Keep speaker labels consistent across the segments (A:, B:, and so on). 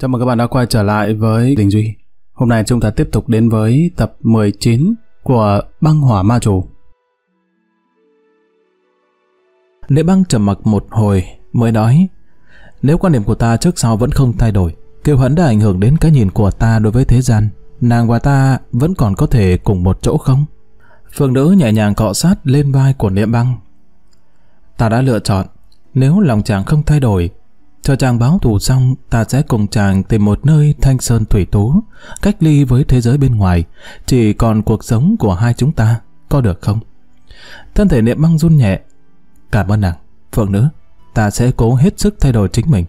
A: Chào mừng các bạn đã quay trở lại với Đình Duy. Hôm nay chúng ta tiếp tục đến với tập 19 của Băng Hỏa Ma Chủ. Lễ băng trầm mặc một hồi mới nói Nếu quan điểm của ta trước sau vẫn không thay đổi, kiêu hãnh đã ảnh hưởng đến cái nhìn của ta đối với thế gian, nàng và ta vẫn còn có thể cùng một chỗ không? Phương nữ nhẹ nhàng cọ sát lên vai của niệm băng. Ta đã lựa chọn, nếu lòng chàng không thay đổi cho chàng báo thù xong, ta sẽ cùng chàng tìm một nơi thanh sơn thủy tú, cách ly với thế giới bên ngoài, chỉ còn cuộc sống của hai chúng ta, có được không? Thân thể niệm băng run nhẹ. Cảm ơn nàng, Phượng nữ, ta sẽ cố hết sức thay đổi chính mình.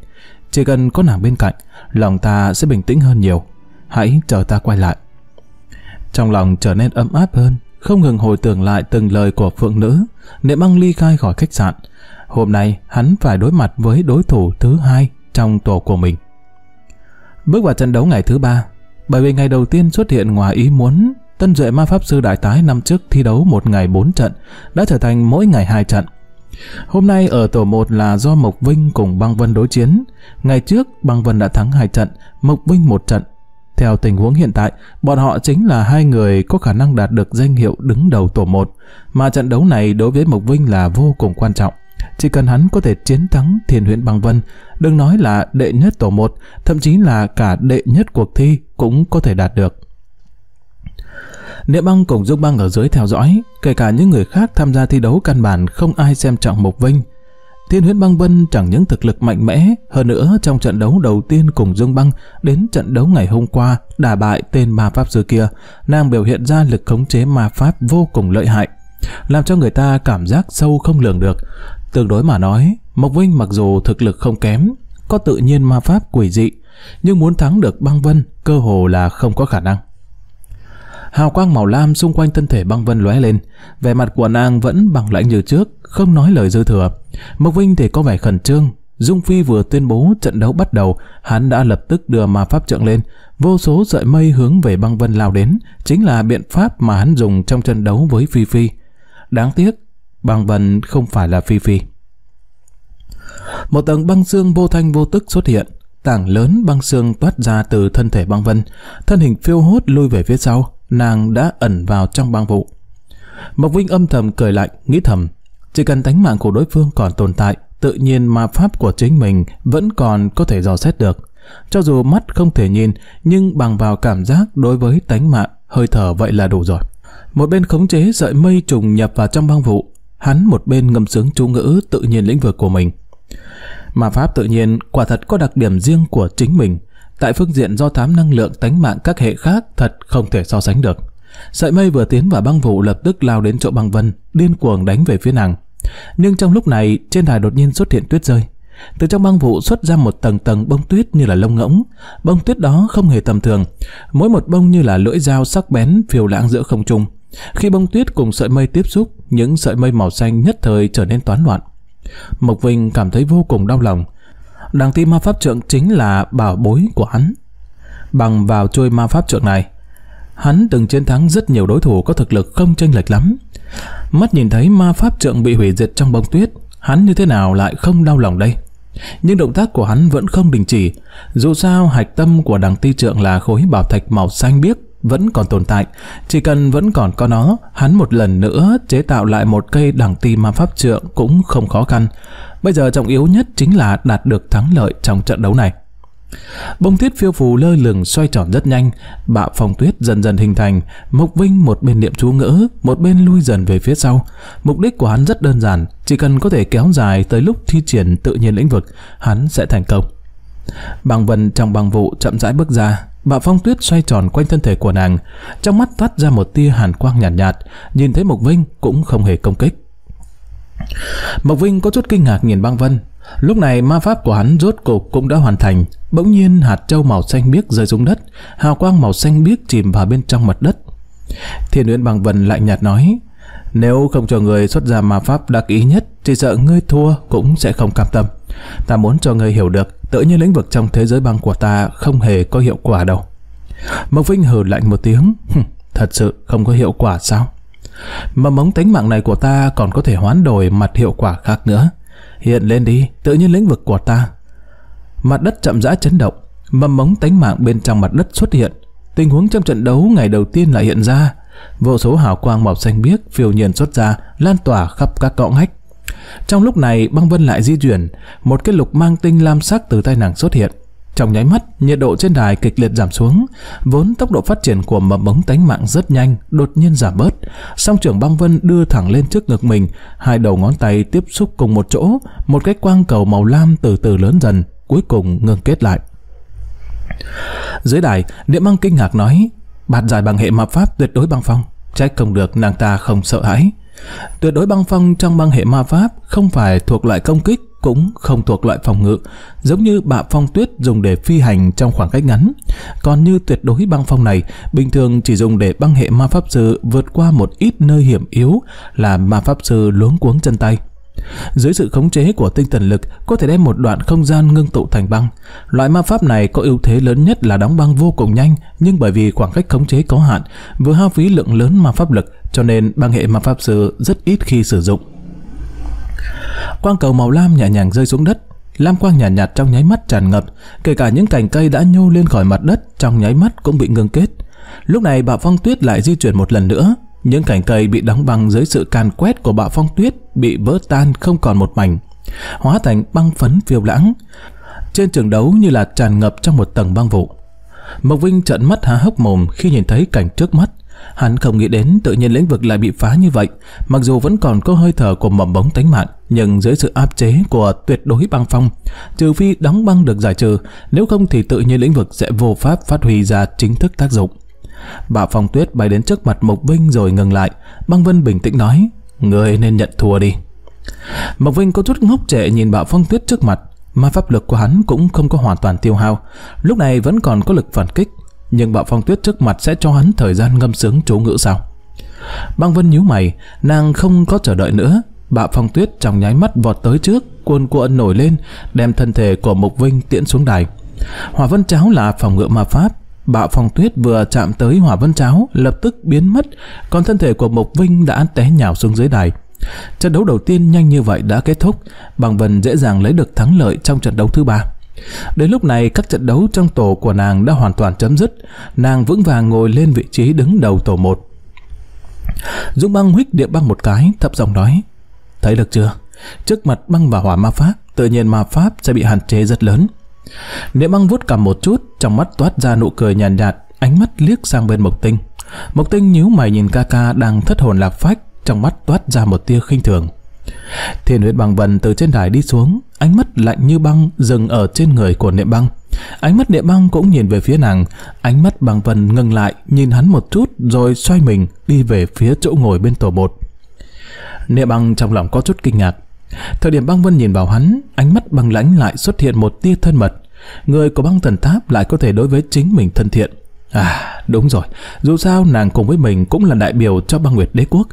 A: Chỉ cần có nàng bên cạnh, lòng ta sẽ bình tĩnh hơn nhiều. Hãy chờ ta quay lại. Trong lòng trở nên ấm áp hơn, không ngừng hồi tưởng lại từng lời của Phượng nữ, niệm băng ly khai khỏi khách sạn. Hôm nay hắn phải đối mặt với đối thủ thứ hai trong tổ của mình. Bước vào trận đấu ngày thứ ba, bởi vì ngày đầu tiên xuất hiện ngoài ý muốn, Tân Duệ Ma Pháp Sư Đại Tái năm trước thi đấu một ngày bốn trận, đã trở thành mỗi ngày hai trận. Hôm nay ở tổ 1 là do Mộc Vinh cùng Băng Vân đối chiến. Ngày trước, Băng Vân đã thắng hai trận, Mộc Vinh một trận. Theo tình huống hiện tại, bọn họ chính là hai người có khả năng đạt được danh hiệu đứng đầu tổ 1, mà trận đấu này đối với Mộc Vinh là vô cùng quan trọng. Chỉ cần hắn có thể chiến thắng thiền huyện Bằng Vân, đừng nói là đệ nhất tổ một, thậm chí là cả đệ nhất cuộc thi cũng có thể đạt được. Niệm băng cùng Dung băng ở dưới theo dõi, kể cả những người khác tham gia thi đấu căn bản không ai xem trọng Mục Vinh. Thiên huyễn băng vân chẳng những thực lực mạnh mẽ, hơn nữa trong trận đấu đầu tiên cùng Dương Băng đến trận đấu ngày hôm qua đả bại tên ma pháp sư kia, nàng biểu hiện ra lực khống chế ma pháp vô cùng lợi hại, làm cho người ta cảm giác sâu không lường được. Tương đối mà nói, Mộc Vinh mặc dù thực lực không kém, có tự nhiên ma pháp quỷ dị, nhưng muốn thắng được băng vân cơ hồ là không có khả năng. Hào quang màu lam xung quanh thân thể băng vân lóe lên, vẻ mặt của nàng vẫn bằng lãnh như trước, không nói lời dư thừa. Mộc Vinh thì có vẻ khẩn trương, Dung Phi vừa tuyên bố trận đấu bắt đầu, hắn đã lập tức đưa ma pháp trượng lên, vô số sợi mây hướng về băng vân lao đến, chính là biện pháp mà hắn dùng trong trận đấu với Phi Phi. Đáng tiếc, Băng Vân không phải là Phi Phi. Một tầng băng xương vô thanh vô tức xuất hiện, tảng lớn băng xương toát ra từ thân thể băng Vân, thân hình phiêu hốt lui về phía sau, nàng đã ẩn vào trong băng vụ. Mộc Vinh âm thầm cười lạnh, nghĩ thầm, chỉ cần tánh mạng của đối phương còn tồn tại, tự nhiên ma pháp của chính mình vẫn còn có thể dò xét được. Cho dù mắt không thể nhìn, nhưng bằng vào cảm giác đối với tánh mạng, hơi thở vậy là đủ rồi. Một bên khống chế sợi mây trùng nhập vào trong băng vụ, hắn một bên ngâm sướng chú ngữ tự nhiên lĩnh vực của mình. Mà pháp tự nhiên quả thật có đặc điểm riêng của chính mình, tại phương diện do thám năng lượng tánh mạng các hệ khác thật không thể so sánh được. Sợi mây vừa tiến vào băng vụ lập tức lao đến chỗ băng vân, điên cuồng đánh về phía nàng. Nhưng trong lúc này, trên đài đột nhiên xuất hiện tuyết rơi. Từ trong băng vụ xuất ra một tầng tầng bông tuyết như là lông ngỗng. Bông tuyết đó không hề tầm thường, mỗi một bông như là lưỡi dao sắc bén phiêu lãng giữa không trung. Khi bông tuyết cùng sợi mây tiếp xúc, những sợi mây màu xanh nhất thời trở nên toán loạn. Mộc Vinh cảm thấy vô cùng đau lòng. Đằng ti ma pháp trượng chính là bảo bối của hắn. Bằng vào trôi ma pháp trượng này, hắn từng chiến thắng rất nhiều đối thủ có thực lực không chênh lệch lắm. Mắt nhìn thấy ma pháp trượng bị hủy diệt trong bông tuyết, hắn như thế nào lại không đau lòng đây? Nhưng động tác của hắn vẫn không đình chỉ, dù sao hạch tâm của đằng ti trượng là khối bảo thạch màu xanh biếc vẫn còn tồn tại. Chỉ cần vẫn còn có nó, hắn một lần nữa chế tạo lại một cây đẳng ti ma pháp trượng cũng không khó khăn. Bây giờ trọng yếu nhất chính là đạt được thắng lợi trong trận đấu này. Bông tuyết phiêu phù lơ lửng xoay tròn rất nhanh, bạo phong tuyết dần dần hình thành, mộc Vinh một bên niệm chú ngữ, một bên lui dần về phía sau. Mục đích của hắn rất đơn giản, chỉ cần có thể kéo dài tới lúc thi triển tự nhiên lĩnh vực, hắn sẽ thành công. Bằng vần trong bằng vụ chậm rãi bước ra, Bà Phong Tuyết xoay tròn quanh thân thể của nàng, trong mắt thoát ra một tia hàn quang nhạt, nhạt, nhìn thấy Mộc Vinh cũng không hề công kích. Mộc Vinh có chút kinh ngạc nhìn băng vân. Lúc này ma pháp của hắn rốt cục cũng đã hoàn thành. Bỗng nhiên hạt châu màu xanh biếc rơi xuống đất, hào quang màu xanh biếc chìm vào bên trong mặt đất. Thiên Uyên Băng Vân lạnh nhạt nói, nếu không cho người xuất ra ma pháp đặc ý nhất, chỉ sợ ngươi thua cũng sẽ không cam tâm. Ta muốn cho ngươi hiểu được, tự nhiên lĩnh vực trong thế giới băng của ta không hề có hiệu quả đâu. Mộc Vinh hừ lạnh một tiếng, thật sự không có hiệu quả sao? Mà móng tính mạng này của ta còn có thể hoán đổi mặt hiệu quả khác nữa. Hiện lên đi, tự nhiên lĩnh vực của ta. Mặt đất chậm rãi chấn động, mầm móng tánh mạng bên trong mặt đất xuất hiện. Tình huống trong trận đấu ngày đầu tiên lại hiện ra. Vô số hào quang màu xanh biếc phiêu nhiên xuất ra, lan tỏa khắp các ngõ ngách. Trong lúc này, băng vân lại di chuyển, một cái lục mang tinh lam sắc từ tay nàng xuất hiện. Trong nháy mắt, nhiệt độ trên đài kịch liệt giảm xuống, vốn tốc độ phát triển của mầm bóng tánh mạng rất nhanh, đột nhiên giảm bớt. Song trưởng băng vân đưa thẳng lên trước ngực mình, hai đầu ngón tay tiếp xúc cùng một chỗ, một cái quang cầu màu lam từ từ lớn dần, cuối cùng ngừng kết lại. Dưới đài, Niệm Măng kinh ngạc nói, bạt giải bằng hệ mập pháp tuyệt đối băng phong, trách không được nàng ta không sợ hãi. Tuyệt đối băng phong trong băng hệ ma pháp không phải thuộc loại công kích cũng không thuộc loại phòng ngự, giống như bạ phong tuyết dùng để phi hành trong khoảng cách ngắn. Còn như tuyệt đối băng phong này, bình thường chỉ dùng để băng hệ ma pháp sư vượt qua một ít nơi hiểm yếu là ma pháp sư luống cuống chân tay. Dưới sự khống chế của tinh thần lực có thể đem một đoạn không gian ngưng tụ thành băng. Loại ma pháp này có ưu thế lớn nhất là đóng băng vô cùng nhanh, nhưng bởi vì khoảng cách khống chế có hạn, vừa hao phí lượng lớn ma pháp lực, cho nên băng hệ ma pháp sư rất ít khi sử dụng. Quang cầu màu lam nhẹ nhàng rơi xuống đất, lam quang nhạt, nhạt trong nháy mắt tràn ngập, kể cả những cành cây đã nhô lên khỏi mặt đất trong nháy mắt cũng bị ngưng kết. Lúc này bà Phong Tuyết lại di chuyển một lần nữa, những cành cây bị đóng băng dưới sự can quét của bão phong tuyết bị vỡ tan không còn một mảnh, hóa thành băng phấn phiêu lãng. Trên trường đấu như là tràn ngập trong một tầng băng vụ. Mộc Vinh trợn mắt há hốc mồm khi nhìn thấy cảnh trước mắt. Hắn không nghĩ đến tự nhiên lĩnh vực lại bị phá như vậy, mặc dù vẫn còn có hơi thở của mầm bóng tánh mạng, nhưng dưới sự áp chế của tuyệt đối băng phong, trừ phi đóng băng được giải trừ, nếu không thì tự nhiên lĩnh vực sẽ vô pháp phát huy ra chính thức tác dụng. Bà Phong Tuyết bay đến trước mặt Mộc Vinh rồi ngừng lại. Băng Vân bình tĩnh nói, người nên nhận thua đi. Mộc Vinh có chút ngốc trệ nhìn bà Phong Tuyết trước mặt, mà pháp lực của hắn cũng không có hoàn toàn tiêu hao. Lúc này vẫn còn có lực phản kích, nhưng bạo phong tuyết trước mặt sẽ cho hắn thời gian ngâm sướng chú ngữ sao? Băng Vân nhíu mày, nàng không có chờ đợi nữa. Bạo phong tuyết trong nháy mắt vọt tới trước, cuồn cuộn nổi lên, đem thân thể của mộc Vinh tiễn xuống đài. Hòa Vân Cháo là phòng ngựa ma pháp, Bạo phòng tuyết vừa chạm tới hỏa vân cháo, lập tức biến mất, còn thân thể của Mộc Vinh đã té nhào xuống dưới đài. Trận đấu đầu tiên nhanh như vậy đã kết thúc, Bằng Vân dễ dàng lấy được thắng lợi trong trận đấu thứ ba. Đến lúc này các trận đấu trong tổ của nàng đã hoàn toàn chấm dứt, nàng vững vàng ngồi lên vị trí đứng đầu tổ 1. Dung băng huých địa băng một cái, thấp giọng nói, thấy được chưa? Trước mặt băng và hỏa ma pháp, tự nhiên ma pháp sẽ bị hạn chế rất lớn. Niệm băng vuốt cầm một chút, trong mắt toát ra nụ cười nhàn nhạt, ánh mắt liếc sang bên Mộc Tinh. Mộc Tinh nhíu mày nhìn ca ca đang thất hồn lạc phách, trong mắt toát ra một tia khinh thường. Thiên huyết bằng vần từ trên đài đi xuống, ánh mắt lạnh như băng dừng ở trên người của niệm băng. Ánh mắt niệm băng cũng nhìn về phía nàng, ánh mắt bằng vần ngừng lại nhìn hắn một chút rồi xoay mình đi về phía chỗ ngồi bên tổ bột. Niệm băng trong lòng có chút kinh ngạc, Thời điểm băng vân nhìn vào hắn, ánh mắt băng lãnh lại xuất hiện một tia thân mật. Người của băng thần tháp lại có thể đối với chính mình thân thiện. À, đúng rồi, dù sao nàng cùng với mình cũng là đại biểu cho băng nguyệt đế quốc.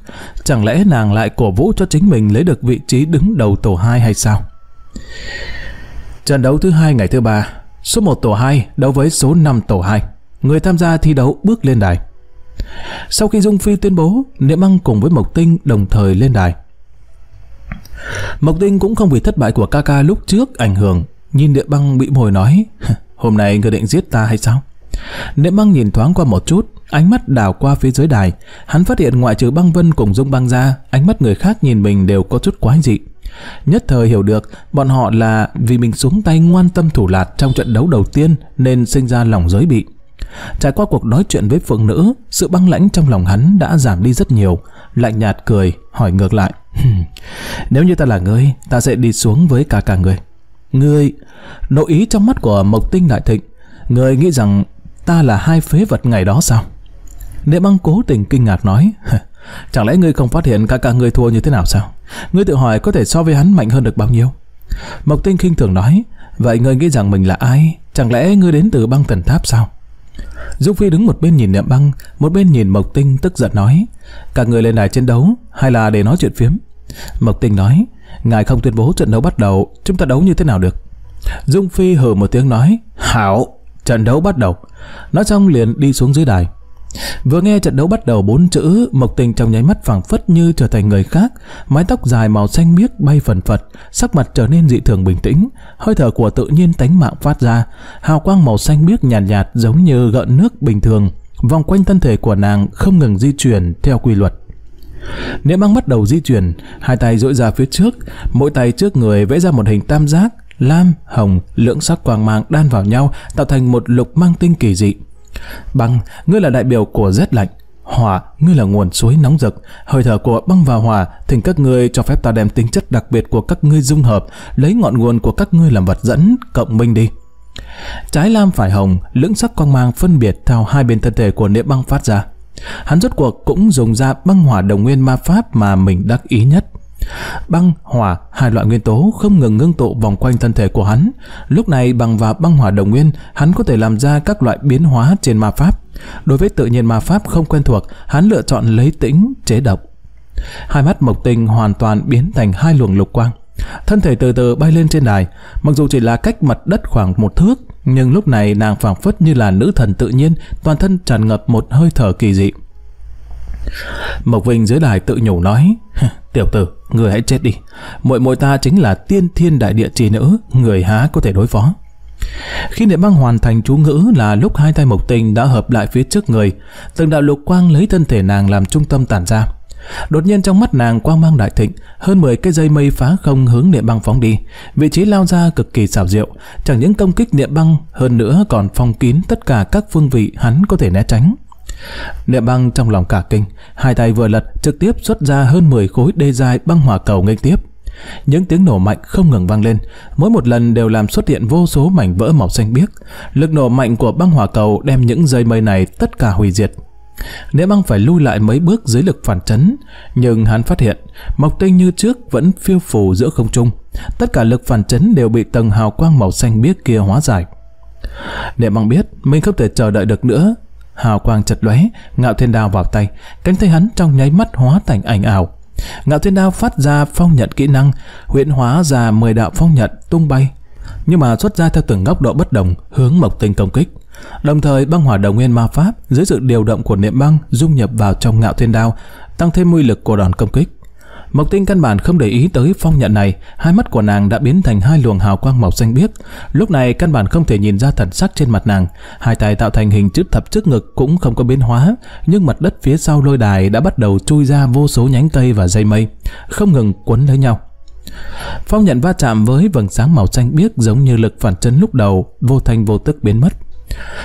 A: Chẳng lẽ nàng lại cổ vũ cho chính mình lấy được vị trí đứng đầu tổ 2 hay sao? Trận đấu thứ hai ngày thứ ba, số 1 tổ 2 đấu với số 5 tổ 2. Người tham gia thi đấu bước lên đài. Sau khi Dung Phi tuyên bố, Niệm Băng cùng với Mộc Tinh đồng thời lên đài. Mộc Tinh cũng không vì thất bại của Kaka lúc trước ảnh hưởng, nhìn địa băng bị mồi nói, hôm nay người định giết ta hay sao? Địa băng nhìn thoáng qua một chút, ánh mắt đảo qua phía dưới đài, hắn phát hiện ngoại trừ băng vân cùng dung băng ra, ánh mắt người khác nhìn mình đều có chút quái dị. Nhất thời hiểu được, bọn họ là vì mình xuống tay ngoan tâm thủ lạt trong trận đấu đầu tiên nên sinh ra lòng giới bị. Trải qua cuộc nói chuyện với phượng nữ, sự băng lãnh trong lòng hắn đã giảm đi rất nhiều, lạnh nhạt cười, hỏi ngược lại. Nếu như ta là ngươi, ta sẽ đi xuống với cả cả người. Ngươi, nội ý trong mắt của Mộc Tinh Đại Thịnh, ngươi nghĩ rằng ta là hai phế vật ngày đó sao? Niệm băng cố tình kinh ngạc nói, chẳng lẽ ngươi không phát hiện cả cả người thua như thế nào sao? Ngươi tự hỏi có thể so với hắn mạnh hơn được bao nhiêu? Mộc Tinh khinh thường nói, vậy ngươi nghĩ rằng mình là ai? Chẳng lẽ ngươi đến từ băng thần tháp sao? Dung Phi đứng một bên nhìn Niệm Băng, một bên nhìn Mộc Tinh tức giận nói, cả người lên đài chiến đấu hay là để nói chuyện phiếm. Mộc Tinh nói, ngài không tuyên bố trận đấu bắt đầu, chúng ta đấu như thế nào được? Dung Phi hừ một tiếng nói, hảo, trận đấu bắt đầu. Nói xong liền đi xuống dưới đài. Vừa nghe trận đấu bắt đầu bốn chữ, Mộc Tình trong nháy mắt phảng phất như trở thành người khác, mái tóc dài màu xanh biếc bay phần phật, sắc mặt trở nên dị thường bình tĩnh, hơi thở của tự nhiên tánh mạng phát ra, hào quang màu xanh biếc nhàn nhạt, nhạt giống như gợn nước bình thường, vòng quanh thân thể của nàng không ngừng di chuyển theo quy luật. nếu băng bắt đầu di chuyển, hai tay duỗi ra phía trước, mỗi tay trước người vẽ ra một hình tam giác, lam, hồng, lưỡng sắc quang mang đan vào nhau tạo thành một lục mang tinh kỳ dị. Băng, ngươi là đại biểu của rét lạnh, hỏa, ngươi là nguồn suối nóng rực, hơi thở của băng và hỏa, thỉnh các ngươi cho phép ta đem tính chất đặc biệt của các ngươi dung hợp, lấy ngọn nguồn của các ngươi làm vật dẫn, cộng minh đi. Trái lam phải hồng, lưỡng sắc quang mang phân biệt theo hai bên thân thể của niệm băng phát ra. Hắn rốt cuộc cũng dùng ra băng hỏa đồng nguyên ma pháp mà mình đắc ý nhất. Băng, hỏa, hai loại nguyên tố không ngừng ngưng tụ vòng quanh thân thể của hắn. Lúc này bằng và băng hỏa đồng nguyên, hắn có thể làm ra các loại biến hóa trên ma pháp. Đối với tự nhiên ma pháp không quen thuộc, hắn lựa chọn lấy tĩnh, chế độc. Hai mắt mộc tình hoàn toàn biến thành hai luồng lục quang. Thân thể từ từ bay lên trên đài, mặc dù chỉ là cách mặt đất khoảng một thước, nhưng lúc này nàng phảng phất như là nữ thần tự nhiên, toàn thân tràn ngập một hơi thở kỳ dị. Mộc Vinh dưới đài tự nhủ nói, Tiểu tử, người hãy chết đi. Muội muội ta chính là tiên thiên đại địa trì nữ, người há có thể đối phó. Khi niệm băng hoàn thành chú ngữ là lúc hai tay mộc tình đã hợp lại phía trước người, từng đạo lục quang lấy thân thể nàng làm trung tâm tản ra. Đột nhiên trong mắt nàng quang mang đại thịnh, hơn 10 cái dây mây phá không hướng niệm băng phóng đi. Vị trí lao ra cực kỳ xảo diệu, chẳng những công kích niệm băng, hơn nữa còn phong kín tất cả các phương vị hắn có thể né tránh. Niệm băng trong lòng cả kinh, hai tay vừa lật trực tiếp xuất ra hơn 10 khối đê dài băng hỏa cầu ngay tiếp. Những tiếng nổ mạnh không ngừng vang lên, mỗi một lần đều làm xuất hiện vô số mảnh vỡ màu xanh biếc. Lực nổ mạnh của băng hỏa cầu đem những dây mây này tất cả hủy diệt. Niệm băng phải lui lại mấy bước dưới lực phản chấn, nhưng hắn phát hiện, mộc tinh như trước vẫn phiêu phù giữa không trung. Tất cả lực phản chấn đều bị tầng hào quang màu xanh biếc kia hóa giải. Niệm băng biết mình không thể chờ đợi được nữa, hào quang chật lóe, ngạo thiên đao vào tay, cánh tay hắn trong nháy mắt hóa thành ảnh ảo. Ngạo thiên đao phát ra phong nhận kỹ năng, huyễn hóa ra mười đạo phong nhận tung bay, nhưng mà xuất ra theo từng góc độ bất đồng hướng Mộc Tinh công kích. Đồng thời băng hỏa đồng nguyên ma pháp dưới sự điều động của niệm băng dung nhập vào trong ngạo thiên đao, tăng thêm uy lực của đòn công kích. Mộc Tinh căn bản không để ý tới phong nhận này, hai mắt của nàng đã biến thành hai luồng hào quang màu xanh biếc. Lúc này căn bản không thể nhìn ra thần sắc trên mặt nàng, hai tay tạo thành hình chữ thập trước ngực cũng không có biến hóa, nhưng mặt đất phía sau lôi đài đã bắt đầu chui ra vô số nhánh cây và dây mây, không ngừng quấn lấy nhau. Phong nhận va chạm với vầng sáng màu xanh biếc giống như lực phản chấn lúc đầu, vô thanh vô tức biến mất.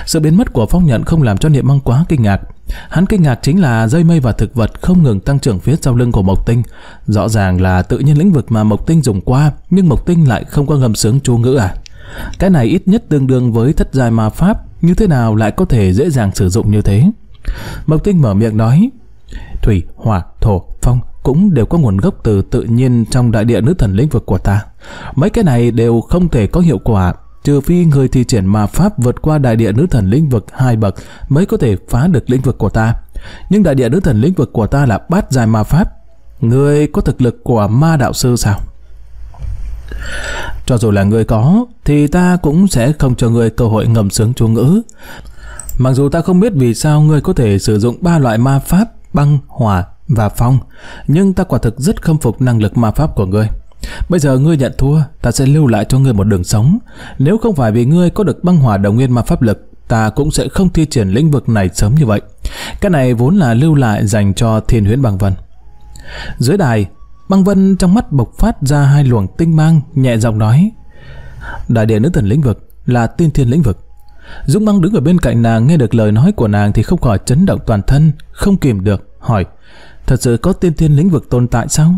A: Sự biến mất của phong nhận không làm cho Niệm Măng quá kinh ngạc. Hắn kinh ngạc chính là dây mây và thực vật không ngừng tăng trưởng phía sau lưng của Mộc Tinh. Rõ ràng là tự nhiên lĩnh vực mà Mộc Tinh dùng qua, nhưng Mộc Tinh lại không có ngầm sướng chú ngữ à? Cái này ít nhất tương đương với thất giai ma pháp, như thế nào lại có thể dễ dàng sử dụng như thế? Mộc Tinh mở miệng nói, Thủy, hỏa, thổ, phong cũng đều có nguồn gốc từ tự nhiên trong đại địa nữ thần lĩnh vực của ta. Mấy cái này đều không thể có hiệu quả trừ phi người thi triển ma pháp vượt qua đại địa nữ thần lĩnh vực hai bậc mới có thể phá được lĩnh vực của ta. Nhưng đại địa nữ thần lĩnh vực của ta là bát dài ma pháp. Người có thực lực của ma đạo sư sao? Cho dù là người có, thì ta cũng sẽ không cho người cơ hội ngầm sướng chú ngữ. Mặc dù ta không biết vì sao người có thể sử dụng ba loại ma pháp băng, hỏa và phong, nhưng ta quả thực rất khâm phục năng lực ma pháp của người. Bây giờ ngươi nhận thua, ta sẽ lưu lại cho ngươi một đường sống. Nếu không phải vì ngươi có được băng hỏa đồng nguyên ma pháp lực, ta cũng sẽ không thi triển lĩnh vực này sớm như vậy. Cái này vốn là lưu lại dành cho thiên huyễn băng vân. Dưới đài, băng vân trong mắt bộc phát ra hai luồng tinh mang, nhẹ giọng nói. Đại địa nữ thần lĩnh vực là tiên thiên lĩnh vực. Dũng băng đứng ở bên cạnh nàng nghe được lời nói của nàng thì không khỏi chấn động toàn thân, không kìm được, hỏi. Thật sự có tiên thiên lĩnh vực tồn tại sao?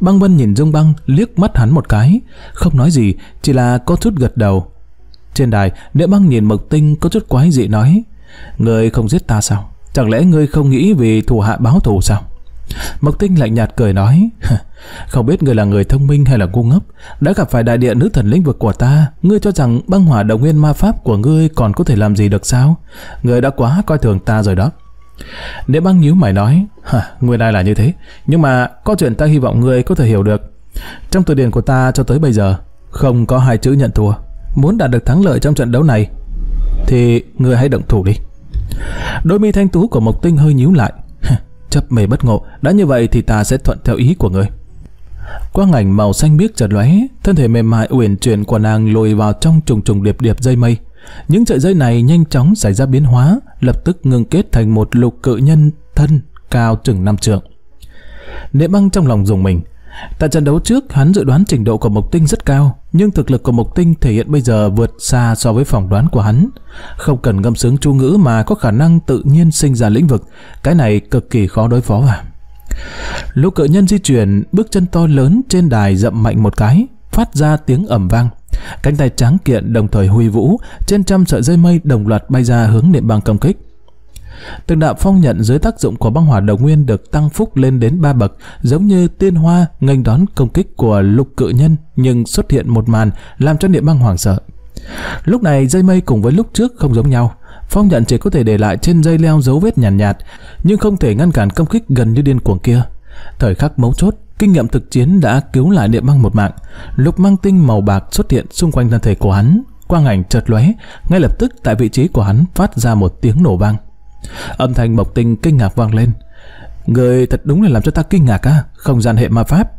A: Băng Vân nhìn Dung Băng liếc mắt hắn một cái, không nói gì, chỉ là có chút gật đầu. Trên đài, Nghĩa Băng nhìn Mộc Tinh có chút quái dị nói, người không giết ta sao? Chẳng lẽ ngươi không nghĩ vì thủ hạ báo thù sao? Mộc Tinh lạnh nhạt cười nói, không biết ngươi là người thông minh hay là ngu ngốc, đã gặp phải đại địa nữ thần lĩnh vực của ta, ngươi cho rằng băng hỏa động nguyên ma pháp của ngươi còn có thể làm gì được sao? Ngươi đã quá coi thường ta rồi đó. Đế băng nhíu mày nói, người lai là như thế, nhưng mà có chuyện ta hy vọng người có thể hiểu được. Trong từ điển của ta cho tới bây giờ, không có hai chữ nhận thua. Muốn đạt được thắng lợi trong trận đấu này, thì người hãy động thủ đi. Đôi mi thanh tú của Mộc Tinh hơi nhíu lại. Chấp mê bất ngộ, đã như vậy thì ta sẽ thuận theo ý của người. Quang ảnh màu xanh biếc chợt lóe, thân thể mềm mại uyển chuyển của nàng lùi vào trong trùng trùng điệp điệp dây mây. Những sợi dây này nhanh chóng xảy ra biến hóa, lập tức ngưng kết thành một lục cự nhân thân cao chừng năm trượng. Niệm băng trong lòng dùng mình. Tại trận đấu trước, hắn dự đoán trình độ của Mộc Tinh rất cao, nhưng thực lực của Mộc Tinh thể hiện bây giờ vượt xa so với phỏng đoán của hắn. Không cần ngâm sướng chu ngữ mà có khả năng tự nhiên sinh ra lĩnh vực, cái này cực kỳ khó đối phó à. lục cự nhân di chuyển, bước chân to lớn trên đài dậm mạnh một cái, phát ra tiếng ẩm vang. Cánh tay trắng kiện đồng thời huy vũ, trên trăm sợi dây mây đồng loạt bay ra hướng niệm băng công kích. Từng đạo phong nhận dưới tác dụng của băng hỏa đầu nguyên được tăng phúc lên đến ba bậc, giống như tiên hoa nghênh đón công kích của lục cự nhân nhưng xuất hiện một màn làm cho niệm băng hoảng sợ. Lúc này dây mây cùng với lúc trước không giống nhau, phong nhận chỉ có thể để lại trên dây leo dấu vết nhàn nhạt, nhạt, nhưng không thể ngăn cản công kích gần như điên cuồng kia. Thời khắc mấu chốt, Kinh nghiệm thực chiến đã cứu lại niệm băng một mạng. Lục mang tinh màu bạc xuất hiện xung quanh thân thể của hắn, quang ảnh chợt lóe, ngay lập tức tại vị trí của hắn phát ra một tiếng nổ vang. Âm thanh Mộc Tinh kinh ngạc vang lên. Người thật đúng là làm cho ta kinh ngạc á, không gian hệ ma pháp.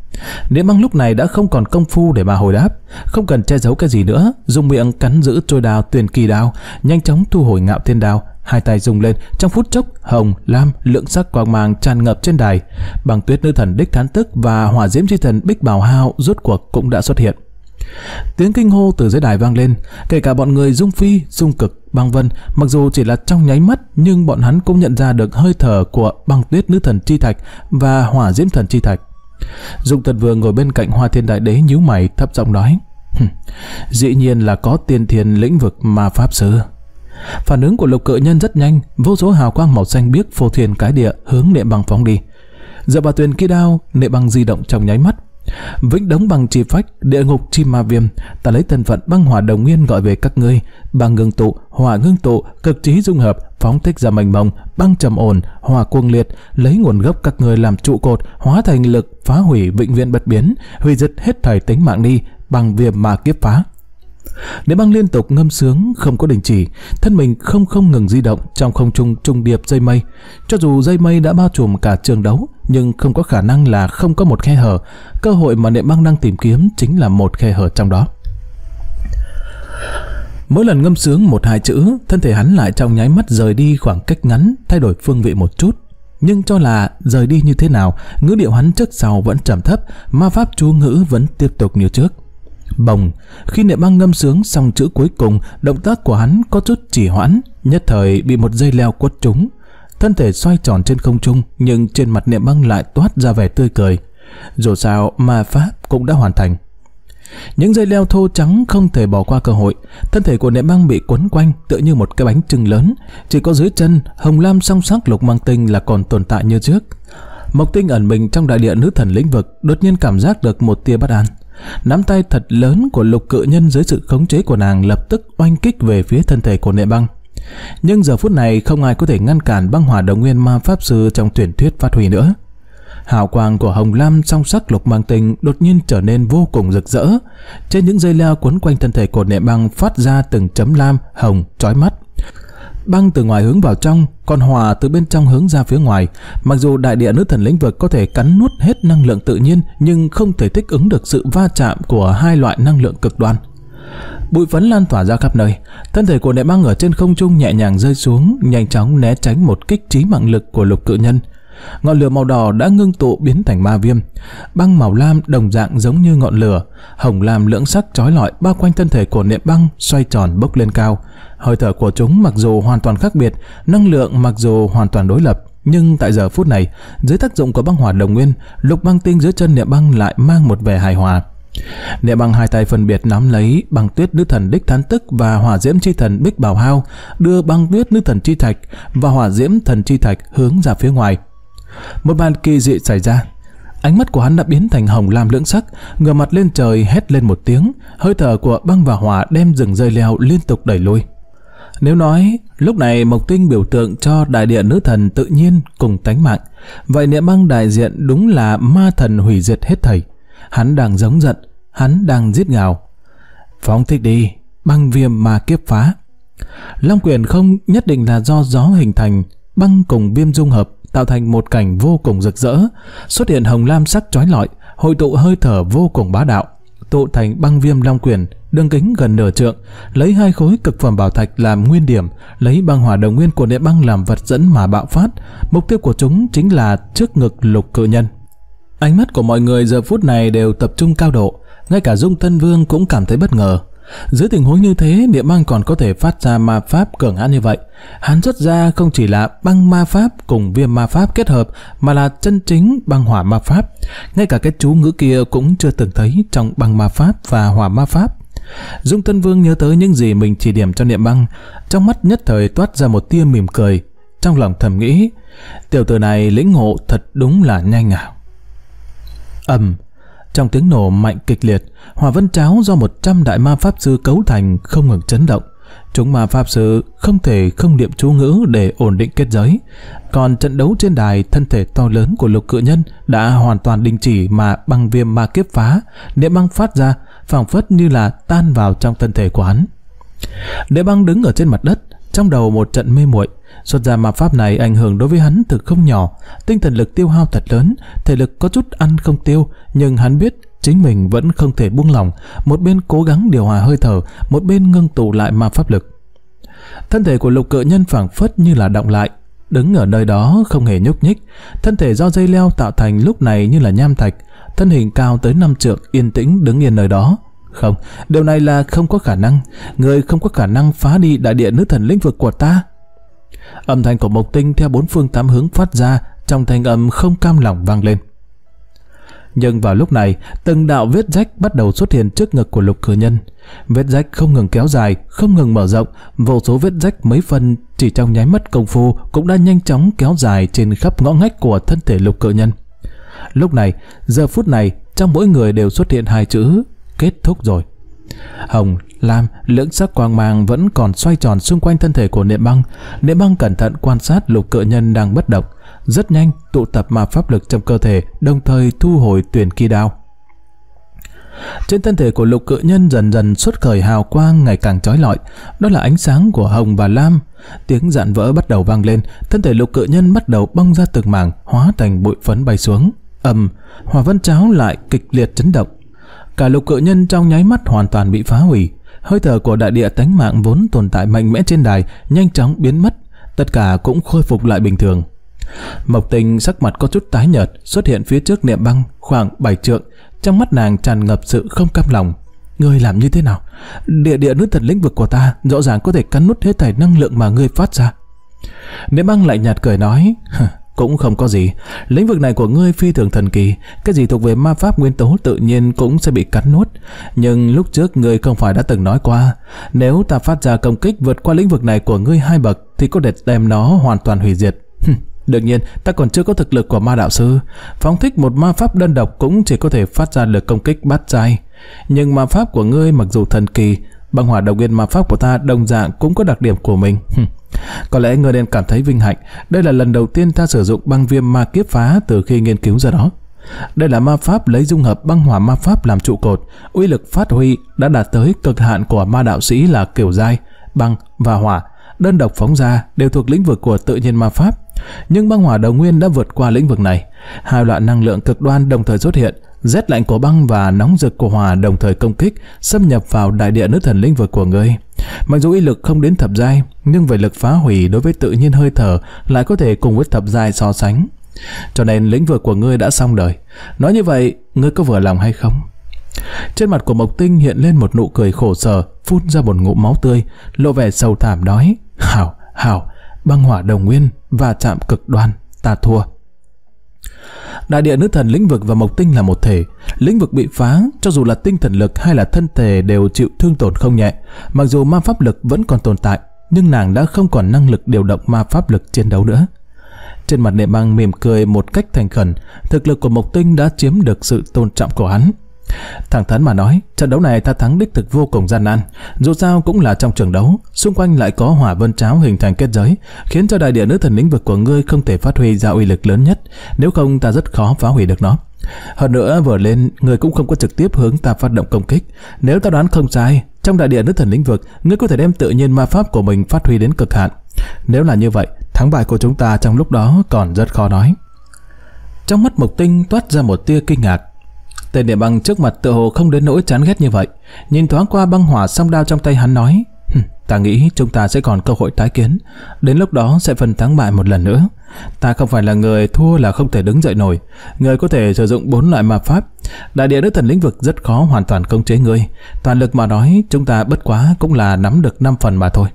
A: Niệm băng lúc này đã không còn công phu để mà hồi đáp, không cần che giấu cái gì nữa, dùng miệng cắn giữ trôi đào tuyển kỳ đao, nhanh chóng thu hồi ngạo thiên đao. Hai tay rung lên, trong phút chốc, hồng, lam, lượng sắc quang mang tràn ngập trên đài. Bằng tuyết nữ thần đích thán tức và hỏa diễm chi thần bích bào hao rốt cuộc cũng đã xuất hiện. Tiếng kinh hô từ dưới đài vang lên, kể cả bọn người dung phi, dung cực, băng vân, mặc dù chỉ là trong nháy mắt nhưng bọn hắn cũng nhận ra được hơi thở của băng tuyết nữ thần chi thạch và hỏa diễm thần chi thạch. Dung thần vừa ngồi bên cạnh hoa thiên đại đế nhíu mày thấp giọng nói, Dĩ nhiên là có tiên thiên lĩnh vực ma Pháp Sư. Phản ứng của lục cự nhân rất nhanh, vô số hào quang màu xanh biếc phô thiên cái địa hướng niệm bằng phóng đi. giờ dạ bà tuyền kia đao, niệm bằng di động trong nháy mắt. Vĩnh đống bằng trì phách, địa ngục chi ma viêm, ta lấy thân phận băng hỏa đồng nguyên gọi về các ngươi, bằng ngưng tụ, hỏa ngưng tụ, cực trí dung hợp, phóng thích ra mảnh mông, băng trầm ổn, hỏa cuồng liệt, lấy nguồn gốc các ngươi làm trụ cột, hóa thành lực, phá hủy vĩnh viễn bất biến, hủy diệt hết thời tính mạng đi, bằng viêm mà kiếp phá. Nếu băng liên tục ngâm sướng không có đình chỉ, thân mình không không ngừng di động trong không trung trung điệp dây mây. Cho dù dây mây đã bao trùm cả trường đấu, nhưng không có khả năng là không có một khe hở. Cơ hội mà niệm băng đang tìm kiếm chính là một khe hở trong đó. Mỗi lần ngâm sướng một hai chữ, thân thể hắn lại trong nháy mắt rời đi khoảng cách ngắn, thay đổi phương vị một chút. Nhưng cho là rời đi như thế nào, ngữ điệu hắn trước sau vẫn trầm thấp, ma pháp chú ngữ vẫn tiếp tục như trước. Bồng, khi niệm băng ngâm sướng xong chữ cuối cùng, động tác của hắn có chút trì hoãn, nhất thời bị một dây leo quất trúng. Thân thể xoay tròn trên không trung, nhưng trên mặt niệm băng lại toát ra vẻ tươi cười. Dù sao, ma pháp cũng đã hoàn thành. Những dây leo thô trắng không thể bỏ qua cơ hội, thân thể của niệm băng bị quấn quanh tựa như một cái bánh trưng lớn, chỉ có dưới chân hồng lam song sắc lục mang tinh là còn tồn tại như trước. Mộc Tinh ẩn mình trong đại địa nữ thần lĩnh vực đột nhiên cảm giác được một tia bất an. Nắm tay thật lớn của lục cự nhân dưới sự khống chế của nàng lập tức oanh kích về phía thân thể của nệ băng. Nhưng giờ phút này không ai có thể ngăn cản băng hỏa đồng nguyên ma pháp sư trong tuyển thuyết phát huy nữa. Hào quang của hồng lam song sắc lục mang tình đột nhiên trở nên vô cùng rực rỡ. Trên những dây leo quấn quanh thân thể của nệ băng phát ra từng chấm lam, hồng, trói mắt băng từ ngoài hướng vào trong, còn hòa từ bên trong hướng ra phía ngoài. Mặc dù đại địa nữ thần lĩnh vực có thể cắn nuốt hết năng lượng tự nhiên, nhưng không thể thích ứng được sự va chạm của hai loại năng lượng cực đoan. Bụi phấn lan tỏa ra khắp nơi, thân thể của nệ băng ở trên không trung nhẹ nhàng rơi xuống, nhanh chóng né tránh một kích trí mạng lực của lục cự nhân. Ngọn lửa màu đỏ đã ngưng tụ biến thành ma viêm. Băng màu lam đồng dạng giống như ngọn lửa, hồng lam lưỡng sắc trói lọi bao quanh thân thể của niệm băng xoay tròn bốc lên cao. Hơi thở của chúng mặc dù hoàn toàn khác biệt, năng lượng mặc dù hoàn toàn đối lập, nhưng tại giờ phút này, dưới tác dụng của băng hỏa đồng nguyên, lục băng tinh dưới chân niệm băng lại mang một vẻ hài hòa. Niệm băng hai tay phân biệt nắm lấy băng tuyết nữ thần đích thán tức và hỏa diễm chi thần bích bảo hao, đưa băng tuyết nữ thần chi thạch và hỏa diễm thần chi thạch hướng ra phía ngoài. Một màn kỳ dị xảy ra. Ánh mắt của hắn đã biến thành hồng lam lưỡng sắc, ngửa mặt lên trời hét lên một tiếng, hơi thở của băng và hỏa đem rừng rơi leo liên tục đẩy lui. Nếu nói, lúc này Mộc Tinh biểu tượng cho đại địa nữ thần tự nhiên cùng tánh mạng, vậy niệm băng đại diện đúng là ma thần hủy diệt hết thầy. Hắn đang giống giận, hắn đang giết ngào. Phóng thích đi, băng viêm mà kiếp phá. Long quyền không nhất định là do gió hình thành, băng cùng viêm dung hợp, tạo thành một cảnh vô cùng rực rỡ, xuất hiện hồng lam sắc trói lọi, hội tụ hơi thở vô cùng bá đạo, tụ thành băng viêm long quyền, đường kính gần nửa trượng, lấy hai khối cực phẩm bảo thạch làm nguyên điểm, lấy băng hỏa đồng nguyên của địa băng làm vật dẫn mà bạo phát, mục tiêu của chúng chính là trước ngực lục cự nhân. Ánh mắt của mọi người giờ phút này đều tập trung cao độ, ngay cả Dung Tân Vương cũng cảm thấy bất ngờ, dưới tình huống như thế, niệm băng còn có thể phát ra ma pháp cường hãn như vậy. Hắn xuất ra không chỉ là băng ma pháp cùng viêm ma pháp kết hợp, mà là chân chính băng hỏa ma pháp. Ngay cả cái chú ngữ kia cũng chưa từng thấy trong băng ma pháp và hỏa ma pháp. Dung Tân Vương nhớ tới những gì mình chỉ điểm cho niệm băng, trong mắt nhất thời toát ra một tia mỉm cười, trong lòng thầm nghĩ, tiểu tử này lĩnh ngộ thật đúng là nhanh à. Ầm, trong tiếng nổ mạnh kịch liệt, hỏa vân cháo do 100 đại ma pháp sư cấu thành không ngừng chấn động. Chúng ma pháp sư không thể không niệm chú ngữ để ổn định kết giới. Còn trận đấu trên đài thân thể to lớn của lục cự nhân đã hoàn toàn đình chỉ mà băng viêm ma kiếp phá, niệm băng phát ra, phảng phất như là tan vào trong thân thể của hắn. Đế băng đứng ở trên mặt đất, trong đầu một trận mê muội, xuất ra ma pháp này ảnh hưởng đối với hắn thực không nhỏ, tinh thần lực tiêu hao thật lớn, thể lực có chút ăn không tiêu, nhưng hắn biết chính mình vẫn không thể buông lỏng, một bên cố gắng điều hòa hơi thở, một bên ngưng tụ lại ma pháp lực. Thân thể của lục cự nhân phảng phất như là động lại, đứng ở nơi đó không hề nhúc nhích, thân thể do dây leo tạo thành lúc này như là nham thạch, thân hình cao tới năm trượng yên tĩnh đứng yên nơi đó. Không, điều này là không có khả năng. Người không có khả năng phá đi đại địa nước thần lĩnh vực của ta. Âm thanh của Mộc Tinh theo bốn phương tám hướng phát ra trong thanh âm không cam lòng vang lên. Nhưng vào lúc này, từng đạo vết rách bắt đầu xuất hiện trước ngực của lục cử nhân. Vết rách không ngừng kéo dài, không ngừng mở rộng, vô số vết rách mấy phân chỉ trong nháy mắt công phu cũng đã nhanh chóng kéo dài trên khắp ngõ ngách của thân thể lục cử nhân. Lúc này, giờ phút này, trong mỗi người đều xuất hiện hai chữ kết thúc rồi. Hồng, lam, lưỡng sắc quang mang vẫn còn xoay tròn xung quanh thân thể của niệm băng. Niệm băng cẩn thận quan sát lục cự nhân đang bất động. Rất nhanh, tụ tập mà pháp lực trong cơ thể, đồng thời thu hồi tuyển kỳ đao. Trên thân thể của lục cự nhân dần dần xuất khởi hào quang ngày càng trói lọi, đó là ánh sáng của hồng và lam. Tiếng dạn vỡ bắt đầu vang lên, thân thể lục cự nhân bắt đầu bong ra từng mảng, hóa thành bụi phấn bay xuống. âm hòa vân cháo lại kịch liệt chấn động, Cả lục cự nhân trong nháy mắt hoàn toàn bị phá hủy. Hơi thở của đại địa tánh mạng vốn tồn tại mạnh mẽ trên đài, nhanh chóng biến mất. Tất cả cũng khôi phục lại bình thường. Mộc tình sắc mặt có chút tái nhợt xuất hiện phía trước niệm băng khoảng 7 trượng. Trong mắt nàng tràn ngập sự không cam lòng. Ngươi làm như thế nào? Địa địa nước thần lĩnh vực của ta rõ ràng có thể cắn nút hết thảy năng lượng mà ngươi phát ra. Niệm băng lại nhạt cười nói cũng không có gì, lĩnh vực này của ngươi phi thường thần kỳ, cái gì thuộc về ma pháp nguyên tố tự nhiên cũng sẽ bị cắn nuốt. Nhưng lúc trước ngươi không phải đã từng nói qua, nếu ta phát ra công kích vượt qua lĩnh vực này của ngươi hai bậc thì có thể đem nó hoàn toàn hủy diệt. Đương nhiên, ta còn chưa có thực lực của ma đạo sư. Phóng thích một ma pháp đơn độc cũng chỉ có thể phát ra được công kích bát giai. Nhưng ma pháp của ngươi mặc dù thần kỳ, Băng hỏa đầu nguyên ma pháp của ta đồng dạng cũng có đặc điểm của mình. có lẽ người đen cảm thấy vinh hạnh. Đây là lần đầu tiên ta sử dụng băng viêm ma kiếp phá từ khi nghiên cứu ra đó. Đây là ma pháp lấy dung hợp băng hỏa ma pháp làm trụ cột, uy lực phát huy đã đạt tới cực hạn của ma đạo sĩ là kiểu dai, băng và hỏa, đơn độc phóng ra đều thuộc lĩnh vực của tự nhiên ma pháp. Nhưng băng hỏa đầu nguyên đã vượt qua lĩnh vực này. Hai loại năng lượng cực đoan đồng thời xuất hiện, Rét lạnh của băng và nóng rực của hỏa đồng thời công kích, xâm nhập vào đại địa nữ thần linh vực của ngươi. Mặc dù uy lực không đến thập giai, nhưng về lực phá hủy đối với tự nhiên hơi thở lại có thể cùng với thập giai so sánh. Cho nên lĩnh vực của ngươi đã xong đời. Nói như vậy, ngươi có vừa lòng hay không? Trên mặt của Mộc Tinh hiện lên một nụ cười khổ sở, phun ra một ngụm máu tươi, lộ vẻ sầu thảm nói, hảo, hảo, băng hỏa đồng nguyên và chạm cực đoan, ta thua. Đại địa nữ thần lĩnh vực và mộc tinh là một thể. Lĩnh vực bị phá, cho dù là tinh thần lực hay là thân thể đều chịu thương tổn không nhẹ. Mặc dù ma pháp lực vẫn còn tồn tại, nhưng nàng đã không còn năng lực điều động ma pháp lực chiến đấu nữa. Trên mặt nệ băng mỉm cười một cách thành khẩn, thực lực của Mộc Tinh đã chiếm được sự tôn trọng của hắn. Thẳng thắn mà nói, trận đấu này ta thắng đích thực vô cùng gian nan. Dù sao cũng là trong trường đấu, xung quanh lại có hỏa vân cháo hình thành kết giới, khiến cho đại địa nữ thần lĩnh vực của ngươi không thể phát huy ra uy lực lớn nhất, nếu không ta rất khó phá hủy được nó. Hơn nữa vừa lên, người cũng không có trực tiếp hướng ta phát động công kích. Nếu ta đoán không sai, trong đại địa nữ thần lĩnh vực, ngươi có thể đem tự nhiên ma pháp của mình phát huy đến cực hạn. Nếu là như vậy, thắng bại của chúng ta trong lúc đó còn rất khó nói. Trong mắt Mộc Tinh toát ra một tia kinh ngạc, Tên địa băng trước mặt tự hồ không đến nỗi chán ghét như vậy. Nhìn thoáng qua băng hỏa song đao trong tay hắn nói, ta nghĩ chúng ta sẽ còn cơ hội tái kiến. Đến lúc đó sẽ phân thắng bại một lần nữa. Ta không phải là người thua là không thể đứng dậy nổi. Người có thể sử dụng bốn loại ma pháp. Đại địa đức thần lĩnh vực rất khó hoàn toàn công chế ngươi. Toàn lực mà nói chúng ta bất quá cũng là nắm được 5 phần mà thôi.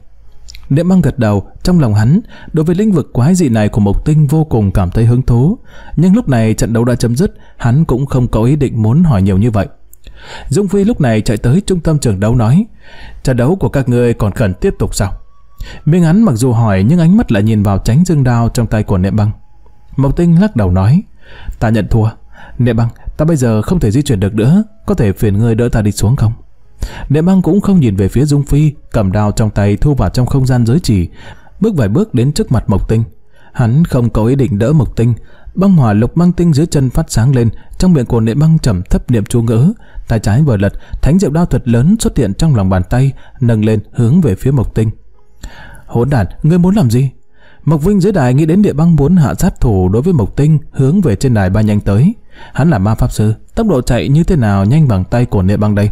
A: Niệm băng gật đầu, trong lòng hắn, đối với lĩnh vực quái dị này của Mộc Tinh vô cùng cảm thấy hứng thú. Nhưng lúc này trận đấu đã chấm dứt, hắn cũng không có ý định muốn hỏi nhiều như vậy. Dung Phi lúc này chạy tới trung tâm trường đấu nói, trận đấu của các ngươi còn cần tiếp tục sao? Miếng hắn mặc dù hỏi nhưng ánh mắt lại nhìn vào tránh dương đao trong tay của Niệm băng. Mộc Tinh lắc đầu nói, ta nhận thua. Niệm băng, ta bây giờ không thể di chuyển được nữa, có thể phiền người đỡ ta đi xuống không? Niệm băng cũng không nhìn về phía Dung Phi, cầm đao trong tay thu vào trong không gian giới chỉ, bước vài bước đến trước mặt Mộc Tinh. Hắn không có ý định đỡ Mộc Tinh, băng hỏa lục băng tinh dưới chân phát sáng lên, trong miệng của niệm băng trầm thấp niệm chú ngữ, tay trái vừa lật, thánh diệu đao thuật lớn xuất hiện trong lòng bàn tay, nâng lên hướng về phía Mộc Tinh. Hỗn đản, ngươi muốn làm gì? Mộc Vinh dưới đài nghĩ đến địa băng muốn hạ sát thủ đối với Mộc Tinh, hướng về trên đài ba nhanh tới. Hắn là ma pháp sư, tốc độ chạy như thế nào nhanh bằng tay của địa băng đây?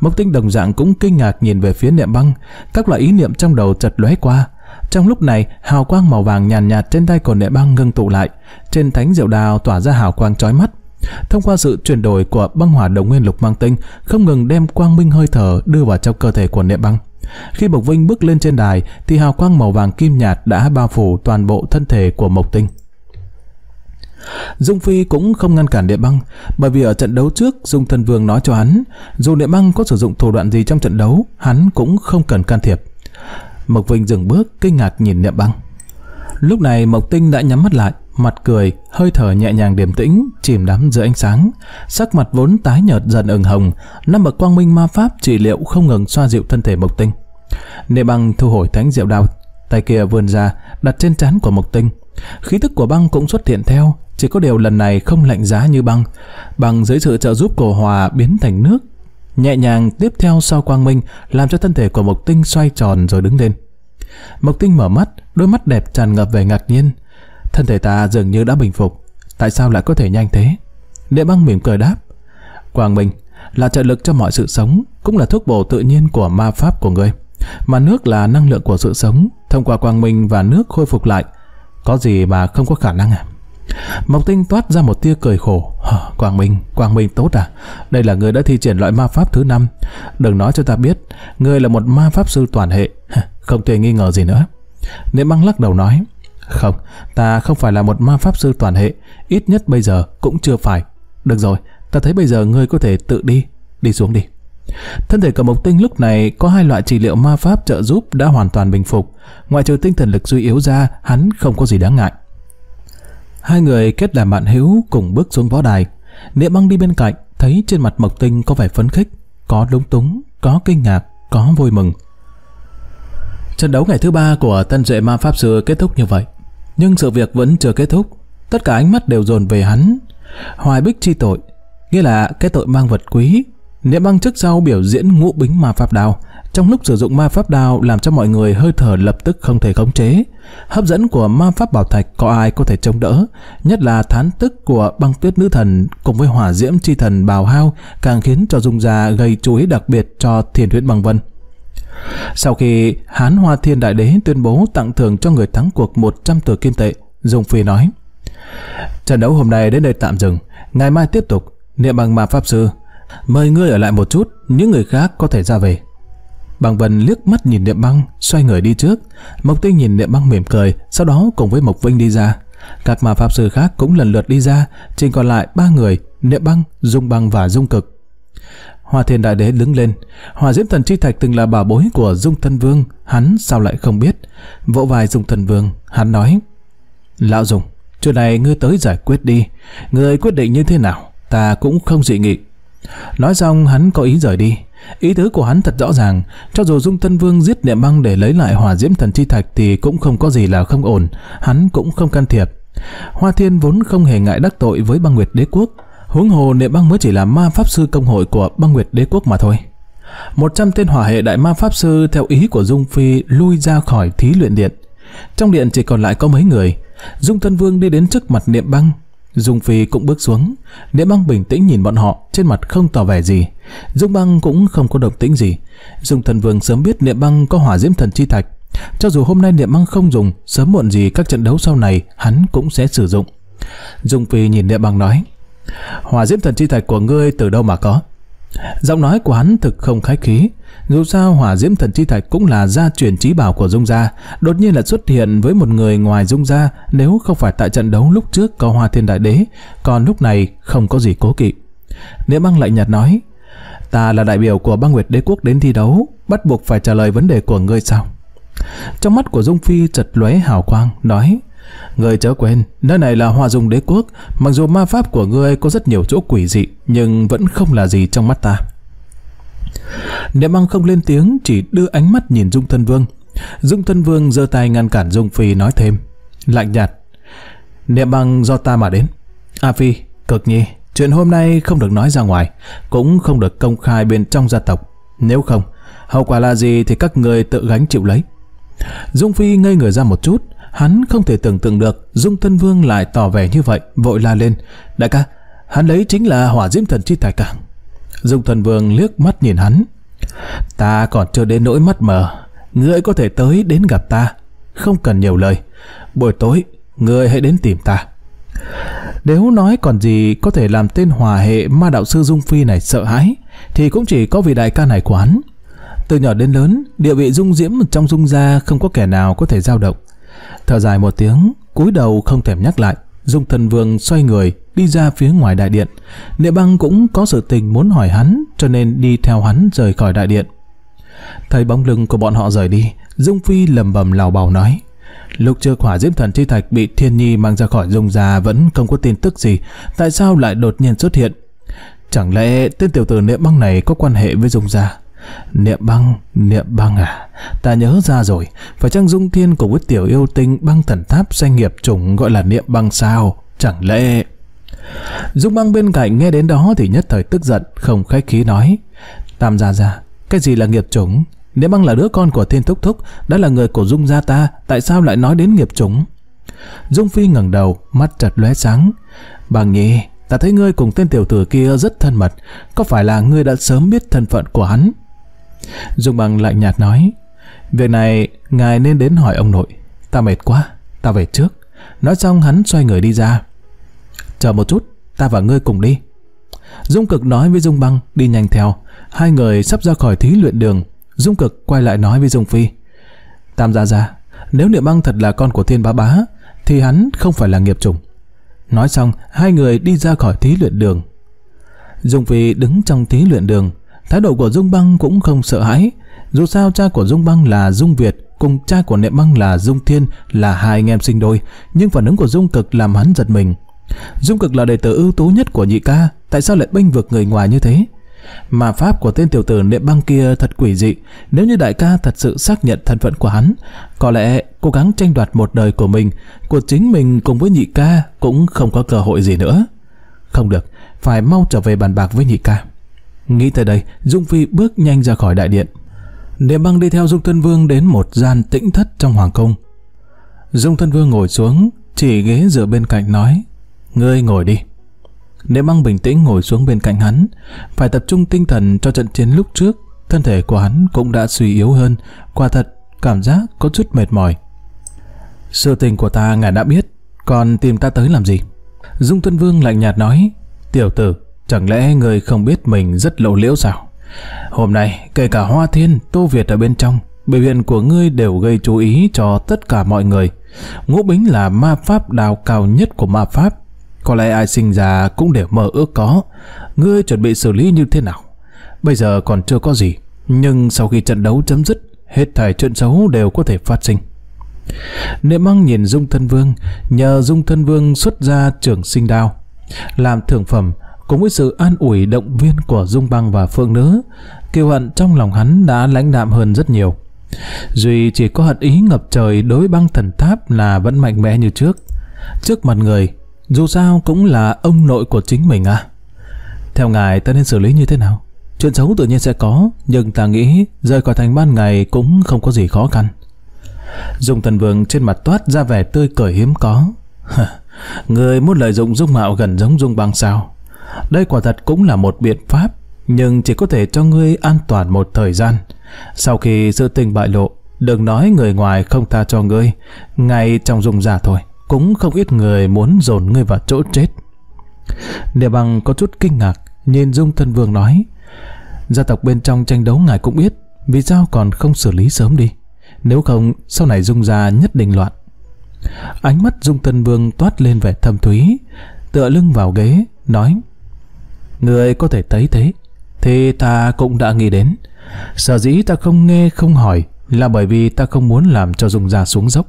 A: Mộc tinh đồng dạng cũng kinh ngạc nhìn về phía niệm băng, các loại ý niệm trong đầu chật lóe qua. Trong lúc này, hào quang màu vàng nhàn nhạt, nhạt trên tay của niệm băng ngưng tụ lại, trên thánh diệu đào tỏa ra hào quang chói mắt. Thông qua sự chuyển đổi của băng hỏa đồng nguyên lục mang tinh, không ngừng đem quang minh hơi thở đưa vào trong cơ thể của niệm băng. Khi bộc Vinh bước lên trên đài thì hào quang màu vàng kim nhạt đã bao phủ toàn bộ thân thể của Mộc Tinh. Dung Phi cũng không ngăn cản địa băng, bởi vì ở trận đấu trước Dung Thần Vương nói cho hắn, dù địa băng có sử dụng thủ đoạn gì trong trận đấu, hắn cũng không cần can thiệp. Mộc Vinh dừng bước, kinh ngạc nhìn địa băng. Lúc này Mộc Tinh đã nhắm mắt lại, mặt cười, hơi thở nhẹ nhàng điềm tĩnh, chìm đắm giữa ánh sáng. Sắc mặt vốn tái nhợt dần ửng hồng, năm bậc quang minh ma pháp trị liệu không ngừng xoa dịu thân thể Mộc Tinh. Địa băng thu hồi thánh diệu đao, tay kia vươn ra, đặt trên trán của Mộc Tinh. Khí tức của băng cũng xuất hiện theo, chỉ có điều lần này không lạnh giá như băng, bằng dưới sự trợ giúp của Hòa biến thành nước, nhẹ nhàng tiếp theo sau quang minh làm cho thân thể của Mộc Tinh xoay tròn rồi đứng lên. Mộc Tinh mở mắt, đôi mắt đẹp tràn ngập vẻ ngạc nhiên. Thân thể ta dường như đã bình phục, tại sao lại có thể nhanh thế? Lệ băng mỉm cười đáp. Quang minh là trợ lực cho mọi sự sống, cũng là thuốc bổ tự nhiên của ma pháp của người. Mà nước là năng lượng của sự sống, thông qua quang minh và nước khôi phục lại. Có gì mà không có khả năng à? Mộc Tinh toát ra một tia cười khổ. Quang Minh, Quang Minh tốt à? Đây là người đã thi triển loại ma pháp thứ năm. Đừng nói cho ta biết, người là một ma pháp sư toàn hệ. Không thể nghi ngờ gì nữa. Niệm băng lắc đầu nói. Không, ta không phải là một ma pháp sư toàn hệ. Ít nhất bây giờ cũng chưa phải. Được rồi, ta thấy bây giờ ngươi có thể tự đi. Đi xuống đi. Thân thể của mộc tinh lúc này có hai loại trị liệu ma pháp trợ giúp đã hoàn toàn bình phục. Ngoại trừ tinh thần lực suy yếu ra, hắn không có gì đáng ngại. Hai người kết làm bạn hữu cùng bước xuống võ đài. Niệm băng đi bên cạnh, thấy trên mặt Mộc Tinh có vẻ phấn khích, có lúng túng, có kinh ngạc, có vui mừng. Trận đấu ngày thứ ba của tân duệ ma pháp sư kết thúc như vậy. Nhưng sự việc vẫn chưa kết thúc. Tất cả ánh mắt đều dồn về hắn. Hoài bích chi tội, nghĩa là cái tội mang vật quý Niệm băng trước sau biểu diễn ngũ bính ma pháp đao. Trong lúc sử dụng ma pháp đao làm cho mọi người hơi thở lập tức không thể khống chế. Hấp dẫn của ma pháp bảo thạch có ai có thể chống đỡ, nhất là thán tức của băng tuyết nữ thần cùng với hỏa diễm chi thần bào hao càng khiến cho dung gia gây chú ý đặc biệt cho thiền huyễn băng vân. Sau khi Hán Hoa Thiên Đại Đế tuyên bố tặng thưởng cho người thắng cuộc 100 tờ kim tệ, Dung Phi nói Trận đấu hôm nay đến đây tạm dừng, ngày mai tiếp tục, niệm bằng ma Pháp Sư Mời ngươi ở lại một chút, những người khác có thể ra về. Bằng Vân liếc mắt nhìn Niệm Băng, xoay người đi trước. Mộc Tinh nhìn Niệm Băng mỉm cười, sau đó cùng với Mộc Vinh đi ra. Các mà pháp sư khác cũng lần lượt đi ra, chỉ còn lại ba người, Niệm Băng, Dung Băng và Dung Cực. Hoa Thiên Đại Đế đứng lên, Hòa Diễm Thần Chi Thạch từng là bảo bối của Dung Thân Vương, hắn sao lại không biết. Vỗ vai Dung Thân Vương, hắn nói, Lão Dung, chuyện này ngươi tới giải quyết đi, ngươi quyết định như thế nào, ta cũng không dị nghị. Nói xong hắn có ý rời đi. Ý tứ của hắn thật rõ ràng, cho dù Dung Tân Vương giết Niệm Băng để lấy lại hỏa diễm thần chi thạch thì cũng không có gì là không ổn, hắn cũng không can thiệp. Hoa Thiên vốn không hề ngại đắc tội với băng nguyệt đế quốc, huống hồ Niệm Băng mới chỉ là ma pháp sư công hội của băng nguyệt đế quốc mà thôi. Một trăm tên hỏa hệ đại ma pháp sư theo ý của Dung Phi lui ra khỏi thí luyện điện. Trong điện chỉ còn lại có mấy người, Dung Tân Vương đi đến trước mặt Niệm Băng, Dung Phi cũng bước xuống, Niệm Băng bình tĩnh nhìn bọn họ, trên mặt không tỏ vẻ gì. Dung Băng cũng không có động tĩnh gì. Dung Thần Vương sớm biết Niệm Băng có hỏa diễm thần chi thạch, cho dù hôm nay Niệm Băng không dùng, sớm muộn gì các trận đấu sau này hắn cũng sẽ sử dụng. Dung Phi nhìn Niệm Băng nói: "Hỏa diễm thần chi thạch của ngươi từ đâu mà có?" Giọng nói của hắn thực không khách khí, dù sao hỏa diễm thần chi thạch cũng là gia truyền trí bảo của Dung gia, đột nhiên là xuất hiện với một người ngoài Dung gia, nếu không phải tại trận đấu lúc trước có Hoa Thiên Đại Đế, còn lúc này không có gì cố kỵ. nếu Băng lạnh nhạt nói: "Ta là đại biểu của Băng Nguyệt Đế quốc đến thi đấu, bắt buộc phải trả lời vấn đề của ngươi sao?" Trong mắt của Dung Phi chợt lóe hào quang, nói: Người chớ quên, nơi này là hòa dung đế quốc, mặc dù ma pháp của ngươi có rất nhiều chỗ quỷ dị, nhưng vẫn không là gì trong mắt ta. Niệm băng không lên tiếng, chỉ đưa ánh mắt nhìn Dung Thân Vương. Dung Thân Vương giơ tay ngăn cản Dung Phi nói thêm, lạnh nhạt. Niệm băng do ta mà đến. A Phi, cực nhi, chuyện hôm nay không được nói ra ngoài, cũng không được công khai bên trong gia tộc. Nếu không, hậu quả là gì thì các người tự gánh chịu lấy. Dung Phi ngây người ra một chút, Hắn không thể tưởng tượng được Dung Tân Vương lại tỏ vẻ như vậy, vội la lên. Đại ca, hắn lấy chính là hỏa diễm thần chi tài cả. Dung Tân Vương liếc mắt nhìn hắn. Ta còn chưa đến nỗi mắt mờ. Ngươi có thể tới đến gặp ta. Không cần nhiều lời. Buổi tối, ngươi hãy đến tìm ta. Nếu nói còn gì có thể làm tên hòa hệ ma đạo sư Dung Phi này sợ hãi, thì cũng chỉ có vị đại ca này quán Từ nhỏ đến lớn, địa vị dung diễm trong dung gia không có kẻ nào có thể dao động thở dài một tiếng, cúi đầu không thèm nhắc lại, Dung Thần Vương xoay người, đi ra phía ngoài đại điện. niệm băng cũng có sự tình muốn hỏi hắn, cho nên đi theo hắn rời khỏi đại điện. Thấy bóng lưng của bọn họ rời đi, Dung Phi lầm bầm lào bào nói. lục trước hỏa diễm thần chi thạch bị thiên nhi mang ra khỏi dung gia vẫn không có tin tức gì, tại sao lại đột nhiên xuất hiện? Chẳng lẽ tên tiểu tử niệm băng này có quan hệ với dung gia? Niệm băng, niệm băng à Ta nhớ ra rồi Phải chăng Dung Thiên cùng với tiểu yêu tinh Băng thần tháp doanh nghiệp chủng gọi là niệm băng sao Chẳng lẽ Dung băng bên cạnh nghe đến đó Thì nhất thời tức giận không khách khí nói Tam gia gia, cái gì là nghiệp chủng Niệm băng là đứa con của thiên thúc thúc Đã là người của Dung gia ta Tại sao lại nói đến nghiệp chủng Dung Phi ngẩng đầu, mắt chật lóe sáng. Bằng nhì, ta thấy ngươi cùng tên tiểu tử kia rất thân mật. Có phải là ngươi đã sớm biết thân phận của hắn, Dung Bằng lại nhạt nói, việc này ngài nên đến hỏi ông nội, ta mệt quá, ta về trước. Nói xong hắn xoay người đi ra. Chờ một chút, ta và ngươi cùng đi. Dung Cực nói với Dung Băng đi nhanh theo, hai người sắp ra khỏi thí luyện đường. Dung Cực quay lại nói với Dung Phi, Tam gia gia, nếu Niệm Băng thật là con của Thiên Bá Bá, thì hắn không phải là nghiệp trùng. Nói xong, hai người đi ra khỏi thí luyện đường. Dung Phi đứng trong thí luyện đường, Thái độ của Dung Băng cũng không sợ hãi, dù sao cha của Dung Băng là Dung Việt, cùng cha của Nệm Băng là Dung Thiên là hai anh em sinh đôi, nhưng phản ứng của Dung Cực làm hắn giật mình. Dung Cực là đệ tử ưu tú nhất của nhị ca, tại sao lại bênh vực người ngoài như thế? Mà pháp của tên tiểu tử Nệm Băng kia thật quỷ dị, nếu như đại ca thật sự xác nhận thân phận của hắn, có lẽ cố gắng tranh đoạt một đời của mình, của chính mình cùng với nhị ca cũng không có cơ hội gì nữa. Không được, phải mau trở về bàn bạc với nhị ca. Nghĩ tới đây, Dung Phi bước nhanh ra khỏi đại điện. Niệm băng đi theo Dung Thân Vương đến một gian tĩnh thất trong hoàng cung. Dung Thân Vương ngồi xuống, chỉ ghế dựa bên cạnh nói, Ngươi ngồi đi. Niệm băng bình tĩnh ngồi xuống bên cạnh hắn, phải tập trung tinh thần cho trận chiến lúc trước, thân thể của hắn cũng đã suy yếu hơn, quả thật, cảm giác có chút mệt mỏi. Sự tình của ta ngài đã biết, còn tìm ta tới làm gì? Dung thân Vương lạnh nhạt nói, tiểu tử, Chẳng lẽ người không biết mình rất lộ liễu sao? Hôm nay, kể cả Hoa Thiên, Tô Việt ở bên trong, biểu hiện của ngươi đều gây chú ý cho tất cả mọi người. Ngũ Bính là ma pháp đào cao nhất của ma pháp. Có lẽ ai sinh ra cũng đều mơ ước có. Ngươi chuẩn bị xử lý như thế nào? Bây giờ còn chưa có gì, nhưng sau khi trận đấu chấm dứt, hết thảy chuyện xấu đều có thể phát sinh. Niệm măng nhìn Dung Thân Vương, nhờ Dung Thân Vương xuất ra trưởng sinh đao. Làm thưởng phẩm, cùng với sự an ủi động viên của Dung Băng và Phương Nữ, kiêu hận trong lòng hắn đã lãnh đạm hơn rất nhiều. Duy chỉ có hận ý ngập trời đối băng thần tháp là vẫn mạnh mẽ như trước. Trước mặt người, dù sao cũng là ông nội của chính mình à. Theo ngài ta nên xử lý như thế nào? Chuyện xấu tự nhiên sẽ có, nhưng ta nghĩ rời khỏi thành ban ngày cũng không có gì khó khăn. Dung thần vương trên mặt toát ra vẻ tươi cười hiếm có. Người muốn lợi dụng dung mạo gần giống dung băng sao? Đây quả thật cũng là một biện pháp, nhưng chỉ có thể cho ngươi an toàn một thời gian. Sau khi sự tình bại lộ, đừng nói người ngoài không tha cho ngươi, ngay trong dùng giả thôi, cũng không ít người muốn dồn ngươi vào chỗ chết. Địa bằng có chút kinh ngạc, nhìn Dung Thân Vương nói, gia tộc bên trong tranh đấu ngài cũng biết, vì sao còn không xử lý sớm đi? Nếu không, sau này Dung gia nhất định loạn. Ánh mắt Dung Tân Vương toát lên vẻ thâm thúy, tựa lưng vào ghế, nói Người có thể thấy thế, thì ta cũng đã nghĩ đến. Sở dĩ ta không nghe không hỏi là bởi vì ta không muốn làm cho Dung Gia xuống dốc.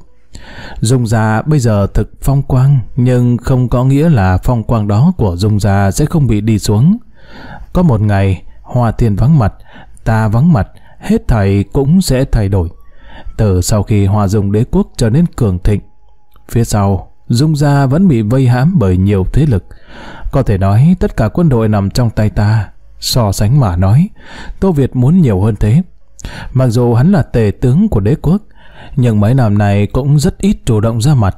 A: Dung Gia bây giờ thực phong quang, nhưng không có nghĩa là phong quang đó của Dung Gia sẽ không bị đi xuống. Có một ngày, Hoa Thiên vắng mặt, ta vắng mặt, hết thảy cũng sẽ thay đổi. Từ sau khi Hoa Dung đế quốc trở nên cường thịnh, phía sau Dung Gia vẫn bị vây hãm bởi nhiều thế lực. Có thể nói tất cả quân đội nằm trong tay ta. So sánh mà nói, Tô Việt muốn nhiều hơn thế. Mặc dù hắn là tể tướng của đế quốc, nhưng mấy năm này cũng rất ít chủ động ra mặt.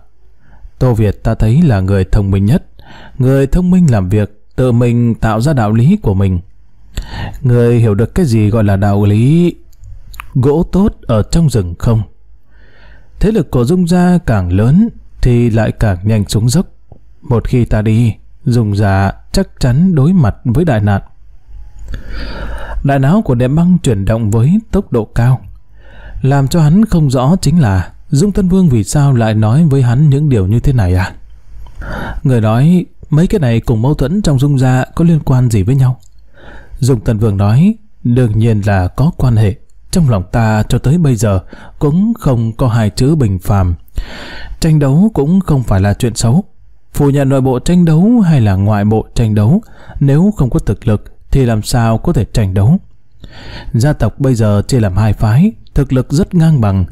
A: Tô Việt ta thấy là người thông minh nhất. Người thông minh làm việc, tự mình tạo ra đạo lý của mình. Người hiểu được cái gì gọi là đạo lý gỗ tốt ở trong rừng không? Thế lực của Dung Gia càng lớn thì lại càng nhanh xuống dốc. Một khi ta đi, dùng già chắc chắn đối mặt với đại nạn. Đại não của đệm băng chuyển động với tốc độ cao. Làm cho hắn không rõ chính là Dung Tân Vương vì sao lại nói với hắn những điều như thế này à? Người nói mấy cái này cùng mâu thuẫn trong Dung gia có liên quan gì với nhau? Dung Tân Vương nói đương nhiên là có quan hệ. Trong lòng ta cho tới bây giờ cũng không có hai chữ bình phàm Tranh đấu cũng không phải là chuyện xấu. Phủ nhận nội bộ tranh đấu hay là ngoại bộ tranh đấu, nếu không có thực lực thì làm sao có thể tranh đấu. Gia tộc bây giờ chia làm hai phái, thực lực rất ngang bằng.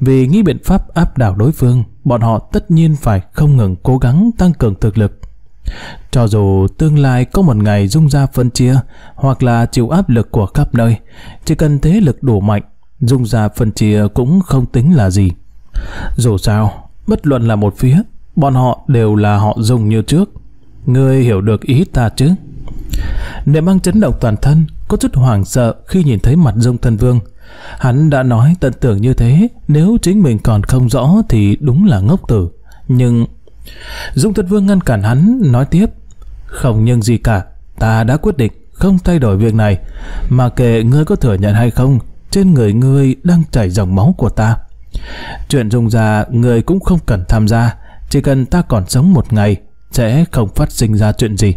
A: Vì nghĩ biện pháp áp đảo đối phương, bọn họ tất nhiên phải không ngừng cố gắng tăng cường thực lực. Cho dù tương lai có một ngày dung ra phân chia hoặc là chịu áp lực của khắp nơi, chỉ cần thế lực đủ mạnh, dung ra phân chia cũng không tính là gì. Dù sao, bất luận là một phía, bọn họ đều là họ dùng như trước. Ngươi hiểu được ý ta chứ? Niệm băng chấn động toàn thân, có chút hoảng sợ khi nhìn thấy mặt dung thân vương. Hắn đã nói tận tưởng như thế, nếu chính mình còn không rõ thì đúng là ngốc tử. Nhưng... Dung thân vương ngăn cản hắn, nói tiếp. Không nhưng gì cả, ta đã quyết định không thay đổi việc này. Mà kệ ngươi có thừa nhận hay không, trên người ngươi đang chảy dòng máu của ta. Chuyện dùng già người cũng không cần tham gia, chỉ cần ta còn sống một ngày sẽ không phát sinh ra chuyện gì.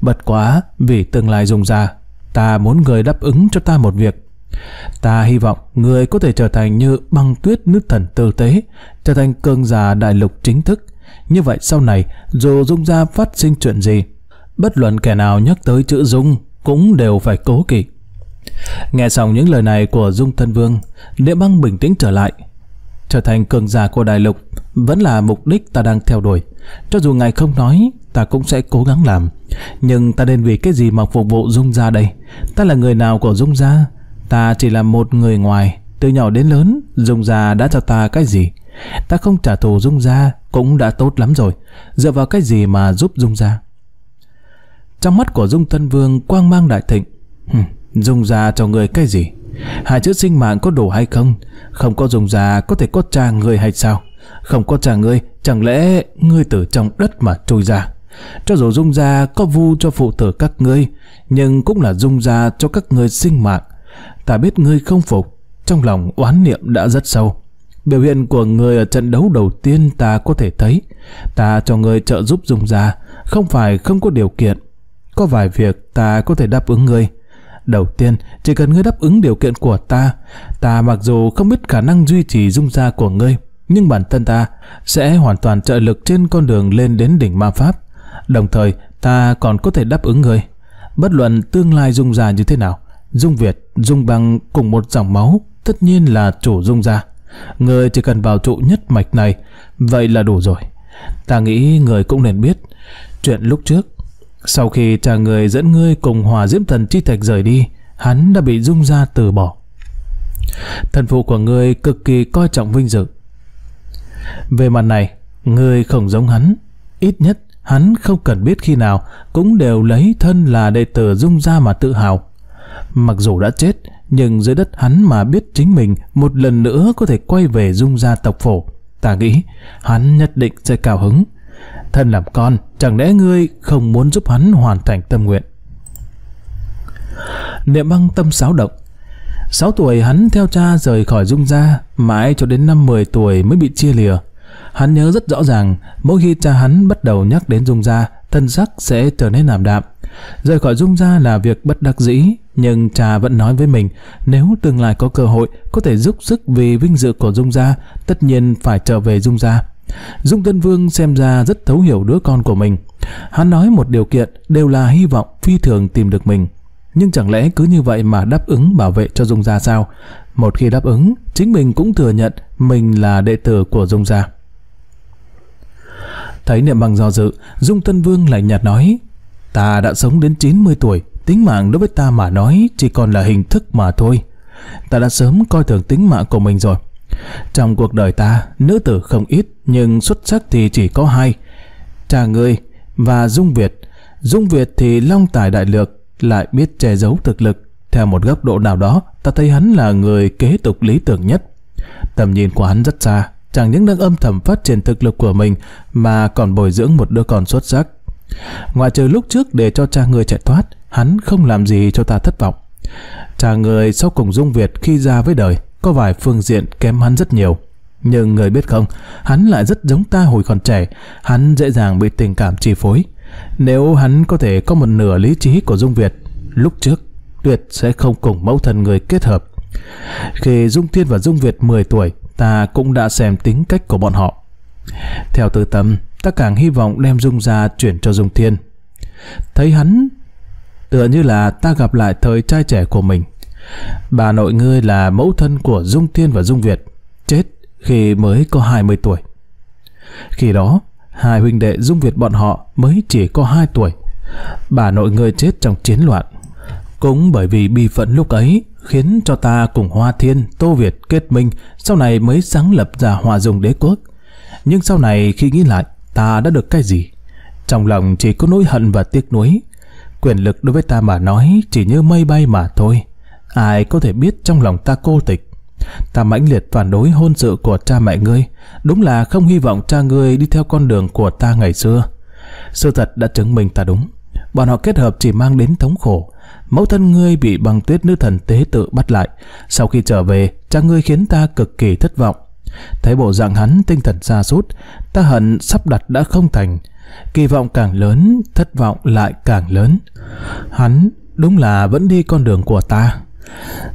A: Bật quá vì tương lai dùng già, ta muốn người đáp ứng cho ta một việc. Ta hy vọng người có thể trở thành như băng tuyết nước thần tư tế, trở thành cương già đại lục chính thức. Như vậy sau này, dù Dung gia phát sinh chuyện gì, bất luận kẻ nào nhắc tới chữ Dung cũng đều phải cố kỵ. Nghe xong những lời này của Dung Thân Vương, Địa Băng bình tĩnh trở lại, trở thành cường giả của đại lục vẫn là mục đích ta đang theo đuổi. Cho dù ngài không nói, ta cũng sẽ cố gắng làm. Nhưng ta nên vì cái gì mà phục vụ Dung gia đây? Ta là người nào của Dung gia? Ta chỉ là một người ngoài. Từ nhỏ đến lớn, Dung gia đã cho ta cái gì? Ta không trả thù Dung gia cũng đã tốt lắm rồi. Dựa vào cái gì mà giúp Dung gia? Trong mắt của Dung Tân Vương quang mang đại thịnh. Hừm. Dùng ra cho người cái gì? Hai chữ sinh mạng có đủ hay không? Không có dùng ra có thể có cha người hay sao? Không có cha người chẳng lẽ người từ trong đất mà trôi ra? Cho dù dung ra có vu cho phụ tử các ngươi, nhưng cũng là dung ra cho các ngươi sinh mạng. Ta biết ngươi không phục, trong lòng oán niệm đã rất sâu. Biểu hiện của người ở trận đấu đầu tiên ta có thể thấy. Ta cho người trợ giúp dung ra, không phải không có điều kiện. Có vài việc ta có thể đáp ứng ngươi, Đầu tiên, chỉ cần ngươi đáp ứng điều kiện của ta, ta mặc dù không biết khả năng duy trì dung gia của ngươi, nhưng bản thân ta sẽ hoàn toàn trợ lực trên con đường lên đến đỉnh ma pháp. Đồng thời, ta còn có thể đáp ứng ngươi. Bất luận tương lai dung gia như thế nào, dung Việt, dung bằng cùng một dòng máu, tất nhiên là chủ dung gia. ngươi chỉ cần vào trụ nhất mạch này, vậy là đủ rồi. Ta nghĩ người cũng nên biết, chuyện lúc trước sau khi cha người dẫn ngươi cùng hòa diễm thần chi thạch rời đi, hắn đã bị dung ra từ bỏ. Thần phụ của ngươi cực kỳ coi trọng vinh dự. Về mặt này, ngươi không giống hắn. Ít nhất, hắn không cần biết khi nào cũng đều lấy thân là đệ tử dung ra mà tự hào. Mặc dù đã chết, nhưng dưới đất hắn mà biết chính mình một lần nữa có thể quay về dung ra tộc phổ. Ta nghĩ hắn nhất định sẽ cao hứng thân làm con, chẳng lẽ ngươi không muốn giúp hắn hoàn thành tâm nguyện? Niệm băng tâm sáo động. 6 tuổi hắn theo cha rời khỏi dung gia, mãi cho đến năm 10 tuổi mới bị chia lìa. Hắn nhớ rất rõ ràng, mỗi khi cha hắn bắt đầu nhắc đến dung gia, thân sắc sẽ trở nên làm đạm. Rời khỏi dung gia là việc bất đắc dĩ, nhưng cha vẫn nói với mình, nếu tương lai có cơ hội, có thể giúp sức vì vinh dự của dung gia, tất nhiên phải trở về dung gia. Dung Tân Vương xem ra rất thấu hiểu đứa con của mình. Hắn nói một điều kiện đều là hy vọng phi thường tìm được mình. Nhưng chẳng lẽ cứ như vậy mà đáp ứng bảo vệ cho Dung Gia sao? Một khi đáp ứng, chính mình cũng thừa nhận mình là đệ tử của Dung Gia. Thấy niệm bằng do dự, Dung Tân Vương lạnh nhạt nói Ta đã sống đến 90 tuổi, tính mạng đối với ta mà nói chỉ còn là hình thức mà thôi. Ta đã sớm coi thường tính mạng của mình rồi. Trong cuộc đời ta, nữ tử không ít, nhưng xuất sắc thì chỉ có hai. Trà Ngươi và Dung Việt. Dung Việt thì long tài đại lược, lại biết che giấu thực lực. Theo một góc độ nào đó, ta thấy hắn là người kế tục lý tưởng nhất. Tầm nhìn của hắn rất xa, chẳng những đang âm thầm phát triển thực lực của mình mà còn bồi dưỡng một đứa con xuất sắc. Ngoài trừ lúc trước để cho cha người chạy thoát, hắn không làm gì cho ta thất vọng. trà người sau cùng Dung Việt khi ra với đời có vài phương diện kém hắn rất nhiều. Nhưng người biết không, hắn lại rất giống ta hồi còn trẻ, hắn dễ dàng bị tình cảm chi phối. Nếu hắn có thể có một nửa lý trí của Dung Việt, lúc trước tuyệt sẽ không cùng mẫu thần người kết hợp. Khi Dung Thiên và Dung Việt 10 tuổi, ta cũng đã xem tính cách của bọn họ. Theo tư tâm, ta càng hy vọng đem Dung ra chuyển cho Dung Thiên. Thấy hắn tựa như là ta gặp lại thời trai trẻ của mình Bà nội ngươi là mẫu thân của Dung Tiên và Dung Việt, chết khi mới có 20 tuổi. Khi đó, hai huynh đệ Dung Việt bọn họ mới chỉ có 2 tuổi. Bà nội ngươi chết trong chiến loạn. Cũng bởi vì bi phận lúc ấy khiến cho ta cùng Hoa Thiên, Tô Việt kết minh sau này mới sáng lập ra hòa Dung đế quốc. Nhưng sau này khi nghĩ lại, ta đã được cái gì? Trong lòng chỉ có nỗi hận và tiếc nuối. Quyền lực đối với ta mà nói chỉ như mây bay mà thôi. Ai có thể biết trong lòng ta cô tịch Ta mãnh liệt phản đối hôn sự của cha mẹ ngươi Đúng là không hy vọng cha ngươi đi theo con đường của ta ngày xưa Sự thật đã chứng minh ta đúng Bọn họ kết hợp chỉ mang đến thống khổ Mẫu thân ngươi bị băng tuyết nữ thần tế tự bắt lại Sau khi trở về Cha ngươi khiến ta cực kỳ thất vọng Thấy bộ dạng hắn tinh thần xa sút Ta hận sắp đặt đã không thành Kỳ vọng càng lớn Thất vọng lại càng lớn Hắn đúng là vẫn đi con đường của ta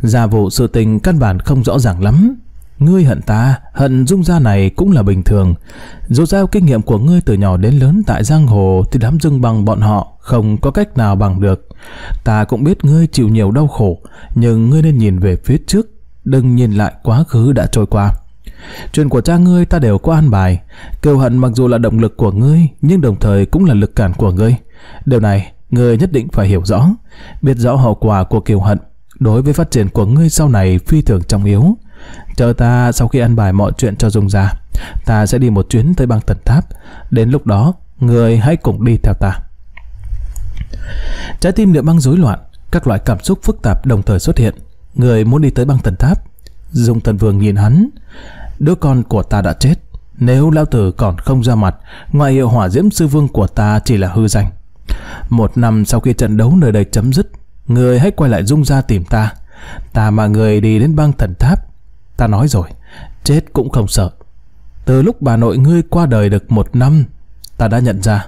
A: Gia vụ sự tình căn bản không rõ ràng lắm. Ngươi hận ta, hận dung gia này cũng là bình thường. Dù sao kinh nghiệm của ngươi từ nhỏ đến lớn tại giang hồ thì đám dưng bằng bọn họ không có cách nào bằng được. Ta cũng biết ngươi chịu nhiều đau khổ, nhưng ngươi nên nhìn về phía trước, đừng nhìn lại quá khứ đã trôi qua. Chuyện của cha ngươi ta đều có an bài Kêu hận mặc dù là động lực của ngươi Nhưng đồng thời cũng là lực cản của ngươi Điều này ngươi nhất định phải hiểu rõ Biết rõ hậu quả của kiều hận đối với phát triển của ngươi sau này phi thường trọng yếu. Chờ ta sau khi ăn bài mọi chuyện cho dùng ra, ta sẽ đi một chuyến tới băng Tần Tháp. Đến lúc đó, ngươi hãy cùng đi theo ta. Trái tim địa băng rối loạn, các loại cảm xúc phức tạp đồng thời xuất hiện. Người muốn đi tới băng Tần Tháp. Dung Thần Vương nhìn hắn. Đứa con của ta đã chết. Nếu lão tử còn không ra mặt, ngoại hiệu hỏa diễm sư vương của ta chỉ là hư danh. Một năm sau khi trận đấu nơi đây chấm dứt, Người hãy quay lại dung ra tìm ta. Ta mà người đi đến băng thần tháp. Ta nói rồi, chết cũng không sợ. Từ lúc bà nội ngươi qua đời được một năm, ta đã nhận ra.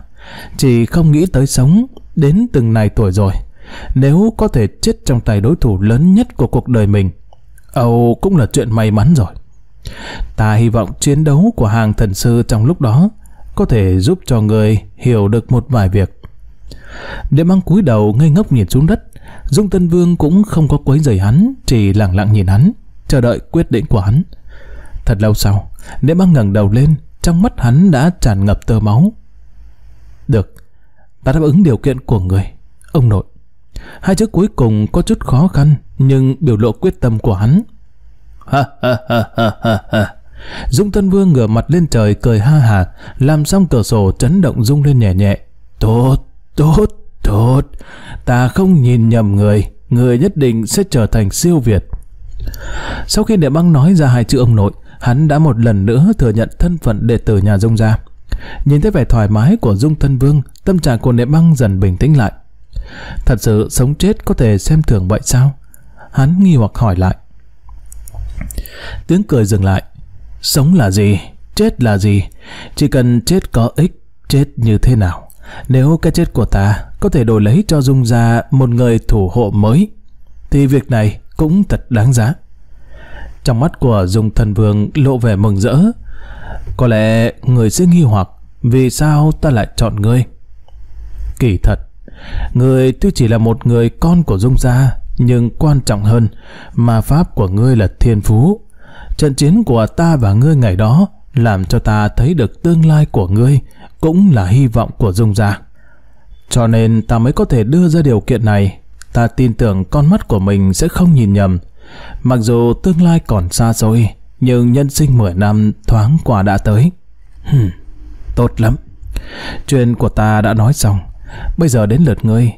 A: Chỉ không nghĩ tới sống đến từng này tuổi rồi. Nếu có thể chết trong tay đối thủ lớn nhất của cuộc đời mình, Âu cũng là chuyện may mắn rồi. Ta hy vọng chiến đấu của hàng thần sư trong lúc đó có thể giúp cho người hiểu được một vài việc. Đêm băng cúi đầu ngây ngốc nhìn xuống đất, Dung Tân Vương cũng không có quấy rầy hắn, chỉ lặng lặng nhìn hắn, chờ đợi quyết định của hắn. Thật lâu sau, Niệm Băng ngẩng đầu lên, trong mắt hắn đã tràn ngập tơ máu. Được, ta đáp ứng điều kiện của người, ông nội. Hai chữ cuối cùng có chút khó khăn, nhưng biểu lộ quyết tâm của hắn. Ha ha ha ha ha ha. Dung Tân Vương ngửa mặt lên trời cười ha hà, làm xong cửa sổ chấn động rung lên nhẹ nhẹ. Tốt, tốt. Tốt, ta không nhìn nhầm người, người nhất định sẽ trở thành siêu Việt. Sau khi địa băng nói ra hai chữ ông nội, hắn đã một lần nữa thừa nhận thân phận đệ tử nhà Dung gia. Nhìn thấy vẻ thoải mái của Dung Thân Vương, tâm trạng của địa băng dần bình tĩnh lại. Thật sự sống chết có thể xem thường vậy sao? Hắn nghi hoặc hỏi lại. Tiếng cười dừng lại. Sống là gì? Chết là gì? Chỉ cần chết có ích, chết như thế nào? Nếu cái chết của ta có thể đổi lấy cho Dung gia một người thủ hộ mới, thì việc này cũng thật đáng giá. Trong mắt của Dung thần vương lộ vẻ mừng rỡ. Có lẽ người sẽ nghi hoặc vì sao ta lại chọn ngươi. Kỳ thật, người tuy chỉ là một người con của Dung gia, nhưng quan trọng hơn, mà pháp của ngươi là thiên phú. Trận chiến của ta và ngươi ngày đó làm cho ta thấy được tương lai của ngươi cũng là hy vọng của Dung gia. Cho nên ta mới có thể đưa ra điều kiện này, ta tin tưởng con mắt của mình sẽ không nhìn nhầm. Mặc dù tương lai còn xa xôi, nhưng nhân sinh mười năm thoáng qua đã tới. Hừm, tốt lắm. Chuyện của ta đã nói xong, bây giờ đến lượt ngươi.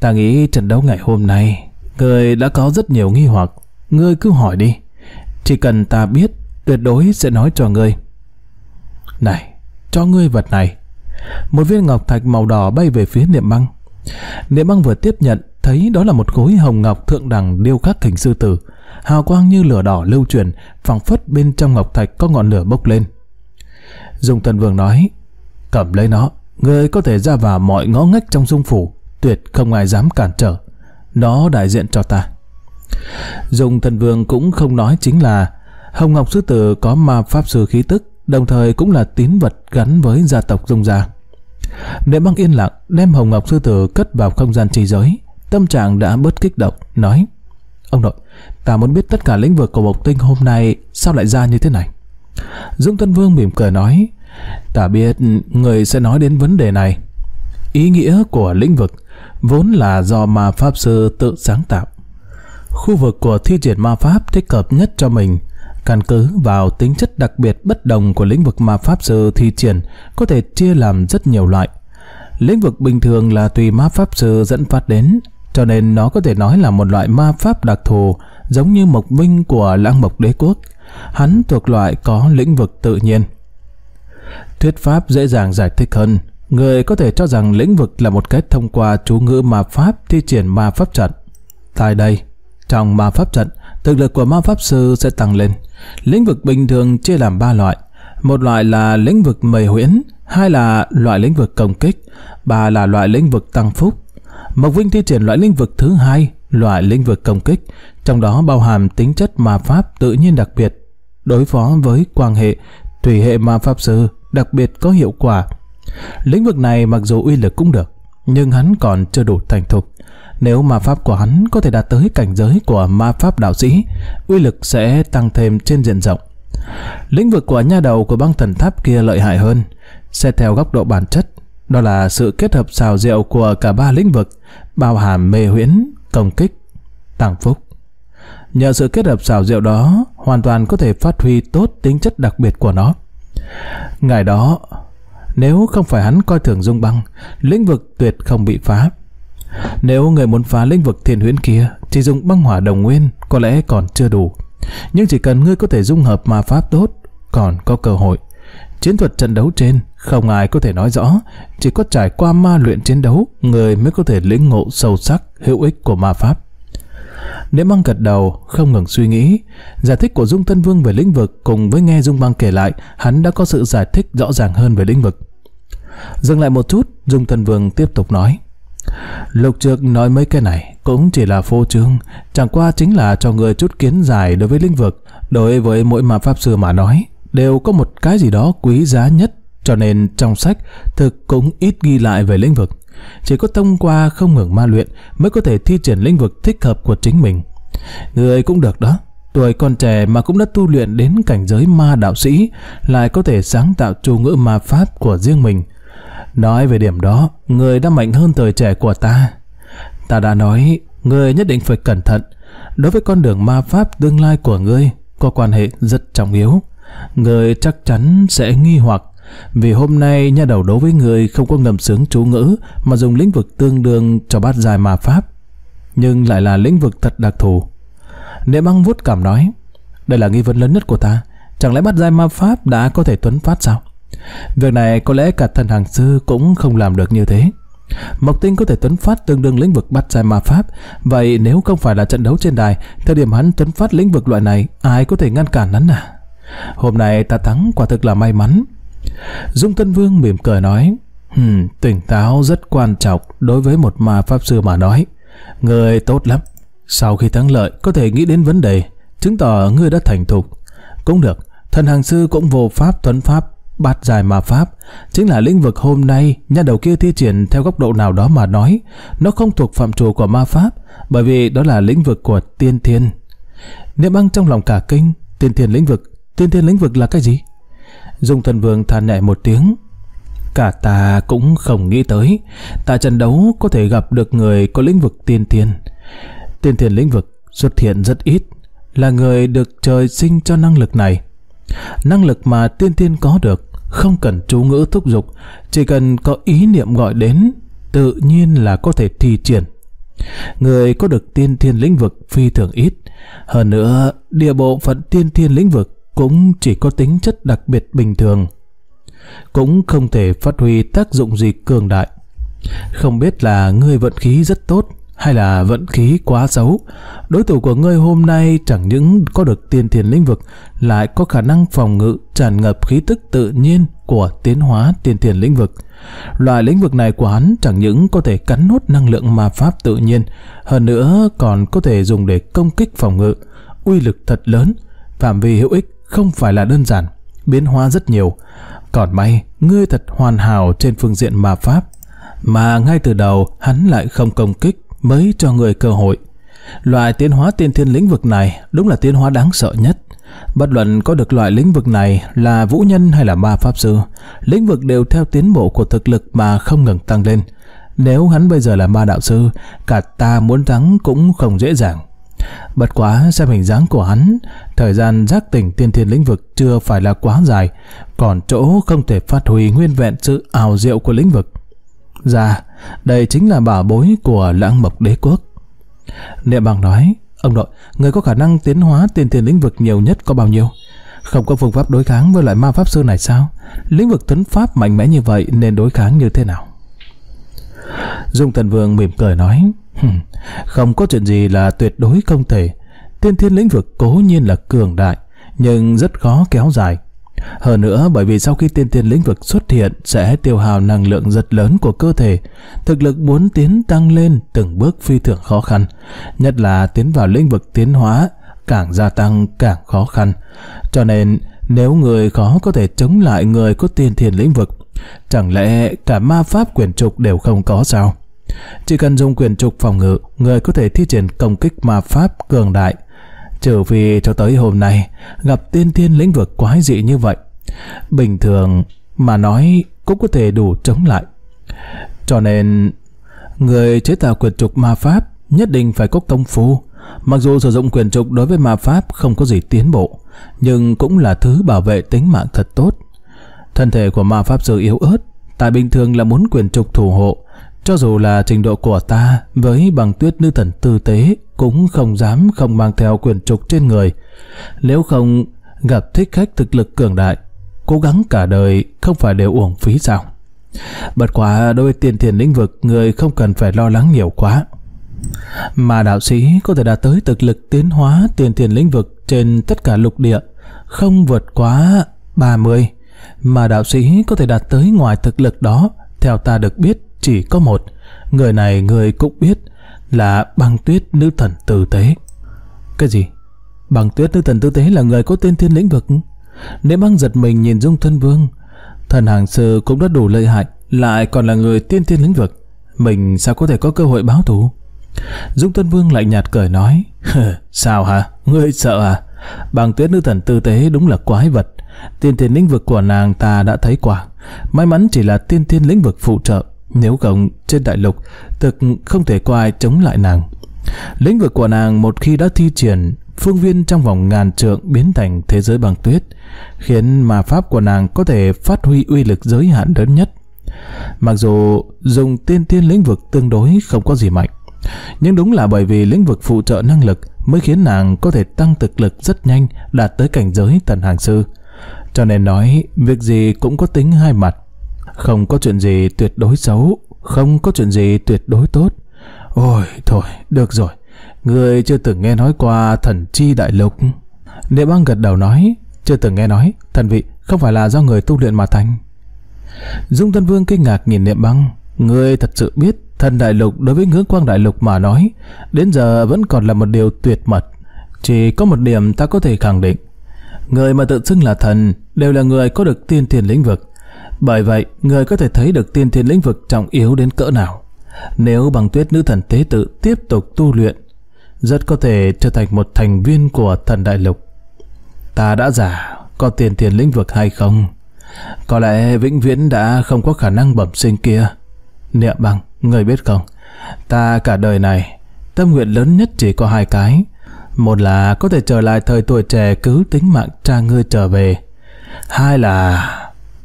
A: Ta nghĩ trận đấu ngày hôm nay, ngươi đã có rất nhiều nghi hoặc, ngươi cứ hỏi đi. Chỉ cần ta biết tuyệt đối sẽ nói cho ngươi. Này, cho ngươi vật này. Một viên ngọc thạch màu đỏ bay về phía niệm băng. Niệm băng vừa tiếp nhận, thấy đó là một khối hồng ngọc thượng đẳng điêu khắc hình sư tử. Hào quang như lửa đỏ lưu truyền, phẳng phất bên trong ngọc thạch có ngọn lửa bốc lên. Dùng thần vương nói, cầm lấy nó, ngươi có thể ra vào mọi ngõ ngách trong dung phủ, tuyệt không ai dám cản trở. Nó đại diện cho ta. Dùng thần vương cũng không nói chính là Hồng Ngọc Sư Tử có ma pháp sư khí tức, đồng thời cũng là tín vật gắn với gia tộc Dung Gia. Nệ băng yên lặng đem Hồng Ngọc Sư Tử cất vào không gian trì giới, tâm trạng đã bớt kích động, nói Ông nội, ta muốn biết tất cả lĩnh vực của bộc Tinh hôm nay sao lại ra như thế này. Dung Tân Vương mỉm cười nói Ta biết người sẽ nói đến vấn đề này. Ý nghĩa của lĩnh vực vốn là do ma pháp sư tự sáng tạo. Khu vực của thi triển ma pháp thích hợp nhất cho mình Căn cứ vào tính chất đặc biệt bất đồng của lĩnh vực mà Pháp Sư thi triển có thể chia làm rất nhiều loại. Lĩnh vực bình thường là tùy ma Pháp Sư dẫn phát đến, cho nên nó có thể nói là một loại ma Pháp đặc thù giống như mộc minh của lãng mộc đế quốc. Hắn thuộc loại có lĩnh vực tự nhiên. Thuyết Pháp dễ dàng giải thích hơn. Người có thể cho rằng lĩnh vực là một cách thông qua chú ngữ ma Pháp thi triển ma Pháp trận. Tại đây, trong ma Pháp trận, thực lực của ma pháp sư sẽ tăng lên. Lĩnh vực bình thường chia làm 3 loại. Một loại là lĩnh vực mầy huyễn, hai là loại lĩnh vực công kích, ba là loại lĩnh vực tăng phúc. Mộc Vinh thi triển loại lĩnh vực thứ hai, loại lĩnh vực công kích, trong đó bao hàm tính chất ma pháp tự nhiên đặc biệt, đối phó với quan hệ, thủy hệ ma pháp sư đặc biệt có hiệu quả. Lĩnh vực này mặc dù uy lực cũng được, nhưng hắn còn chưa đủ thành thục. Nếu ma pháp của hắn có thể đạt tới cảnh giới của ma pháp đạo sĩ, uy lực sẽ tăng thêm trên diện rộng. Lĩnh vực của nha đầu của băng thần tháp kia lợi hại hơn, xét theo góc độ bản chất, đó là sự kết hợp xào rượu của cả ba lĩnh vực, bao hàm mê huyễn, công kích, tăng phúc. Nhờ sự kết hợp xào rượu đó, hoàn toàn có thể phát huy tốt tính chất đặc biệt của nó. Ngày đó, nếu không phải hắn coi thường dung băng, lĩnh vực tuyệt không bị phá. Nếu người muốn phá lĩnh vực thiên huyễn kia, chỉ dùng băng hỏa đồng nguyên có lẽ còn chưa đủ. Nhưng chỉ cần ngươi có thể dung hợp ma pháp tốt, còn có cơ hội. Chiến thuật trận đấu trên không ai có thể nói rõ, chỉ có trải qua ma luyện chiến đấu, người mới có thể lĩnh ngộ sâu sắc hữu ích của ma pháp. Nếu băng gật đầu, không ngừng suy nghĩ, giải thích của Dung Tân Vương về lĩnh vực cùng với nghe Dung băng kể lại, hắn đã có sự giải thích rõ ràng hơn về lĩnh vực. Dừng lại một chút, Dung Tân Vương tiếp tục nói. Lục trược nói mấy cái này cũng chỉ là phô trương, chẳng qua chính là cho người chút kiến giải đối với lĩnh vực, đối với mỗi mà pháp sư mà nói, đều có một cái gì đó quý giá nhất, cho nên trong sách thực cũng ít ghi lại về lĩnh vực. Chỉ có thông qua không ngừng ma luyện mới có thể thi triển lĩnh vực thích hợp của chính mình. Người cũng được đó, tuổi còn trẻ mà cũng đã tu luyện đến cảnh giới ma đạo sĩ, lại có thể sáng tạo chú ngữ ma pháp của riêng mình – Nói về điểm đó, người đã mạnh hơn thời trẻ của ta. Ta đã nói, người nhất định phải cẩn thận. Đối với con đường ma pháp tương lai của ngươi, có quan hệ rất trọng yếu. Người chắc chắn sẽ nghi hoặc vì hôm nay nhà đầu đối với người không có ngầm sướng chú ngữ mà dùng lĩnh vực tương đương cho bát dài ma pháp nhưng lại là lĩnh vực thật đặc thù niệm băng vuốt cảm nói đây là nghi vấn lớn nhất của ta chẳng lẽ bát dài ma pháp đã có thể tuấn phát sao Việc này có lẽ cả thần hàng sư cũng không làm được như thế. Mộc Tinh có thể tuấn phát tương đương lĩnh vực bắt sai ma pháp, vậy nếu không phải là trận đấu trên đài, thời điểm hắn tuấn phát lĩnh vực loại này, ai có thể ngăn cản hắn à? Hôm nay ta thắng quả thực là may mắn. Dung Tân Vương mỉm cười nói, hmm, tỉnh táo rất quan trọng đối với một ma pháp sư mà nói. Người tốt lắm, sau khi thắng lợi có thể nghĩ đến vấn đề, chứng tỏ người đã thành thục. Cũng được, thần hàng sư cũng vô pháp tuấn pháp Bát giải ma pháp chính là lĩnh vực hôm nay nhà đầu kia thi triển theo góc độ nào đó mà nói, nó không thuộc phạm trù của ma pháp, bởi vì đó là lĩnh vực của tiên thiên. Niệm băng trong lòng cả kinh, tiên thiên lĩnh vực, tiên thiên lĩnh vực là cái gì? Dung thần vương than nhẹ một tiếng, cả ta cũng không nghĩ tới ta trận đấu có thể gặp được người có lĩnh vực tiên thiên tiên thiên lĩnh vực xuất hiện rất ít là người được trời sinh cho năng lực này Năng lực mà tiên tiên có được không cần chú ngữ thúc dục, chỉ cần có ý niệm gọi đến, tự nhiên là có thể thi triển. Người có được tiên thiên lĩnh vực phi thường ít, hơn nữa địa bộ phận tiên thiên lĩnh vực cũng chỉ có tính chất đặc biệt bình thường, cũng không thể phát huy tác dụng gì cường đại. Không biết là người vận khí rất tốt hay là vận khí quá xấu. Đối thủ của ngươi hôm nay chẳng những có được tiền thiền lĩnh vực, lại có khả năng phòng ngự tràn ngập khí tức tự nhiên của tiến hóa tiền thiền lĩnh vực. Loại lĩnh vực này của hắn chẳng những có thể cắn nuốt năng lượng ma pháp tự nhiên, hơn nữa còn có thể dùng để công kích phòng ngự. Uy lực thật lớn, phạm vi hữu ích không phải là đơn giản, biến hóa rất nhiều. Còn may, ngươi thật hoàn hảo trên phương diện ma pháp. Mà ngay từ đầu hắn lại không công kích mới cho người cơ hội. Loại tiến hóa tiên thiên lĩnh vực này đúng là tiến hóa đáng sợ nhất. Bất luận có được loại lĩnh vực này là vũ nhân hay là ma pháp sư, lĩnh vực đều theo tiến bộ của thực lực mà không ngừng tăng lên. Nếu hắn bây giờ là ma đạo sư, cả ta muốn thắng cũng không dễ dàng. Bất quá xem hình dáng của hắn, thời gian giác tỉnh tiên thiên lĩnh vực chưa phải là quá dài, còn chỗ không thể phát huy nguyên vẹn sự ảo diệu của lĩnh vực. Ra, dạ, đây chính là bảo bối của lãng mộc đế quốc. Niệm bằng nói, ông nội, người có khả năng tiến hóa tiền tiền lĩnh vực nhiều nhất có bao nhiêu? Không có phương pháp đối kháng với loại ma pháp sư này sao? Lĩnh vực tấn pháp mạnh mẽ như vậy nên đối kháng như thế nào? Dung Thần Vương mỉm cười nói, không có chuyện gì là tuyệt đối không thể. Tiên thiên lĩnh vực cố nhiên là cường đại, nhưng rất khó kéo dài. Hơn nữa bởi vì sau khi tiên tiên lĩnh vực xuất hiện sẽ tiêu hào năng lượng rất lớn của cơ thể, thực lực muốn tiến tăng lên từng bước phi thường khó khăn, nhất là tiến vào lĩnh vực tiến hóa càng gia tăng càng khó khăn. Cho nên nếu người khó có thể chống lại người có tiên thiên lĩnh vực, chẳng lẽ cả ma pháp quyền trục đều không có sao? Chỉ cần dùng quyền trục phòng ngự, người có thể thi triển công kích ma pháp cường đại trừ phi cho tới hôm nay gặp tiên thiên lĩnh vực quái dị như vậy. Bình thường mà nói cũng có thể đủ chống lại. Cho nên, người chế tạo quyền trục ma pháp nhất định phải có công phu. Mặc dù sử dụng quyền trục đối với ma pháp không có gì tiến bộ, nhưng cũng là thứ bảo vệ tính mạng thật tốt. Thân thể của ma pháp sư yếu ớt, tại bình thường là muốn quyền trục thủ hộ, cho dù là trình độ của ta với bằng tuyết nữ thần tư tế cũng không dám không mang theo quyền trục trên người. Nếu không gặp thích khách thực lực cường đại, cố gắng cả đời không phải đều uổng phí sao. Bật quả đối tiền thiền lĩnh vực người không cần phải lo lắng nhiều quá. Mà đạo sĩ có thể đạt tới thực lực tiến hóa tiền thiền lĩnh vực trên tất cả lục địa, không vượt quá 30. Mà đạo sĩ có thể đạt tới ngoài thực lực đó, theo ta được biết chỉ có một, người này người cũng biết là băng tuyết nữ thần tử tế. Cái gì? Băng tuyết nữ thần tử tế là người có tên thiên lĩnh vực. Nếu băng giật mình nhìn Dung Thân Vương, thần hàng sư cũng đã đủ lợi hại, lại còn là người tiên thiên lĩnh vực. Mình sao có thể có cơ hội báo thù? Dung thân Vương lạnh nhạt cười nói Sao hả? Ngươi sợ à? băng tuyết nữ thần tư tế đúng là quái vật Tiên thiên lĩnh vực của nàng ta đã thấy quả May mắn chỉ là tiên thiên lĩnh vực phụ trợ nếu không, trên đại lục, thực không thể có ai chống lại nàng. Lĩnh vực của nàng một khi đã thi triển, phương viên trong vòng ngàn trượng biến thành thế giới bằng tuyết, khiến mà pháp của nàng có thể phát huy uy lực giới hạn lớn nhất. Mặc dù dùng tiên tiên lĩnh vực tương đối không có gì mạnh, nhưng đúng là bởi vì lĩnh vực phụ trợ năng lực mới khiến nàng có thể tăng thực lực rất nhanh đạt tới cảnh giới tần hàng sư. Cho nên nói, việc gì cũng có tính hai mặt. Không có chuyện gì tuyệt đối xấu, không có chuyện gì tuyệt đối tốt. Ôi, thôi, được rồi. Người chưa từng nghe nói qua thần chi đại lục. Địa băng gật đầu nói, chưa từng nghe nói, thần vị không phải là do người tu luyện mà thành. Dung Tân Vương kinh ngạc nhìn Niệm Băng, người thật sự biết thần đại lục đối với ngưỡng quang đại lục mà nói, đến giờ vẫn còn là một điều tuyệt mật. Chỉ có một điểm ta có thể khẳng định, người mà tự xưng là thần đều là người có được tiên tiền lĩnh vực, bởi vậy, người có thể thấy được tiên thiên lĩnh vực trọng yếu đến cỡ nào. Nếu bằng tuyết nữ thần tế tự tiếp tục tu luyện, rất có thể trở thành một thành viên của thần đại lục. Ta đã giả, có tiền thiên lĩnh vực hay không? Có lẽ vĩnh viễn đã không có khả năng bẩm sinh kia. Niệm bằng, người biết không? Ta cả đời này, tâm nguyện lớn nhất chỉ có hai cái. Một là có thể trở lại thời tuổi trẻ cứu tính mạng cha ngươi trở về. Hai là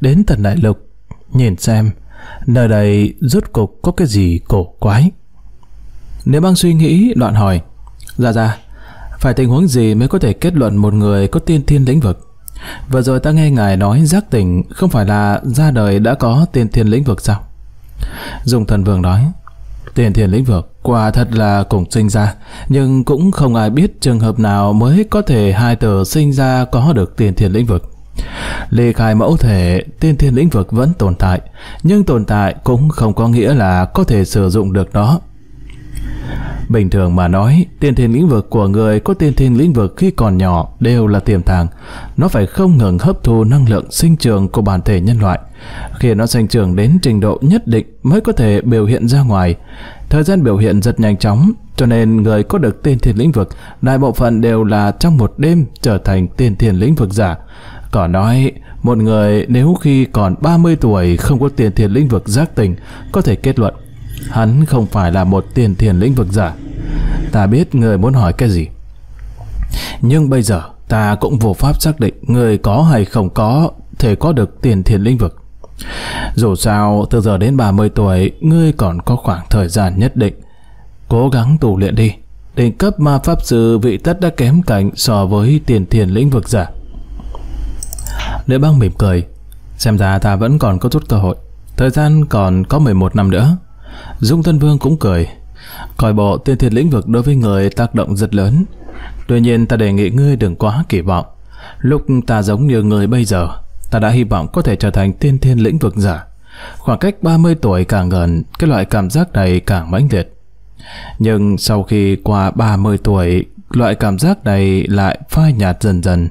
A: đến thần đại lục, nhìn xem nơi đây rốt cục có cái gì cổ quái. Nếu băng suy nghĩ, đoạn hỏi, ra dạ, ra, dạ, phải tình huống gì mới có thể kết luận một người có tiên thiên lĩnh vực? Vừa rồi ta nghe ngài nói giác tỉnh không phải là ra đời đã có tiên thiên lĩnh vực sao? Dùng thần vương nói, tiên thiên lĩnh vực quả thật là cùng sinh ra, nhưng cũng không ai biết trường hợp nào mới có thể hai tờ sinh ra có được tiên thiên lĩnh vực. Ly khai mẫu thể, tiên thiên lĩnh vực vẫn tồn tại, nhưng tồn tại cũng không có nghĩa là có thể sử dụng được nó. Bình thường mà nói, tiên thiên lĩnh vực của người có tiên thiên lĩnh vực khi còn nhỏ đều là tiềm tàng. Nó phải không ngừng hấp thu năng lượng sinh trường của bản thể nhân loại. Khi nó sinh trưởng đến trình độ nhất định mới có thể biểu hiện ra ngoài. Thời gian biểu hiện rất nhanh chóng, cho nên người có được tiên thiên lĩnh vực đại bộ phận đều là trong một đêm trở thành tiên thiên lĩnh vực giả. Còn nói, một người nếu khi còn 30 tuổi không có tiền thiền lĩnh vực giác tình, có thể kết luận, hắn không phải là một tiền thiền lĩnh vực giả. Ta biết người muốn hỏi cái gì. Nhưng bây giờ, ta cũng vô pháp xác định người có hay không có thể có được tiền thiền lĩnh vực. Dù sao, từ giờ đến 30 tuổi, ngươi còn có khoảng thời gian nhất định. Cố gắng tù luyện đi. Đỉnh cấp ma pháp sư vị tất đã kém cạnh so với tiền thiền lĩnh vực giả. Lữ băng mỉm cười. Xem ra ta vẫn còn có chút cơ hội. Thời gian còn có 11 năm nữa. Dung Tân Vương cũng cười. Coi bộ tiên thiên lĩnh vực đối với người tác động rất lớn. Tuy nhiên ta đề nghị ngươi đừng quá kỳ vọng. Lúc ta giống như người bây giờ, ta đã hy vọng có thể trở thành tiên thiên lĩnh vực giả. Khoảng cách 30 tuổi càng gần, cái loại cảm giác này càng mãnh liệt. Nhưng sau khi qua 30 tuổi, loại cảm giác này lại phai nhạt dần dần.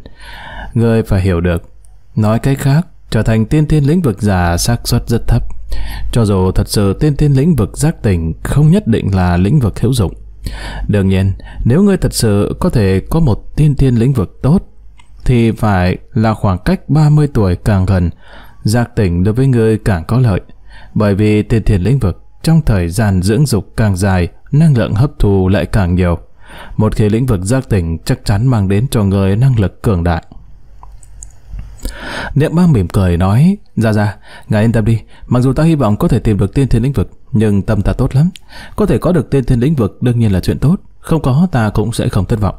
A: Ngươi phải hiểu được, Nói cách khác, trở thành tiên thiên lĩnh vực giả xác suất rất thấp. Cho dù thật sự tiên thiên lĩnh vực giác tỉnh không nhất định là lĩnh vực hữu dụng. Đương nhiên, nếu ngươi thật sự có thể có một tiên thiên lĩnh vực tốt, thì phải là khoảng cách 30 tuổi càng gần, giác tỉnh đối với ngươi càng có lợi. Bởi vì tiên thiên lĩnh vực trong thời gian dưỡng dục càng dài, năng lượng hấp thù lại càng nhiều. Một khi lĩnh vực giác tỉnh chắc chắn mang đến cho người năng lực cường đại. Niệm ba mỉm cười nói, ra dạ, ra, dạ, ngài yên tâm đi, mặc dù ta hy vọng có thể tìm được tiên thiên lĩnh vực, nhưng tâm ta tốt lắm. Có thể có được tiên thiên lĩnh vực đương nhiên là chuyện tốt, không có ta cũng sẽ không thất vọng.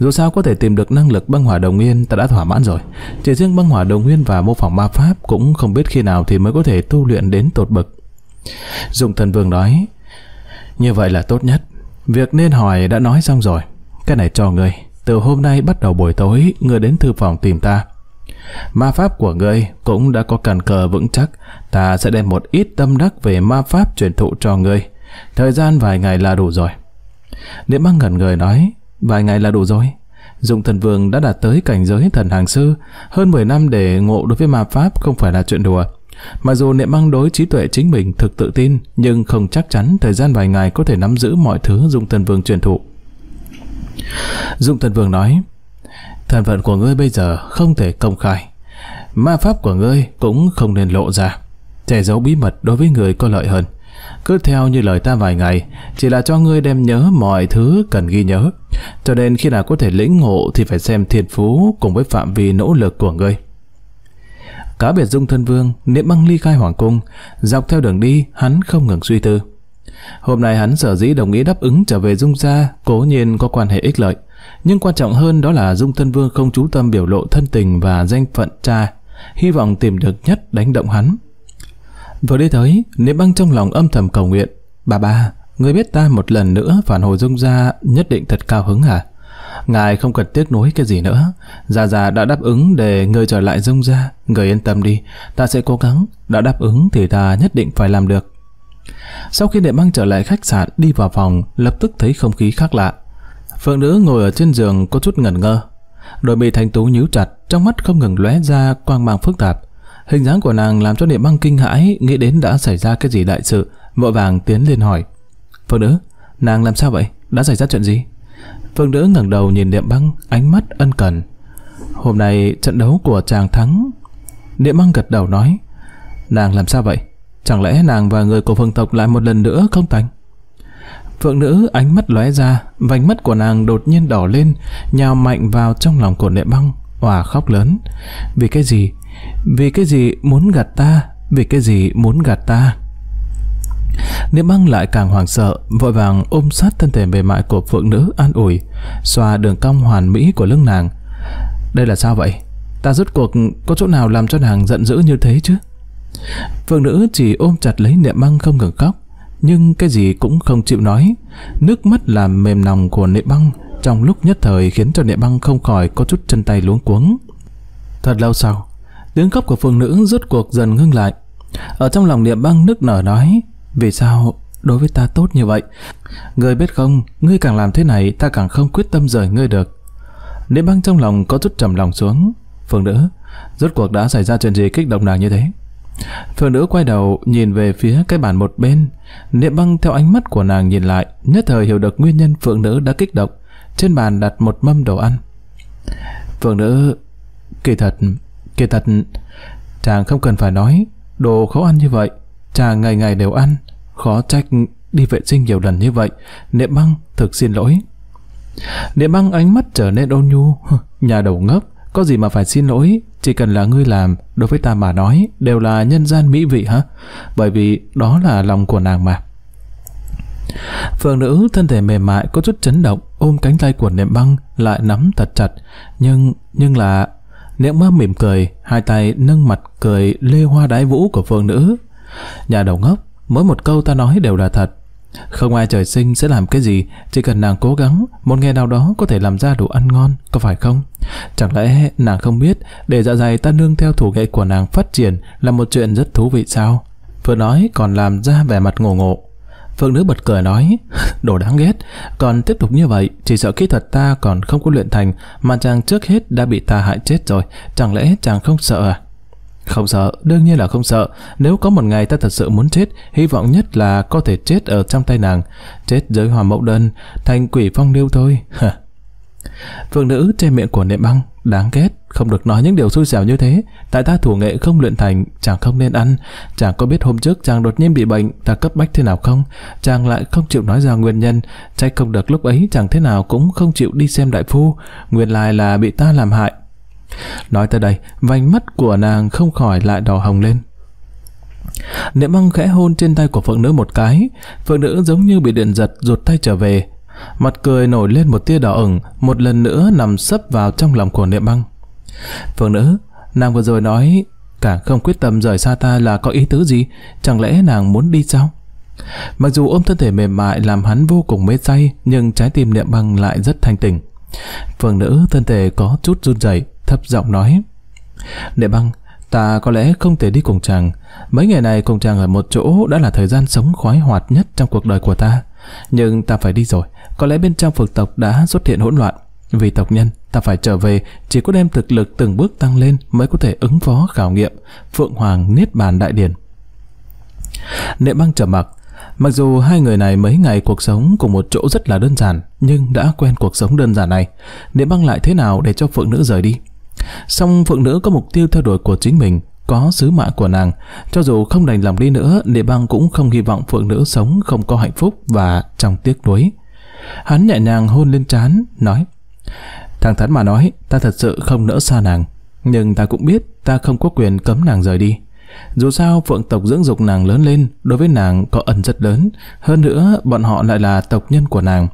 A: Dù sao có thể tìm được năng lực băng hỏa đồng nguyên ta đã thỏa mãn rồi. Chỉ riêng băng hỏa đồng nguyên và mô phỏng ma pháp cũng không biết khi nào thì mới có thể tu luyện đến tột bậc. Dụng thần vương nói, như vậy là tốt nhất. Việc nên hỏi đã nói xong rồi. Cái này cho người. Từ hôm nay bắt đầu buổi tối, người đến thư phòng tìm ta. Ma pháp của ngươi cũng đã có càn cờ vững chắc, ta sẽ đem một ít tâm đắc về ma pháp truyền thụ cho ngươi. Thời gian vài ngày là đủ rồi. Niệm băng ngẩn người nói, vài ngày là đủ rồi. Dụng thần vương đã đạt tới cảnh giới thần hàng sư, hơn 10 năm để ngộ đối với ma pháp không phải là chuyện đùa. Mặc dù niệm băng đối trí tuệ chính mình thực tự tin, nhưng không chắc chắn thời gian vài ngày có thể nắm giữ mọi thứ Dung Thần Vương truyền thụ. Dung Thần Vương nói, thân phận của ngươi bây giờ không thể công khai. Ma pháp của ngươi cũng không nên lộ ra. Che giấu bí mật đối với người có lợi hơn. Cứ theo như lời ta vài ngày, chỉ là cho ngươi đem nhớ mọi thứ cần ghi nhớ. Cho nên khi nào có thể lĩnh ngộ thì phải xem thiên phú cùng với phạm vi nỗ lực của ngươi. Cá biệt dung thân vương, niệm băng ly khai hoàng cung, dọc theo đường đi, hắn không ngừng suy tư. Hôm nay hắn sở dĩ đồng ý đáp ứng trở về dung gia, cố nhiên có quan hệ ích lợi. Nhưng quan trọng hơn đó là Dung Thân Vương không chú tâm biểu lộ thân tình và danh phận cha, hy vọng tìm được nhất đánh động hắn. Vừa đi tới, Niệm Băng trong lòng âm thầm cầu nguyện. Bà ba, người biết ta một lần nữa phản hồi Dung ra nhất định thật cao hứng hả? À? Ngài không cần tiếc nuối cái gì nữa. Già già đã đáp ứng để người trở lại Dung ra. Người yên tâm đi, ta sẽ cố gắng. Đã đáp ứng thì ta nhất định phải làm được. Sau khi Niệm Băng trở lại khách sạn đi vào phòng, lập tức thấy không khí khác lạ. Phượng nữ ngồi ở trên giường có chút ngẩn ngơ. Đôi mì thanh tú nhíu chặt, trong mắt không ngừng lóe ra quang mang phức tạp. Hình dáng của nàng làm cho Niệm Băng kinh hãi, nghĩ đến đã xảy ra cái gì đại sự, vội vàng tiến lên hỏi. "Phượng nữ, nàng làm sao vậy? Đã xảy ra chuyện gì?" Phương nữ ngẩng đầu nhìn Niệm Băng, ánh mắt ân cần. "Hôm nay trận đấu của chàng thắng." Niệm Băng gật đầu nói. "Nàng làm sao vậy? Chẳng lẽ nàng và người của phượng tộc lại một lần nữa không thành?" Phượng nữ ánh mắt lóe ra, vành mắt của nàng đột nhiên đỏ lên, nhào mạnh vào trong lòng của lệ băng, hòa khóc lớn. Vì cái gì? Vì cái gì muốn gạt ta? Vì cái gì muốn gạt ta? Niệm băng lại càng hoảng sợ, vội vàng ôm sát thân thể mềm mại của phượng nữ an ủi, xoa đường cong hoàn mỹ của lưng nàng. Đây là sao vậy? Ta rốt cuộc có chỗ nào làm cho nàng giận dữ như thế chứ? Phượng nữ chỉ ôm chặt lấy niệm băng không ngừng khóc nhưng cái gì cũng không chịu nói. Nước mắt làm mềm lòng của nệ băng, trong lúc nhất thời khiến cho nệ băng không khỏi có chút chân tay luống cuống. Thật lâu sau, tiếng khóc của phụ nữ rốt cuộc dần ngưng lại. Ở trong lòng nệ băng nức nở nói, vì sao đối với ta tốt như vậy? Ngươi biết không, ngươi càng làm thế này ta càng không quyết tâm rời ngươi được. Nệ băng trong lòng có chút trầm lòng xuống. Phương nữ, rốt cuộc đã xảy ra chuyện gì kích động nàng như thế? phượng nữ quay đầu nhìn về phía cái bàn một bên. Niệm băng vâng theo ánh mắt của nàng nhìn lại, nhất thời hiểu được nguyên nhân phượng nữ đã kích động. Trên bàn đặt một mâm đồ ăn. Phượng nữ... Kỳ thật... Kỳ thật... Chàng không cần phải nói. Đồ khó ăn như vậy. Chàng ngày ngày đều ăn. Khó trách đi vệ sinh nhiều lần như vậy. Niệm băng vâng thực xin lỗi. Niệm băng vâng ánh mắt trở nên ôn nhu. Nhà đầu ngốc. Có gì mà phải xin lỗi chỉ cần là ngươi làm, đối với ta mà nói, đều là nhân gian mỹ vị hả? Bởi vì đó là lòng của nàng mà. Phượng nữ thân thể mềm mại có chút chấn động, ôm cánh tay của niệm băng, lại nắm thật chặt. Nhưng, nhưng là... Niệm băng mỉm cười, hai tay nâng mặt cười lê hoa đái vũ của phượng nữ. Nhà đầu ngốc, mỗi một câu ta nói đều là thật, không ai trời sinh sẽ làm cái gì, chỉ cần nàng cố gắng, một ngày nào đó có thể làm ra đồ ăn ngon, có phải không? Chẳng lẽ nàng không biết để dạ dày ta nương theo thủ nghệ của nàng phát triển là một chuyện rất thú vị sao? Vừa nói còn làm ra vẻ mặt ngộ ngộ. Phượng nữ bật cười nói, đồ đáng ghét, còn tiếp tục như vậy, chỉ sợ kỹ thuật ta còn không có luyện thành, mà chàng trước hết đã bị ta hại chết rồi, chẳng lẽ chàng không sợ à? Không sợ, đương nhiên là không sợ. Nếu có một ngày ta thật sự muốn chết, hy vọng nhất là có thể chết ở trong tay nàng. Chết dưới hòa mẫu đơn, thành quỷ phong điêu thôi. Phượng nữ che miệng của nệm băng, đáng ghét, không được nói những điều xui xẻo như thế. Tại ta thủ nghệ không luyện thành, chàng không nên ăn. Chàng có biết hôm trước chàng đột nhiên bị bệnh, ta cấp bách thế nào không? Chàng lại không chịu nói ra nguyên nhân. Trách không được lúc ấy chàng thế nào cũng không chịu đi xem đại phu. Nguyên lai là bị ta làm hại, Nói tới đây, vành mắt của nàng không khỏi lại đỏ hồng lên. Niệm măng khẽ hôn trên tay của phượng nữ một cái, phượng nữ giống như bị điện giật rụt tay trở về. Mặt cười nổi lên một tia đỏ ửng, một lần nữa nằm sấp vào trong lòng của niệm băng. Phượng nữ, nàng vừa rồi nói, cả không quyết tâm rời xa ta là có ý tứ gì, chẳng lẽ nàng muốn đi sao? Mặc dù ôm thân thể mềm mại làm hắn vô cùng mê say, nhưng trái tim niệm băng lại rất thanh tỉnh. Phượng nữ thân thể có chút run rẩy, thấp giọng nói. Nệ băng, ta có lẽ không thể đi cùng chàng. Mấy ngày này cùng chàng ở một chỗ đã là thời gian sống khoái hoạt nhất trong cuộc đời của ta. Nhưng ta phải đi rồi, có lẽ bên trong phược tộc đã xuất hiện hỗn loạn. Vì tộc nhân, ta phải trở về, chỉ có đem thực lực từng bước tăng lên mới có thể ứng phó khảo nghiệm Phượng Hoàng Niết Bàn Đại Điển. Nệ băng trở mặt. mặc dù hai người này mấy ngày cuộc sống cùng một chỗ rất là đơn giản, nhưng đã quen cuộc sống đơn giản này, Nệ băng lại thế nào để cho Phượng Nữ rời đi? Song phượng nữ có mục tiêu theo đuổi của chính mình, có sứ mã của nàng. Cho dù không đành lòng đi nữa, địa bang cũng không hy vọng phượng nữ sống không có hạnh phúc và trong tiếc nuối. Hắn nhẹ nhàng hôn lên trán, nói Thẳng thắn mà nói, ta thật sự không nỡ xa nàng. Nhưng ta cũng biết ta không có quyền cấm nàng rời đi. Dù sao phượng tộc dưỡng dục nàng lớn lên đối với nàng có ẩn rất lớn, hơn nữa bọn họ lại là tộc nhân của nàng.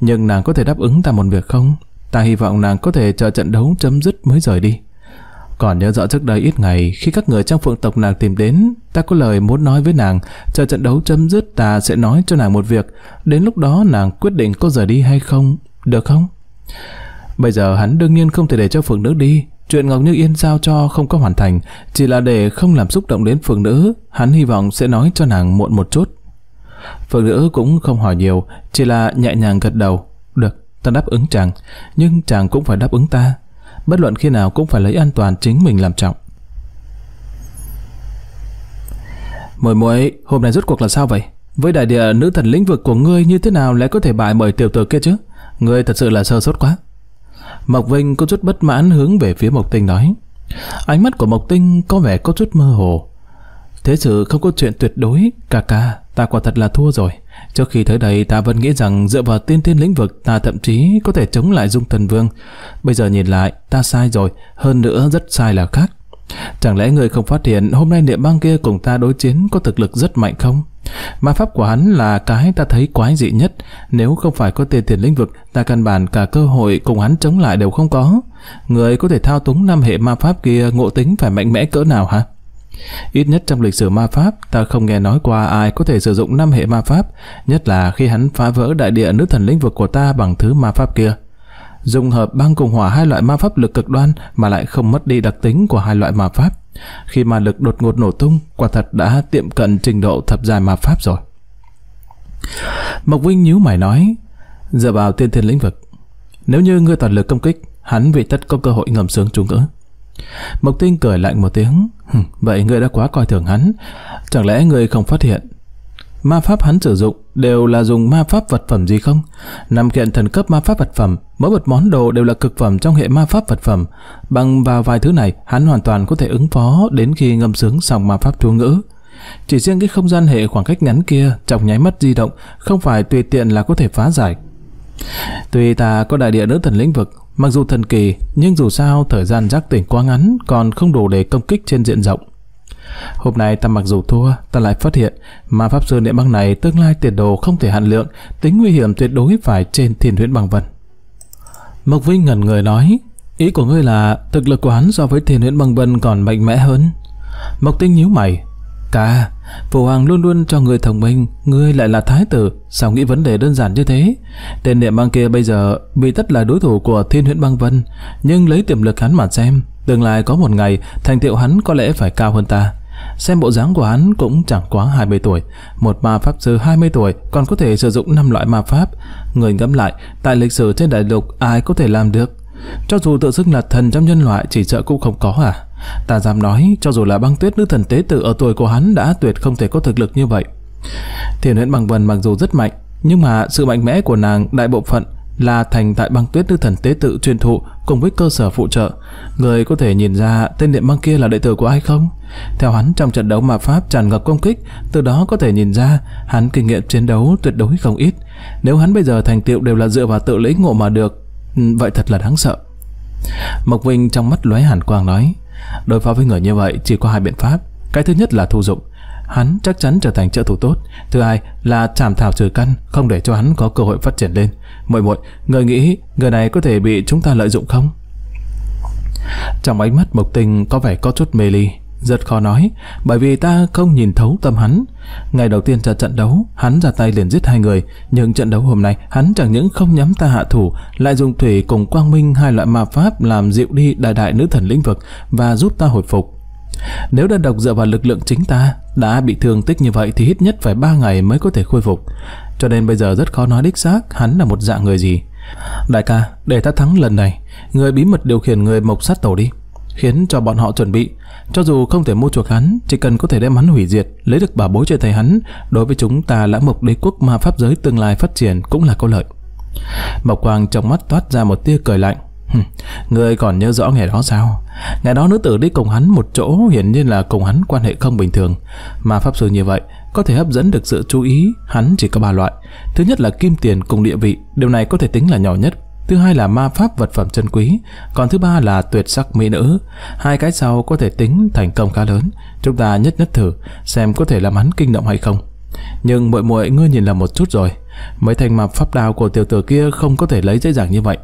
A: Nhưng nàng có thể đáp ứng ta một việc không? Ta hy vọng nàng có thể chờ trận đấu chấm dứt mới rời đi. Còn nhớ rõ trước đây ít ngày, khi các người trong phượng tộc nàng tìm đến, ta có lời muốn nói với nàng, chờ trận đấu chấm dứt ta sẽ nói cho nàng một việc, đến lúc đó nàng quyết định có rời đi hay không, được không? Bây giờ hắn đương nhiên không thể để cho phượng nữ đi, chuyện Ngọc Như Yên giao cho không có hoàn thành, chỉ là để không làm xúc động đến phượng nữ, hắn hy vọng sẽ nói cho nàng muộn một chút. Phượng nữ cũng không hỏi nhiều, chỉ là nhẹ nhàng gật đầu, được. Ta đáp ứng chàng, nhưng chàng cũng phải đáp ứng ta. Bất luận khi nào cũng phải lấy an toàn chính mình làm trọng. Mời muội, hôm nay rốt cuộc là sao vậy? Với đại địa nữ thần lĩnh vực của ngươi như thế nào lại có thể bại bởi tiểu tử kia chứ? Ngươi thật sự là sơ sót quá. Mộc Vinh có chút bất mãn hướng về phía Mộc Tinh nói. Ánh mắt của Mộc Tinh có vẻ có chút mơ hồ. Thế sự không có chuyện tuyệt đối, ca ca, ta quả thật là thua rồi. Trước khi tới đây ta vẫn nghĩ rằng dựa vào tiên tiên lĩnh vực ta thậm chí có thể chống lại Dung Thần Vương. Bây giờ nhìn lại, ta sai rồi, hơn nữa rất sai là khác. Chẳng lẽ người không phát hiện hôm nay địa bang kia cùng ta đối chiến có thực lực rất mạnh không? Ma pháp của hắn là cái ta thấy quái dị nhất, nếu không phải có tiền tiền lĩnh vực, ta căn bản cả cơ hội cùng hắn chống lại đều không có. Người có thể thao túng năm hệ ma pháp kia ngộ tính phải mạnh mẽ cỡ nào hả? Ít nhất trong lịch sử ma pháp, ta không nghe nói qua ai có thể sử dụng năm hệ ma pháp, nhất là khi hắn phá vỡ đại địa nước thần lĩnh vực của ta bằng thứ ma pháp kia. Dùng hợp băng cùng hỏa hai loại ma pháp lực cực đoan mà lại không mất đi đặc tính của hai loại ma pháp. Khi ma lực đột ngột nổ tung, quả thật đã tiệm cận trình độ thập giai ma pháp rồi. Mộc Vinh nhíu mày nói, dựa vào tiên thiên lĩnh vực, nếu như ngươi toàn lực công kích, hắn vị tất có cơ hội ngầm sướng trúng cỡ. Mộc Tinh cười lạnh một tiếng. Vậy ngươi đã quá coi thường hắn. Chẳng lẽ ngươi không phát hiện ma pháp hắn sử dụng đều là dùng ma pháp vật phẩm gì không? Năm kiện thần cấp ma pháp vật phẩm, mỗi một món đồ đều là cực phẩm trong hệ ma pháp vật phẩm. Bằng vào vài thứ này, hắn hoàn toàn có thể ứng phó đến khi ngâm sướng xong ma pháp chú ngữ. Chỉ riêng cái không gian hệ khoảng cách ngắn kia, trong nháy mắt di động, không phải tùy tiện là có thể phá giải. Tuy ta có đại địa nữ thần lĩnh vực, mặc dù thần kỳ, nhưng dù sao thời gian giác tỉnh quá ngắn còn không đủ để công kích trên diện rộng. Hôm nay ta mặc dù thua, ta lại phát hiện mà pháp sư địa băng này tương lai tiền đồ không thể hạn lượng, tính nguy hiểm tuyệt đối phải trên thiên huyễn băng vân. Mộc Vinh ngẩn người nói, ý của ngươi là thực lực của hắn so với thiên huyễn băng vân còn mạnh mẽ hơn. Mộc Tinh nhíu mày, Cả, phụ hoàng luôn luôn cho người thông minh, ngươi lại là thái tử, sao nghĩ vấn đề đơn giản như thế? Tên niệm băng kia bây giờ bị tất là đối thủ của thiên huyện băng vân, nhưng lấy tiềm lực hắn mà xem, tương lai có một ngày thành tiệu hắn có lẽ phải cao hơn ta. Xem bộ dáng của hắn cũng chẳng quá 20 tuổi, một ma pháp sư 20 tuổi còn có thể sử dụng năm loại ma pháp. Người ngẫm lại, tại lịch sử trên đại lục ai có thể làm được? Cho dù tự xưng là thần trong nhân loại chỉ sợ cũng không có à? Ta dám nói, cho dù là băng tuyết nữ thần tế tự ở tuổi của hắn đã tuyệt không thể có thực lực như vậy. Thiền huyễn bằng Vân mặc dù rất mạnh, nhưng mà sự mạnh mẽ của nàng đại bộ phận là thành tại băng tuyết nữ thần tế tự truyền thụ cùng với cơ sở phụ trợ. Người có thể nhìn ra tên điện băng kia là đệ tử của ai không? Theo hắn trong trận đấu mà Pháp tràn ngập công kích, từ đó có thể nhìn ra hắn kinh nghiệm chiến đấu tuyệt đối không ít. Nếu hắn bây giờ thành tựu đều là dựa vào tự lĩnh ngộ mà được, ừ, vậy thật là đáng sợ. Mộc Vinh trong mắt lóe hẳn quang nói, Đối phó với người như vậy chỉ có hai biện pháp. Cái thứ nhất là thu dụng. Hắn chắc chắn trở thành trợ thủ tốt. Thứ hai là chảm thảo trừ căn, không để cho hắn có cơ hội phát triển lên. Muội muội, người nghĩ người này có thể bị chúng ta lợi dụng không? Trong ánh mắt Mộc Tình có vẻ có chút mê ly. Rất khó nói, bởi vì ta không nhìn thấu tâm hắn. Ngày đầu tiên ra trận đấu, hắn ra tay liền giết hai người, nhưng trận đấu hôm nay hắn chẳng những không nhắm ta hạ thủ, lại dùng thủy cùng quang minh hai loại ma pháp làm dịu đi đại đại nữ thần lĩnh vực và giúp ta hồi phục. Nếu đơn độc dựa vào lực lượng chính ta, đã bị thương tích như vậy thì ít nhất phải 3 ngày mới có thể khôi phục. Cho nên bây giờ rất khó nói đích xác hắn là một dạng người gì. Đại ca, để ta thắng lần này, người bí mật điều khiển người mộc sát tổ đi khiến cho bọn họ chuẩn bị. Cho dù không thể mua chuộc hắn, chỉ cần có thể đem hắn hủy diệt, lấy được bảo bối trên tay hắn, đối với chúng ta lãng mục đế quốc mà pháp giới tương lai phát triển cũng là có lợi. Mộc Quang trong mắt toát ra một tia cười lạnh. Người còn nhớ rõ ngày đó sao? Ngày đó nữ tử đi cùng hắn một chỗ hiển nhiên là cùng hắn quan hệ không bình thường. Mà pháp sư như vậy có thể hấp dẫn được sự chú ý hắn chỉ có ba loại. Thứ nhất là kim tiền cùng địa vị, điều này có thể tính là nhỏ nhất thứ hai là ma pháp vật phẩm chân quý, còn thứ ba là tuyệt sắc mỹ nữ. Hai cái sau có thể tính thành công khá lớn, chúng ta nhất nhất thử xem có thể làm hắn kinh động hay không. Nhưng muội muội ngươi nhìn là một chút rồi, mấy thanh ma pháp đao của tiểu tử kia không có thể lấy dễ dàng như vậy.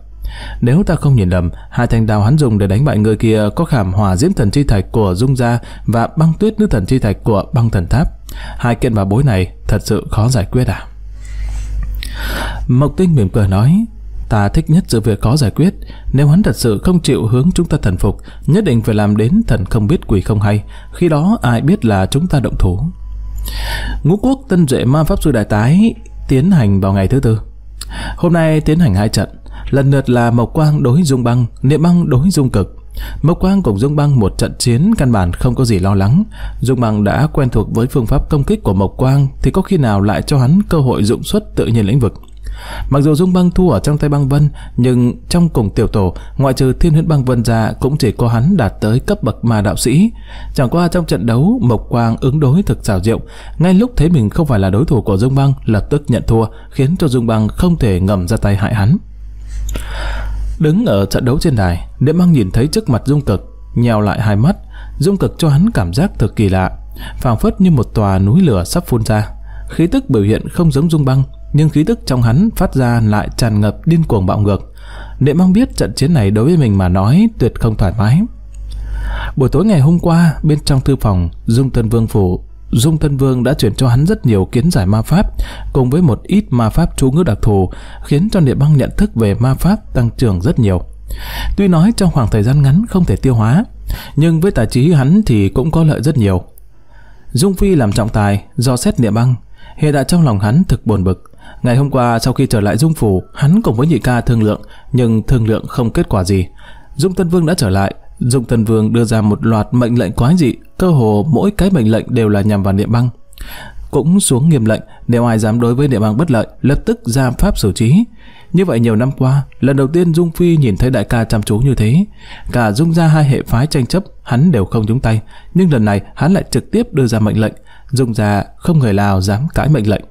A: Nếu ta không nhìn lầm, hai thanh đao hắn dùng để đánh bại người kia có khảm hỏa diễm thần chi thạch của Dung Gia và băng tuyết nữ thần chi thạch của băng thần tháp. Hai kiện bà bối này thật sự khó giải quyết à? Mộc Tinh mỉm cười nói, Ta thích nhất sự việc có giải quyết, nếu hắn thật sự không chịu hướng chúng ta thần phục, nhất định phải làm đến thần không biết quỷ không hay, khi đó ai biết là chúng ta động thủ. Ngũ quốc tân duệ ma pháp sư đại tái tiến hành vào ngày thứ tư. Hôm nay tiến hành hai trận, lần lượt là Mộc Quang đối Dung Băng, Niệm Băng đối Dung Cực. Mộc Quang cùng Dung Băng một trận chiến căn bản không có gì lo lắng. Dung Băng đã quen thuộc với phương pháp công kích của Mộc Quang thì có khi nào lại cho hắn cơ hội dụng xuất tự nhiên lĩnh vực. Mặc dù Dung Băng thua ở trong tay Băng Vân, nhưng trong cùng tiểu tổ, ngoại trừ Thiên Huyễn Băng Vân ra cũng chỉ có hắn đạt tới cấp bậc mà đạo sĩ. Chẳng qua trong trận đấu, Mộc Quang ứng đối thực xảo diệu, ngay lúc thấy mình không phải là đối thủ của Dung Băng, lập tức nhận thua, khiến cho Dung Băng không thể ngầm ra tay hại hắn. Đứng ở trận đấu trên đài, Niệm Băng nhìn thấy trước mặt Dung Cực, nhào lại hai mắt, Dung Cực cho hắn cảm giác thực kỳ lạ, phảng phất như một tòa núi lửa sắp phun ra khí tức biểu hiện không giống dung băng nhưng khí tức trong hắn phát ra lại tràn ngập điên cuồng bạo ngược. Đệ mong biết trận chiến này đối với mình mà nói tuyệt không thoải mái. Buổi tối ngày hôm qua, bên trong thư phòng, Dung Tân Vương phủ, Dung Tân Vương đã chuyển cho hắn rất nhiều kiến giải ma pháp, cùng với một ít ma pháp chú ngữ đặc thù, khiến cho địa băng nhận thức về ma pháp tăng trưởng rất nhiều. Tuy nói trong khoảng thời gian ngắn không thể tiêu hóa, nhưng với tài trí hắn thì cũng có lợi rất nhiều. Dung Phi làm trọng tài, do xét địa băng, hiện tại trong lòng hắn thực buồn bực. Ngày hôm qua sau khi trở lại Dung Phủ, hắn cùng với nhị ca thương lượng, nhưng thương lượng không kết quả gì. Dung Tân Vương đã trở lại, Dung Tân Vương đưa ra một loạt mệnh lệnh quái dị, cơ hồ mỗi cái mệnh lệnh đều là nhằm vào địa băng. Cũng xuống nghiêm lệnh, nếu ai dám đối với địa băng bất lợi, lập tức ra pháp xử trí. Như vậy nhiều năm qua, lần đầu tiên Dung Phi nhìn thấy đại ca chăm chú như thế. Cả Dung ra hai hệ phái tranh chấp, hắn đều không nhúng tay, nhưng lần này hắn lại trực tiếp đưa ra mệnh lệnh. Dung ra không người nào dám cãi mệnh lệnh.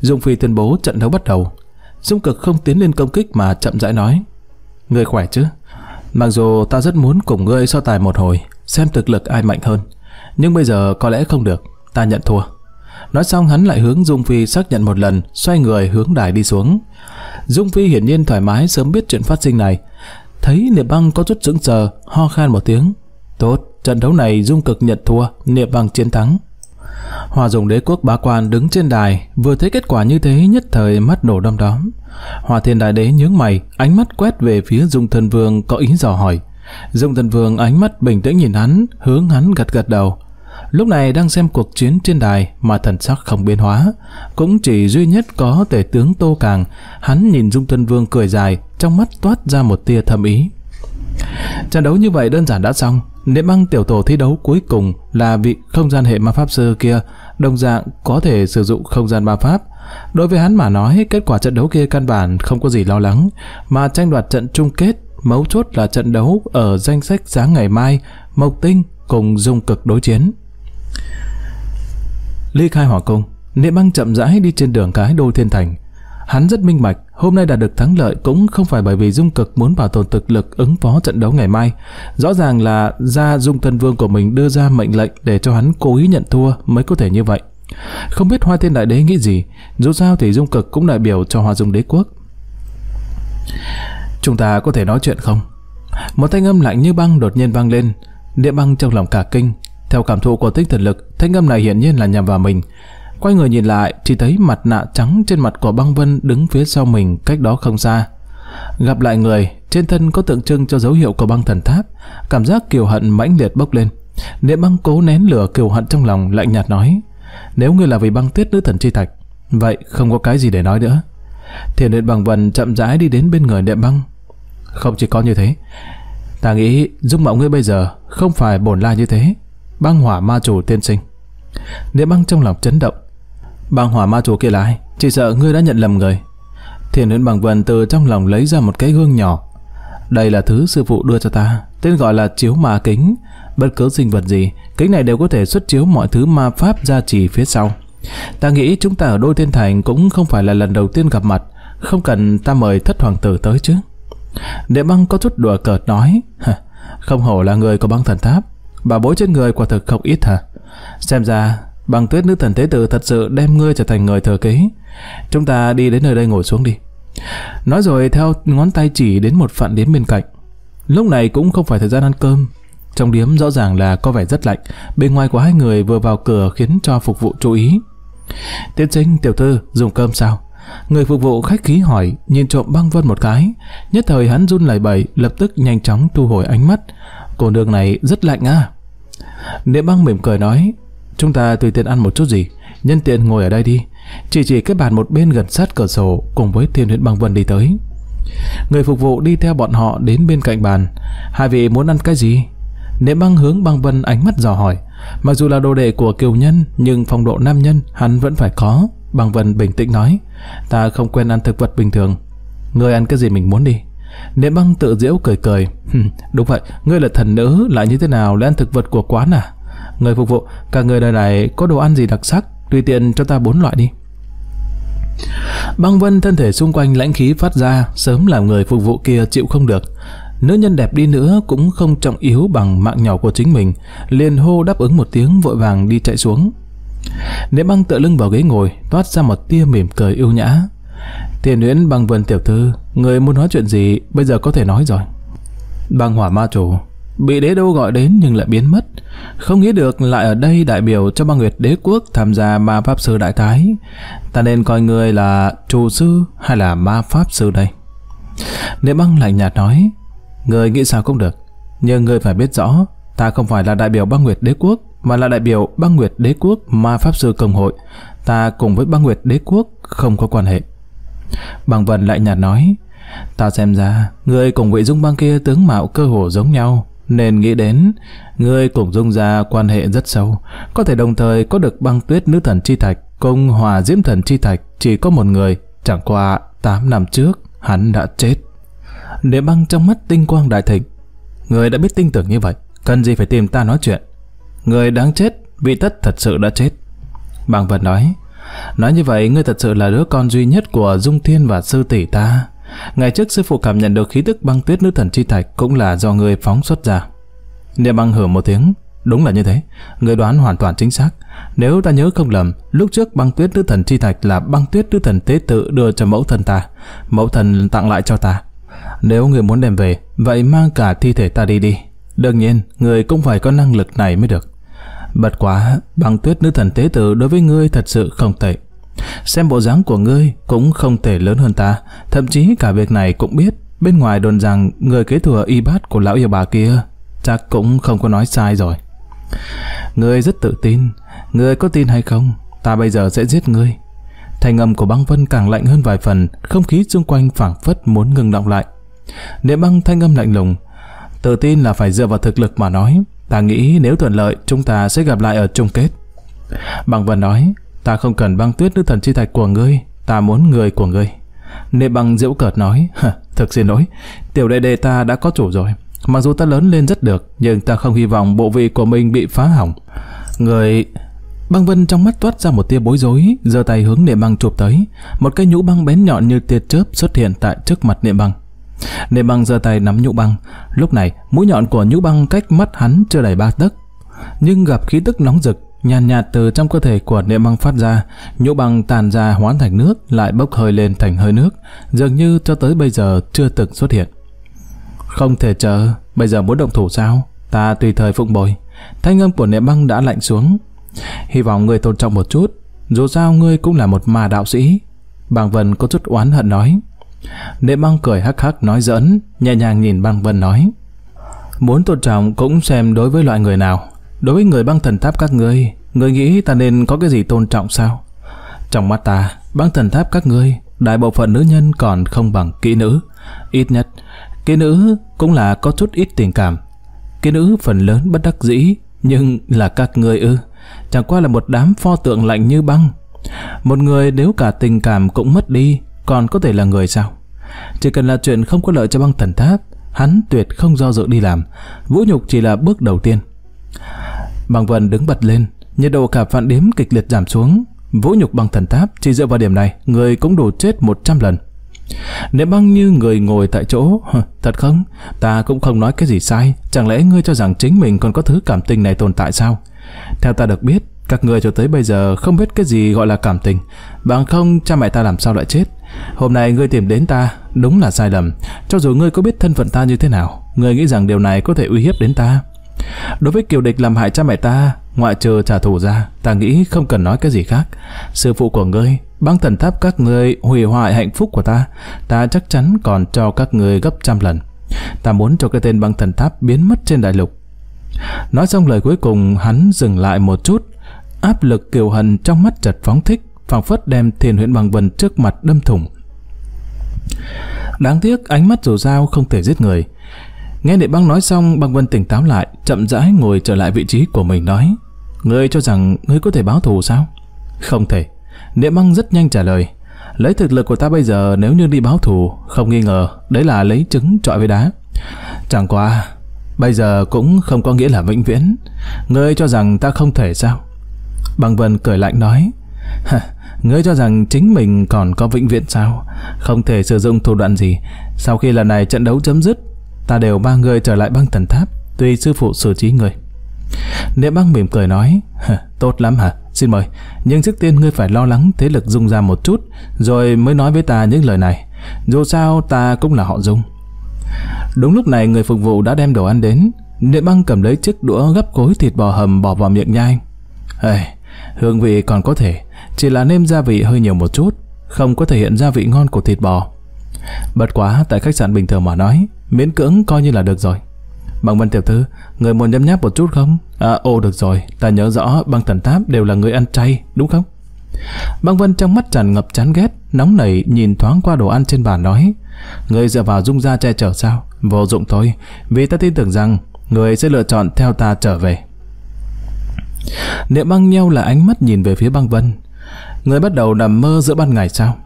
A: Dung Phi tuyên bố trận đấu bắt đầu. Dung Cực không tiến lên công kích mà chậm rãi nói. Người khỏe chứ? Mặc dù ta rất muốn cùng ngươi so tài một hồi, xem thực lực ai mạnh hơn. Nhưng bây giờ có lẽ không được, ta nhận thua. Nói xong hắn lại hướng Dung Phi xác nhận một lần, xoay người hướng đài đi xuống. Dung Phi hiển nhiên thoải mái sớm biết chuyện phát sinh này. Thấy Niệm Băng có chút sững sờ, ho khan một tiếng. Tốt, trận đấu này Dung Cực nhận thua, Niệm Băng chiến thắng. Hòa dùng đế quốc bá quan đứng trên đài, vừa thấy kết quả như thế nhất thời mắt đổ đom đóm. Hòa thiên đại đế nhướng mày, ánh mắt quét về phía dung thần vương có ý dò hỏi. Dung thần vương ánh mắt bình tĩnh nhìn hắn, hướng hắn gật gật đầu. Lúc này đang xem cuộc chiến trên đài mà thần sắc không biến hóa. Cũng chỉ duy nhất có tể tướng Tô Càng, hắn nhìn dung thần vương cười dài, trong mắt toát ra một tia thâm ý. Trận đấu như vậy đơn giản đã xong, niệm băng tiểu tổ thi đấu cuối cùng là vị không gian hệ ma pháp sư kia, đồng dạng có thể sử dụng không gian ma pháp. Đối với hắn mà nói, kết quả trận đấu kia căn bản không có gì lo lắng, mà tranh đoạt trận chung kết, mấu chốt là trận đấu ở danh sách sáng ngày mai, Mộc Tinh cùng Dung Cực đối chiến. Ly khai hỏa cung, niệm băng chậm rãi đi trên đường cái đô thiên thành, Hắn rất minh bạch, hôm nay đạt được thắng lợi cũng không phải bởi vì Dung Cực muốn bảo tồn thực lực ứng phó trận đấu ngày mai. Rõ ràng là gia Dung Tân Vương của mình đưa ra mệnh lệnh để cho hắn cố ý nhận thua mới có thể như vậy. Không biết Hoa Thiên Đại Đế nghĩ gì, dù sao thì Dung Cực cũng đại biểu cho Hoa Dung Đế Quốc. Chúng ta có thể nói chuyện không? Một thanh âm lạnh như băng đột nhiên vang lên, địa băng trong lòng cả kinh. Theo cảm thụ của tích thần lực, thanh âm này hiển nhiên là nhằm vào mình. Quay người nhìn lại, chỉ thấy mặt nạ trắng trên mặt của băng vân đứng phía sau mình cách đó không xa. Gặp lại người, trên thân có tượng trưng cho dấu hiệu của băng thần tháp, cảm giác kiều hận mãnh liệt bốc lên. Niệm băng cố nén lửa kiều hận trong lòng lạnh nhạt nói, nếu người là vì băng tuyết nữ thần chi thạch, vậy không có cái gì để nói nữa. Thiền điện bằng vần chậm rãi đi đến bên người niệm băng. Không chỉ có như thế, ta nghĩ dung mạo ngươi bây giờ không phải bổn lai như thế, băng hỏa ma chủ tiên sinh. Niệm băng trong lòng chấn động, Băng hỏa ma chủ kia là ai? Chỉ sợ ngươi đã nhận lầm người. Thiền Huyễn Bằng Vân từ trong lòng lấy ra một cái gương nhỏ. Đây là thứ sư phụ đưa cho ta, tên gọi là chiếu ma kính. Bất cứ sinh vật gì, kính này đều có thể xuất chiếu mọi thứ ma pháp ra chỉ phía sau. Ta nghĩ chúng ta ở đôi thiên thành cũng không phải là lần đầu tiên gặp mặt, không cần ta mời thất hoàng tử tới chứ. Đệ băng có chút đùa cợt nói, không hổ là người của băng thần tháp, bà bối trên người quả thực không ít hả? Xem ra Bằng tuyết nữ thần tế tử thật sự đem ngươi trở thành người thừa kế. Chúng ta đi đến nơi đây ngồi xuống đi. Nói rồi theo ngón tay chỉ đến một phạn điếm bên cạnh. Lúc này cũng không phải thời gian ăn cơm. Trong điếm rõ ràng là có vẻ rất lạnh, bên ngoài của hai người vừa vào cửa khiến cho phục vụ chú ý. Tiến sinh tiểu thư dùng cơm sao? Người phục vụ khách khí hỏi, nhìn trộm băng vân một cái. Nhất thời hắn run lẩy bẩy, lập tức nhanh chóng thu hồi ánh mắt. Cổ đường này rất lạnh à? Niệm băng mỉm cười nói, Chúng ta tùy tiện ăn một chút gì, nhân tiện ngồi ở đây đi. Chỉ chỉ cái bàn một bên gần sát cửa sổ cùng với Thiên huyện Băng Vân đi tới. Người phục vụ đi theo bọn họ đến bên cạnh bàn. Hai vị muốn ăn cái gì? Niệm băng hướng băng vân ánh mắt dò hỏi. Mặc dù là đồ đệ của kiều nhân, nhưng phong độ nam nhân hắn vẫn phải có. Băng vân bình tĩnh nói, ta không quen ăn thực vật bình thường. Ngươi ăn cái gì mình muốn đi. Niệm băng tự diễu cười cười. Đúng vậy, ngươi là thần nữ lại như thế nào lại ăn thực vật của quán à? Người phục vụ, cả người đời này có đồ ăn gì đặc sắc, tùy tiện cho ta bốn loại đi. Băng vân thân thể xung quanh lãnh khí phát ra, sớm làm người phục vụ kia chịu không được. Nữ nhân đẹp đi nữa cũng không trọng yếu bằng mạng nhỏ của chính mình, liền hô đáp ứng một tiếng vội vàng đi chạy xuống. Nếu băng tựa lưng vào ghế ngồi, toát ra một tia mỉm cười yêu nhã. Tiền Nguyễn băng vân tiểu thư, người muốn nói chuyện gì bây giờ có thể nói rồi. Băng hỏa ma chủ, bị đế đô gọi đến nhưng lại biến mất. Không nghĩ được lại ở đây đại biểu cho băng nguyệt đế quốc tham gia ma pháp sư đại thái. Ta nên coi người là trù sư hay là ma pháp sư đây? Niệm băng lạnh nhạt nói, người nghĩ sao cũng được, nhưng người phải biết rõ, ta không phải là đại biểu băng nguyệt đế quốc, mà là đại biểu băng nguyệt đế quốc ma pháp sư công hội. Ta cùng với băng nguyệt đế quốc không có quan hệ. băng vần lại nhạt nói, Ta xem ra, người cùng vị dung băng kia tướng mạo cơ hồ giống nhau nên nghĩ đến người cùng Dung ra quan hệ rất sâu, có thể đồng thời có được băng tuyết nữ thần chi thạch, công hòa diễm thần chi thạch chỉ có một người, chẳng qua 8 năm trước hắn đã chết. Để băng trong mắt tinh quang đại thịnh, người đã biết tin tưởng như vậy, cần gì phải tìm ta nói chuyện. Người đáng chết, vị tất thật sự đã chết. Băng vật nói, nói như vậy ngươi thật sự là đứa con duy nhất của Dung Thiên và sư tỷ ta. Ngày trước sư phụ cảm nhận được khí tức băng tuyết nữ thần chi thạch cũng là do ngươi phóng xuất ra. Niệm băng hử một tiếng, đúng là như thế, người đoán hoàn toàn chính xác. Nếu ta nhớ không lầm, lúc trước băng tuyết nữ thần chi thạch là băng tuyết nữ thần tế tự đưa cho mẫu thần ta, mẫu thần tặng lại cho ta. Nếu người muốn đem về, vậy mang cả thi thể ta đi đi. Đương nhiên, người cũng phải có năng lực này mới được. Bật quá, băng tuyết nữ thần tế tự đối với ngươi thật sự không tệ. Xem bộ dáng của ngươi cũng không thể lớn hơn ta, thậm chí cả việc này cũng biết. Bên ngoài đồn rằng người kế thừa y bát của lão yêu bà kia, chắc cũng không có nói sai rồi. Ngươi rất tự tin, ngươi có tin hay không, ta bây giờ sẽ giết ngươi. Thành âm của băng vân càng lạnh hơn vài phần, không khí xung quanh phảng phất muốn ngừng động lại. Niệm băng thanh âm lạnh lùng, tự tin là phải dựa vào thực lực mà nói, ta nghĩ nếu thuận lợi chúng ta sẽ gặp lại ở chung kết. băng Vân nói, Ta không cần băng tuyết nữ thần chi thạch của ngươi, ta muốn người của ngươi. Nê băng diễu cợt nói, thực xin lỗi, tiểu đệ đệ ta đã có chủ rồi. Mặc dù ta lớn lên rất được, nhưng ta không hy vọng bộ vị của mình bị phá hỏng. Người... Băng Vân trong mắt toát ra một tia bối rối, giơ tay hướng Niệm Băng chụp tới. Một cái nhũ băng bén nhọn như tia chớp xuất hiện tại trước mặt Niệm Băng. Niệm Băng giơ tay nắm nhũ băng. Lúc này, mũi nhọn của nhũ băng cách mắt hắn chưa đầy ba tấc, nhưng gặp khí tức nóng rực nhàn nhạt, nhạt từ trong cơ thể của niệm băng phát ra, nhũ băng tàn ra hoán thành nước, lại bốc hơi lên thành hơi nước, dường như cho tới bây giờ chưa từng xuất hiện. Không thể chờ, bây giờ muốn động thủ sao? Ta tùy thời phụng bồi. Thanh âm của niệm băng đã lạnh xuống. Hy vọng ngươi tôn trọng một chút, dù sao ngươi cũng là một mà đạo sĩ. Bàng Vân có chút oán hận nói. Niệm băng cười hắc hắc nói giỡn, nhẹ nhàng nhìn bàng Vân nói. Muốn tôn trọng cũng xem đối với loại người nào. Đối với người băng thần tháp các ngươi, người nghĩ ta nên có cái gì tôn trọng sao? Trong mắt ta, băng thần tháp các ngươi, đại bộ phận nữ nhân còn không bằng kỹ nữ. Ít nhất, kỹ nữ cũng là có chút ít tình cảm. Kỹ nữ phần lớn bất đắc dĩ, nhưng là các ngươi ư. Chẳng qua là một đám pho tượng lạnh như băng. Một người nếu cả tình cảm cũng mất đi, còn có thể là người sao? Chỉ cần là chuyện không có lợi cho băng thần tháp, hắn tuyệt không do dự đi làm. Vũ nhục chỉ là bước đầu tiên. Bằng Vân đứng bật lên, nhiệt độ cả vạn đếm kịch liệt giảm xuống. Vũ nhục bằng thần tháp, chỉ dựa vào điểm này, người cũng đủ chết 100 lần. Nếu băng như người ngồi tại chỗ, thật không? Ta cũng không nói cái gì sai, chẳng lẽ ngươi cho rằng chính mình còn có thứ cảm tình này tồn tại sao? Theo ta được biết, các người cho tới bây giờ không biết cái gì gọi là cảm tình, bằng không cha mẹ ta làm sao lại chết. Hôm nay ngươi tìm đến ta, đúng là sai lầm, cho dù ngươi có biết thân phận ta như thế nào, ngươi nghĩ rằng điều này có thể uy hiếp đến ta. Đối với kiều địch làm hại cha mẹ ta, ngoại trừ trả thù ra, ta nghĩ không cần nói cái gì khác. Sư phụ của ngươi, băng thần tháp các ngươi hủy hoại hạnh phúc của ta, ta chắc chắn còn cho các ngươi gấp trăm lần. Ta muốn cho cái tên băng thần tháp biến mất trên đại lục. Nói xong lời cuối cùng, hắn dừng lại một chút. Áp lực kiều hận trong mắt chật phóng thích, phảng phất đem thiền huyện bằng vần trước mặt đâm thủng. Đáng tiếc ánh mắt dù dao không thể giết người. Nghe đệ băng nói xong, băng vân tỉnh táo lại, chậm rãi ngồi trở lại vị trí của mình nói. Ngươi cho rằng ngươi có thể báo thù sao? Không thể. Địa băng rất nhanh trả lời. Lấy thực lực của ta bây giờ nếu như đi báo thù, không nghi ngờ, đấy là lấy trứng trọi với đá. Chẳng qua, bây giờ cũng không có nghĩa là vĩnh viễn. Ngươi cho rằng ta không thể sao? Băng Vân cười lạnh nói. Ngươi cho rằng chính mình còn có vĩnh viễn sao? Không thể sử dụng thủ đoạn gì. Sau khi lần này trận đấu chấm dứt, ta đều ba người trở lại băng thần tháp, tùy sư phụ xử trí người. Niệm băng mỉm cười nói, tốt lắm hả, xin mời, nhưng trước tiên ngươi phải lo lắng thế lực dung ra một chút, rồi mới nói với ta những lời này. Dù sao ta cũng là họ dung. Đúng lúc này người phục vụ đã đem đồ ăn đến, Niệm băng cầm lấy chiếc đũa gấp khối thịt bò hầm bỏ vào miệng nhai. Hey, hương vị còn có thể, chỉ là nêm gia vị hơi nhiều một chút, không có thể hiện gia vị ngon của thịt bò. Bật quá tại khách sạn bình thường mà nói, miễn cưỡng coi như là được rồi. Bằng Vân tiểu thư, người muốn nhấm nháp một chút không? À, ồ được rồi, ta nhớ rõ băng thần táp đều là người ăn chay, đúng không? Băng Vân trong mắt tràn ngập chán ghét, nóng nảy nhìn thoáng qua đồ ăn trên bàn nói. Người dựa vào dung ra che chở sao? Vô dụng thôi, vì ta tin tưởng rằng người sẽ lựa chọn theo ta trở về. Niệm băng nhau là ánh mắt nhìn về phía băng Vân. Người bắt đầu nằm mơ giữa ban ngày sao?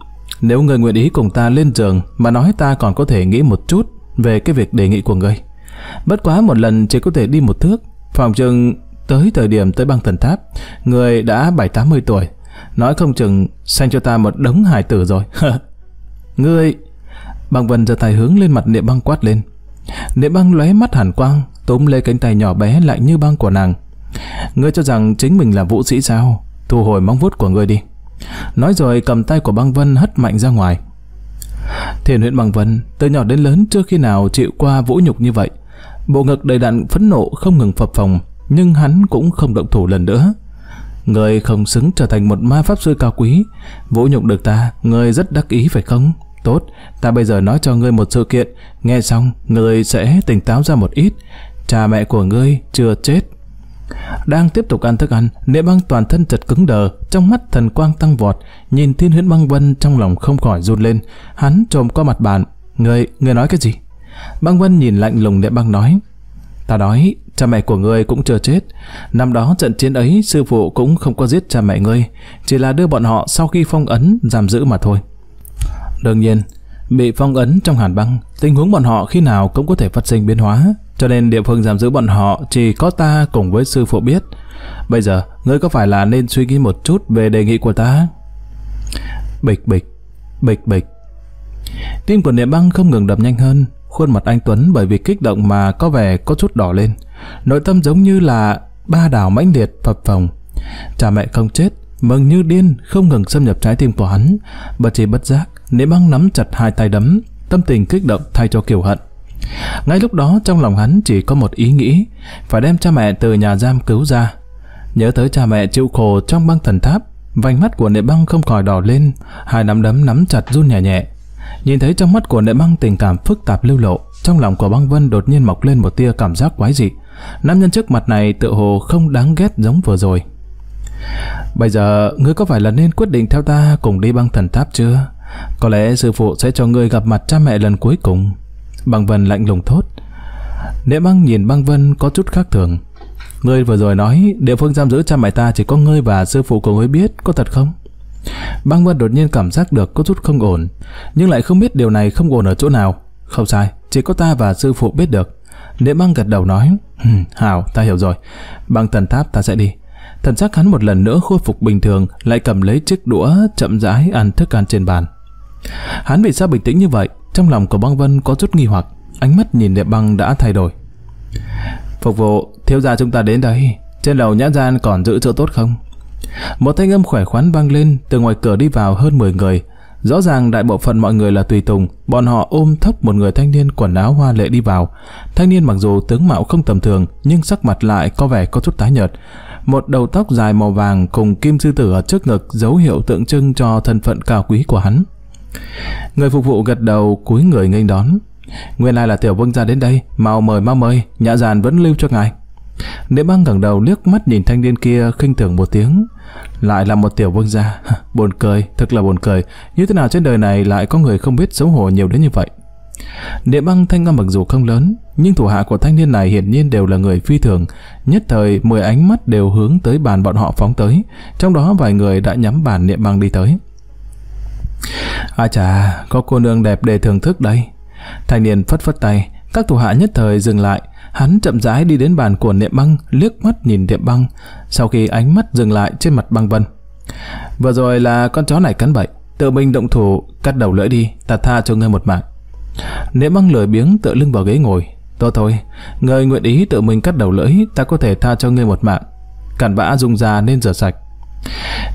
A: Nếu người nguyện ý cùng ta lên giường mà nói ta còn có thể nghĩ một chút về cái việc đề nghị của người. Bất quá một lần chỉ có thể đi một thước, phòng chừng tới thời điểm tới băng thần tháp, người đã 7-80 tuổi, nói không chừng sanh cho ta một đống hài tử rồi. người Băng Vân giơ tay hướng lên mặt Niệm Băng quát lên. Niệm Băng lóe mắt hàn quang, túm lấy cánh tay nhỏ bé lạnh như băng của nàng. Ngươi cho rằng chính mình là vũ sĩ sao? Thu hồi móng vuốt của ngươi đi. Nói rồi cầm tay của Băng Vân hất mạnh ra ngoài. Thiền huyện Bằng Vân, từ nhỏ đến lớn chưa khi nào chịu qua vũ nhục như vậy. Bộ ngực đầy đặn phẫn nộ không ngừng phập phồng, nhưng hắn cũng không động thủ lần nữa. Người không xứng trở thành một ma pháp sư cao quý, vũ nhục được ta, người rất đắc ý phải không? Tốt, ta bây giờ nói cho ngươi một sự kiện, nghe xong, ngươi sẽ tỉnh táo ra một ít. Cha mẹ của ngươi chưa chết, đang tiếp tục ăn thức ăn, Nghĩa băng toàn thân chật cứng đờ, trong mắt thần quang tăng vọt, nhìn thiên huyễn băng vân trong lòng không khỏi run lên. Hắn trồm qua mặt bàn, người, người nói cái gì? Băng vân nhìn lạnh lùng Nghĩa băng nói, ta nói, cha mẹ của ngươi cũng chưa chết. Năm đó trận chiến ấy, sư phụ cũng không có giết cha mẹ ngươi, chỉ là đưa bọn họ sau khi phong ấn, giam giữ mà thôi. Đương nhiên, bị phong ấn trong hàn băng, tình huống bọn họ khi nào cũng có thể phát sinh biến hóa. Cho nên địa phương giam giữ bọn họ chỉ có ta cùng với sư phụ biết. Bây giờ, ngươi có phải là nên suy nghĩ một chút về đề nghị của ta? Bịch bịch, bịch bịch. Tim của địa băng không ngừng đập nhanh hơn. Khuôn mặt anh Tuấn bởi vì kích động mà có vẻ có chút đỏ lên. Nội tâm giống như là ba đảo mãnh liệt phập phồng. Cha mẹ không chết, mừng vâng như điên không ngừng xâm nhập trái tim của hắn. bất chỉ bất giác, nế băng nắm chặt hai tay đấm, tâm tình kích động thay cho kiểu hận. Ngay lúc đó trong lòng hắn chỉ có một ý nghĩ, phải đem cha mẹ từ nhà giam cứu ra. Nhớ tới cha mẹ chịu khổ trong băng thần tháp, vành mắt của nệ băng không khỏi đỏ lên, hai nắm đấm nắm chặt run nhẹ nhẹ. Nhìn thấy trong mắt của nệ băng tình cảm phức tạp lưu lộ, trong lòng của băng vân đột nhiên mọc lên một tia cảm giác quái dị. Nam nhân trước mặt này tự hồ không đáng ghét giống vừa rồi. Bây giờ, ngươi có phải là nên quyết định theo ta cùng đi băng thần tháp chưa? Có lẽ sư phụ sẽ cho ngươi gặp mặt cha mẹ lần cuối cùng. Băng Vân lạnh lùng thốt. Đệ băng nhìn băng Vân có chút khác thường. Ngươi vừa rồi nói địa phương giam giữ cha mày ta chỉ có ngươi và sư phụ của ngươi biết, có thật không? Băng Vân đột nhiên cảm giác được có chút không ổn, nhưng lại không biết điều này không ổn ở chỗ nào. Không sai, chỉ có ta và sư phụ biết được. Địa băng gật đầu nói, Hảo, ta hiểu rồi, băng thần tháp ta sẽ đi. Thần sắc hắn một lần nữa khôi phục bình thường, lại cầm lấy chiếc đũa chậm rãi ăn thức ăn trên bàn. Hắn vì sao bình tĩnh như vậy? Trong lòng của băng Vân có chút nghi hoặc, ánh mắt nhìn Địa Băng đã thay đổi. Phục vụ, thiếu gia chúng ta đến đây, trên đầu nhã gian còn giữ chỗ tốt không? Một thanh âm khỏe khoắn vang lên, từ ngoài cửa đi vào hơn 10 người. Rõ ràng đại bộ phận mọi người là tùy tùng, bọn họ ôm thấp một người thanh niên quần áo hoa lệ đi vào. Thanh niên mặc dù tướng mạo không tầm thường, nhưng sắc mặt lại có vẻ có chút tái nhợt. Một đầu tóc dài màu vàng cùng kim sư tử ở trước ngực dấu hiệu tượng trưng cho thân phận cao quý của hắn. Người phục vụ gật đầu cúi người nghênh đón. Nguyên lai là tiểu vương gia đến đây, mau mời mau mời, nhã giàn vẫn lưu cho ngài. Nếu băng ngẩng đầu liếc mắt nhìn thanh niên kia khinh thường một tiếng, lại là một tiểu vương gia, buồn cười, thật là buồn cười, như thế nào trên đời này lại có người không biết xấu hổ nhiều đến như vậy. Địa băng thanh âm mặc dù không lớn, nhưng thủ hạ của thanh niên này hiển nhiên đều là người phi thường, nhất thời mười ánh mắt đều hướng tới bàn bọn họ phóng tới, trong đó vài người đã nhắm bàn niệm băng đi tới. À chà, có cô nương đẹp để thưởng thức đây. Thanh niên phất phất tay, các thủ hạ nhất thời dừng lại, hắn chậm rãi đi đến bàn của Niệm Băng, liếc mắt nhìn Niệm Băng, sau khi ánh mắt dừng lại trên mặt Băng Vân. Vừa rồi là con chó này cắn bậy, tự mình động thủ, cắt đầu lưỡi đi, ta tha cho ngươi một mạng. Niệm Băng lười biếng tự lưng vào ghế ngồi, "Tốt thôi, ngươi nguyện ý tự mình cắt đầu lưỡi, ta có thể tha cho ngươi một mạng." Cản bã dùng già nên rửa sạch.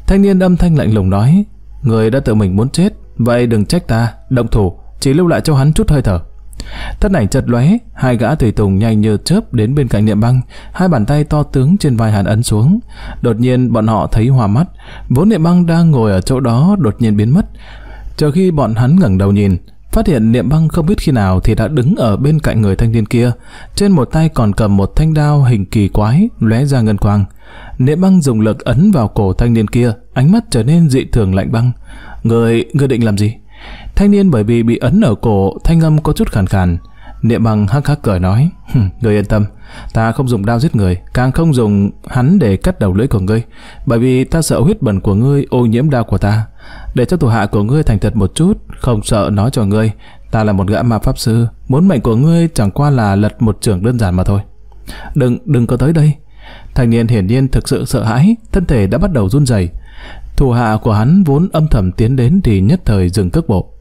A: Thanh niên âm thanh lạnh lùng nói, Người đã tự mình muốn chết, vậy đừng trách ta, động thủ, chỉ lưu lại cho hắn chút hơi thở. Thất ảnh chật lóe, hai gã tùy tùng nhanh như chớp đến bên cạnh niệm băng, hai bàn tay to tướng trên vai hàn ấn xuống. Đột nhiên bọn họ thấy hòa mắt, vốn niệm băng đang ngồi ở chỗ đó đột nhiên biến mất. Chờ khi bọn hắn ngẩng đầu nhìn, Phát hiện niệm băng không biết khi nào thì đã đứng ở bên cạnh người thanh niên kia, trên một tay còn cầm một thanh đao hình kỳ quái, lóe ra ngân quang. Niệm băng dùng lực ấn vào cổ thanh niên kia, ánh mắt trở nên dị thường lạnh băng. Người, người định làm gì? Thanh niên bởi vì bị ấn ở cổ, thanh âm có chút khàn khàn. Niệm băng hắc hắc cười nói, người yên tâm, ta không dùng đao giết người, càng không dùng hắn để cắt đầu lưỡi của ngươi, bởi vì ta sợ huyết bẩn của ngươi ô nhiễm đao của ta để cho thủ hạ của ngươi thành thật một chút, không sợ nói cho ngươi, ta là một gã ma pháp sư, muốn mệnh của ngươi chẳng qua là lật một trường đơn giản mà thôi. Đừng, đừng có tới đây. Thanh niên hiển nhiên thực sự sợ hãi, thân thể đã bắt đầu run rẩy. Thủ hạ của hắn vốn âm thầm tiến đến thì nhất thời dừng cước bộ.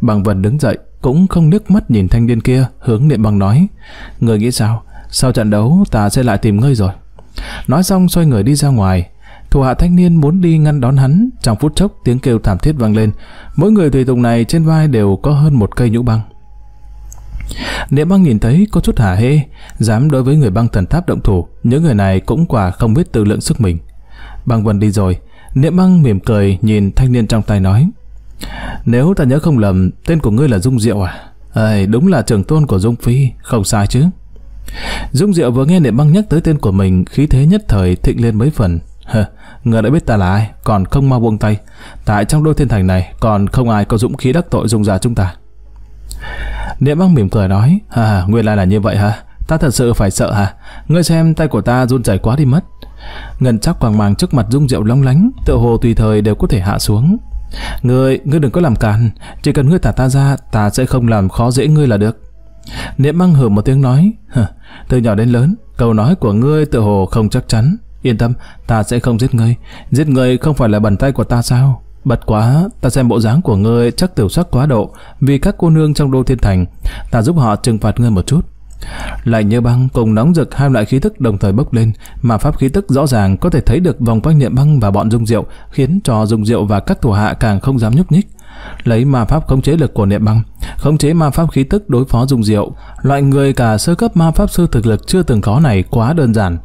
A: Bằng vần đứng dậy, cũng không nước mắt nhìn thanh niên kia, hướng niệm bằng nói, người nghĩ sao? Sau trận đấu ta sẽ lại tìm ngươi rồi. Nói xong xoay người đi ra ngoài, Thủ hạ thanh niên muốn đi ngăn đón hắn, trong phút chốc tiếng kêu thảm thiết vang lên. Mỗi người tùy tùng này trên vai đều có hơn một cây nhũ băng. Niệm băng nhìn thấy có chút hả hê, dám đối với người băng thần tháp động thủ, những người này cũng quả không biết tự lượng sức mình. Băng vân đi rồi, niệm băng mỉm cười nhìn thanh niên trong tay nói. Nếu ta nhớ không lầm, tên của ngươi là Dung Diệu à? Ê, à, đúng là trưởng tôn của Dung Phi, không sai chứ. Dung Diệu vừa nghe niệm băng nhắc tới tên của mình, khí thế nhất thời thịnh lên mấy phần, người đã biết ta là ai, còn không mau buông tay. Tại trong đôi thiên thành này, còn không ai có dũng khí đắc tội dùng giả chúng ta. Niệm băng mỉm cười nói, à, nguyên lai là như vậy hả? Ta thật sự phải sợ hả? Ngươi xem tay của ta run rẩy quá đi mất. Ngân chắc quàng màng trước mặt dung rượu long lánh, tựa hồ tùy thời đều có thể hạ xuống. Ngươi, ngươi đừng có làm càn, chỉ cần ngươi thả ta ra, ta sẽ không làm khó dễ ngươi là được. Niệm băng hử một tiếng nói, từ nhỏ đến lớn, câu nói của ngươi tựa hồ không chắc chắn, Yên tâm, ta sẽ không giết ngươi. Giết ngươi không phải là bàn tay của ta sao? Bật quá, ta xem bộ dáng của ngươi chắc tiểu sắc quá độ vì các cô nương trong đô thiên thành. Ta giúp họ trừng phạt ngươi một chút. Lạnh như băng cùng nóng rực hai loại khí thức đồng thời bốc lên, mà pháp khí tức rõ ràng có thể thấy được vòng quanh niệm băng và bọn dung diệu, khiến cho dung diệu và các thủ hạ càng không dám nhúc nhích lấy ma pháp khống chế lực của niệm băng, khống chế ma pháp khí tức đối phó dùng diệu. Loại người cả sơ cấp ma pháp sư thực lực chưa từng có này quá đơn giản.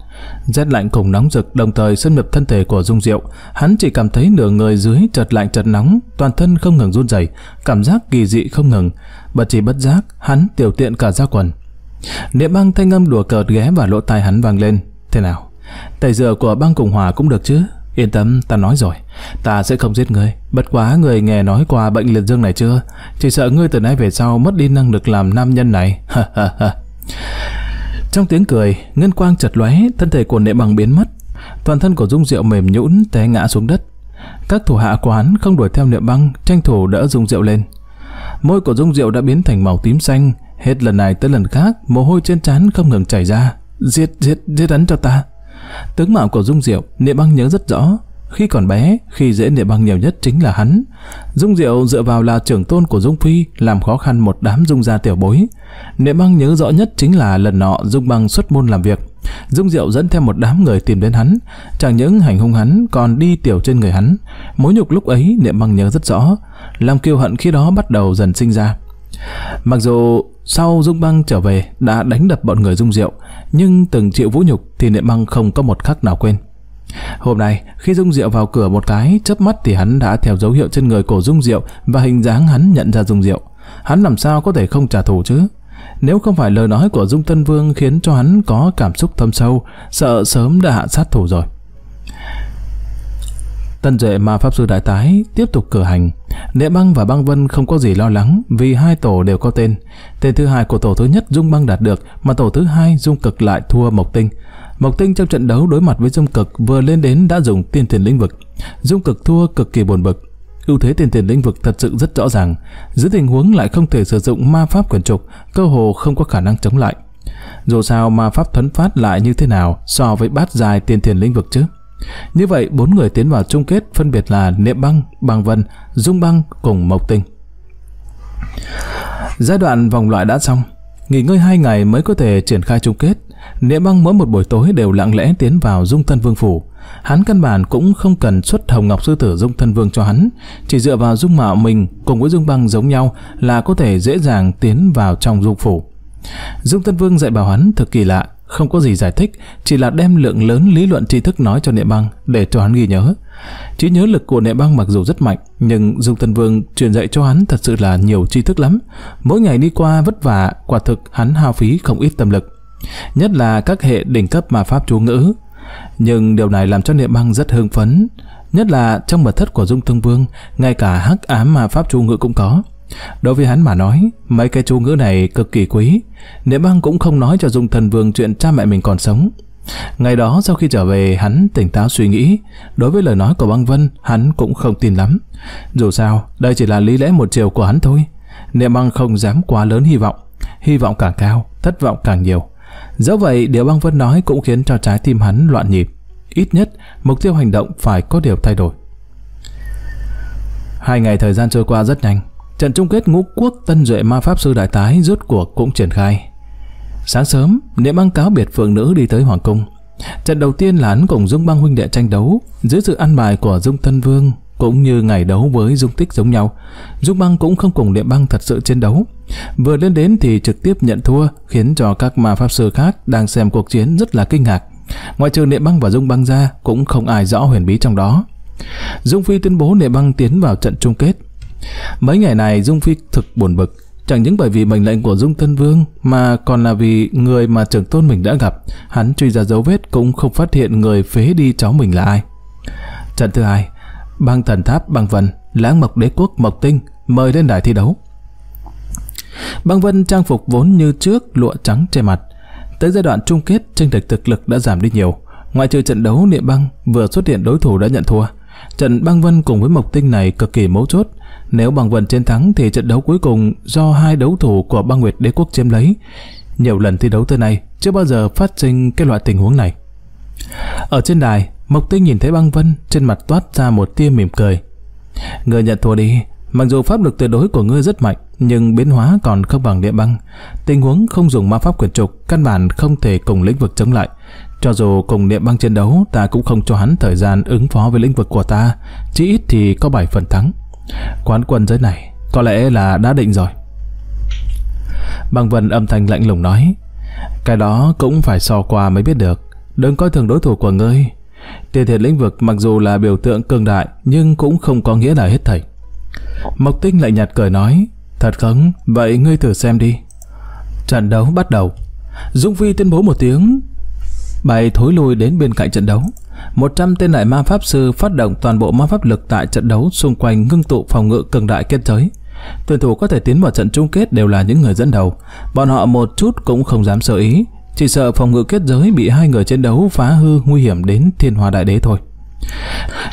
A: Rét lạnh cùng nóng rực đồng thời xâm nhập thân thể của Dung Diệu, hắn chỉ cảm thấy nửa người dưới chợt lạnh chợt nóng, toàn thân không ngừng run rẩy, cảm giác kỳ dị không ngừng, bất chỉ bất giác, hắn tiểu tiện cả ra quần. Niệm băng thanh âm đùa cợt ghé vào lỗ tai hắn vang lên, thế nào? Tẩy rửa của băng Cộng Hòa cũng được chứ? Yên tâm, ta nói rồi, ta sẽ không giết ngươi. Bất quá người nghe nói qua bệnh liệt dương này chưa? Chỉ sợ ngươi từ nay về sau mất đi năng lực làm nam nhân này. Trong tiếng cười, ngân quang chật lóe, thân thể của nệ bằng biến mất. Toàn thân của Dung Diệu mềm nhũn té ngã xuống đất. Các thủ hạ quán không đuổi theo niệm băng, tranh thủ đỡ Dung Diệu lên. Môi của Dung Diệu đã biến thành màu tím xanh, hết lần này tới lần khác, mồ hôi trên trán không ngừng chảy ra. Giết, giết, giết hắn cho ta. Tướng mạo của Dung Diệu, Niệm Băng nhớ rất rõ. Khi còn bé, khi dễ Niệm Băng nhiều nhất chính là hắn. Dung Diệu dựa vào là trưởng tôn của Dung Phi, làm khó khăn một đám Dung gia tiểu bối. Niệm Băng nhớ rõ nhất chính là lần nọ Dung Băng xuất môn làm việc. Dung Diệu dẫn theo một đám người tìm đến hắn, chẳng những hành hung hắn còn đi tiểu trên người hắn. Mối nhục lúc ấy Niệm Băng nhớ rất rõ, làm kiêu hận khi đó bắt đầu dần sinh ra. Mặc dù sau Dung Băng trở về đã đánh đập bọn người Dung Diệu, nhưng từng chịu vũ nhục thì Niệm Băng không có một khắc nào quên. Hôm nay, khi Dung Diệu vào cửa một cái, chớp mắt thì hắn đã theo dấu hiệu trên người cổ Dung Diệu và hình dáng hắn nhận ra Dung Diệu. Hắn làm sao có thể không trả thù chứ? Nếu không phải lời nói của Dung Tân Vương khiến cho hắn có cảm xúc thâm sâu, sợ sớm đã hạ sát thủ rồi. Tân Duệ mà Pháp Sư Đại Tái tiếp tục cử hành. Địa Băng và Băng Vân không có gì lo lắng vì hai tổ đều có tên. Tên thứ hai của tổ thứ nhất Dung Băng đạt được mà tổ thứ hai Dung Cực lại thua Mộc Tinh. Mộc Tinh trong trận đấu đối mặt với Dung Cực vừa lên đến đã dùng tiên tiền lĩnh vực. Dung Cực thua cực kỳ buồn bực. Ưu thế tiền tiền lĩnh vực thật sự rất rõ ràng. Dưới tình huống lại không thể sử dụng ma pháp quyền trục, cơ hồ không có khả năng chống lại. Dù sao ma pháp thuấn phát lại như thế nào so với bát dài tiền tiền lĩnh vực chứ? Như vậy, bốn người tiến vào chung kết phân biệt là Niệm Băng, Băng Vân, Dung Băng cùng Mộc Tinh. Giai đoạn vòng loại đã xong, nghỉ ngơi hai ngày mới có thể triển khai chung kết. Niệm Băng mỗi một buổi tối đều lặng lẽ tiến vào Dung Tân Vương Phủ. Hắn căn bản cũng không cần xuất Hồng Ngọc Sư Tử Dung thân Vương cho hắn, chỉ dựa vào dung mạo mình cùng với Dung Băng giống nhau là có thể dễ dàng tiến vào trong Dung Phủ. Dung thân Vương dạy bảo hắn thực kỳ lạ, không có gì giải thích, chỉ là đem lượng lớn lý luận tri thức nói cho Niệm Băng để cho hắn ghi nhớ. Chỉ nhớ lực của Niệm Băng mặc dù rất mạnh, nhưng Dung Tân Vương truyền dạy cho hắn thật sự là nhiều tri thức lắm. Mỗi ngày đi qua vất vả, quả thực hắn hao phí không ít tâm lực. Nhất là các hệ đỉnh cấp mà Pháp chú ngữ. Nhưng điều này làm cho Niệm Băng rất hưng phấn. Nhất là trong mật thất của Dung Tân Vương, ngay cả hắc ám mà Pháp chú ngữ cũng có. Đối với hắn mà nói, mấy cái chú ngữ này cực kỳ quý, Niệm Băng cũng không nói cho Dung Thần Vương chuyện cha mẹ mình còn sống. Ngày đó sau khi trở về, hắn tỉnh táo suy nghĩ, đối với lời nói của Băng Vân, hắn cũng không tin lắm. Dù sao, đây chỉ là lý lẽ một chiều của hắn thôi. Niệm Băng không dám quá lớn hy vọng, hy vọng càng cao, thất vọng càng nhiều. Dẫu vậy, điều Băng Vân nói cũng khiến cho trái tim hắn loạn nhịp. Ít nhất, mục tiêu hành động phải có điều thay đổi. Hai ngày thời gian trôi qua rất nhanh, Trận chung kết ngũ quốc tân duệ ma pháp sư đại tái rốt cuộc cũng triển khai. Sáng sớm, Niệm Băng cáo biệt phượng nữ đi tới Hoàng Cung. Trận đầu tiên là hắn cùng Dung Băng huynh đệ tranh đấu, dưới sự ăn bài của Dung thân Vương cũng như ngày đấu với Dung Tích giống nhau. Dung Băng cũng không cùng Niệm Băng thật sự chiến đấu. Vừa lên đến thì trực tiếp nhận thua, khiến cho các ma pháp sư khác đang xem cuộc chiến rất là kinh ngạc. Ngoại trừ Niệm Băng và Dung Băng ra, cũng không ai rõ huyền bí trong đó. Dung Phi tuyên bố Niệm Băng tiến vào trận chung kết, Mấy ngày này Dung Phi thực buồn bực, chẳng những bởi vì mệnh lệnh của Dung tân Vương mà còn là vì người mà trưởng tôn mình đã gặp, hắn truy ra dấu vết cũng không phát hiện người phế đi cháu mình là ai. Trận thứ hai, băng thần tháp băng vân, lãng mộc đế quốc mộc tinh mời lên đài thi đấu. Băng Vân trang phục vốn như trước lụa trắng che mặt. Tới giai đoạn chung kết, tranh lệch thực lực đã giảm đi nhiều. Ngoại trừ trận đấu Niệm Băng vừa xuất hiện đối thủ đã nhận thua, Trận băng vân cùng với mộc tinh này cực kỳ mấu chốt. Nếu băng vân chiến thắng thì trận đấu cuối cùng do hai đấu thủ của băng nguyệt đế quốc chiếm lấy. Nhiều lần thi đấu tới nay chưa bao giờ phát sinh cái loại tình huống này. Ở trên đài, Mộc Tinh nhìn thấy băng vân trên mặt toát ra một tia mỉm cười. Người nhận thua đi, Mặc dù pháp lực tuyệt đối của ngươi rất mạnh, nhưng biến hóa còn không bằng địa băng. Tình huống không dùng ma pháp quyền trục, căn bản không thể cùng lĩnh vực chống lại. Cho dù cùng địa băng chiến đấu, ta cũng không cho hắn thời gian ứng phó với lĩnh vực của ta, chỉ ít thì có 7 phần thắng. Quán quân giới này, có lẽ là đã định rồi. Băng Vân âm thanh lạnh lùng nói, cái đó cũng phải so qua mới biết được, đừng coi thường đối thủ của ngươi. Tiền thiệt lĩnh vực mặc dù là biểu tượng cường đại, nhưng cũng không có nghĩa là hết thảy. Mộc Tinh lại nhạt cười nói, thật không, vậy ngươi thử xem đi. Trận đấu bắt đầu. Dung Phi tuyên bố một tiếng, bay thối lui đến bên cạnh trận đấu. 100 tên đại ma pháp sư phát động toàn bộ ma pháp lực tại trận đấu xung quanh ngưng tụ phòng ngự cường đại kết giới. Tuyển thủ có thể tiến vào trận chung kết đều là những người dẫn đầu. Bọn họ một chút cũng không dám sơ ý, chỉ sợ phòng ngự kết giới bị hai người chiến đấu phá hư nguy hiểm đến thiên hòa đại đế thôi.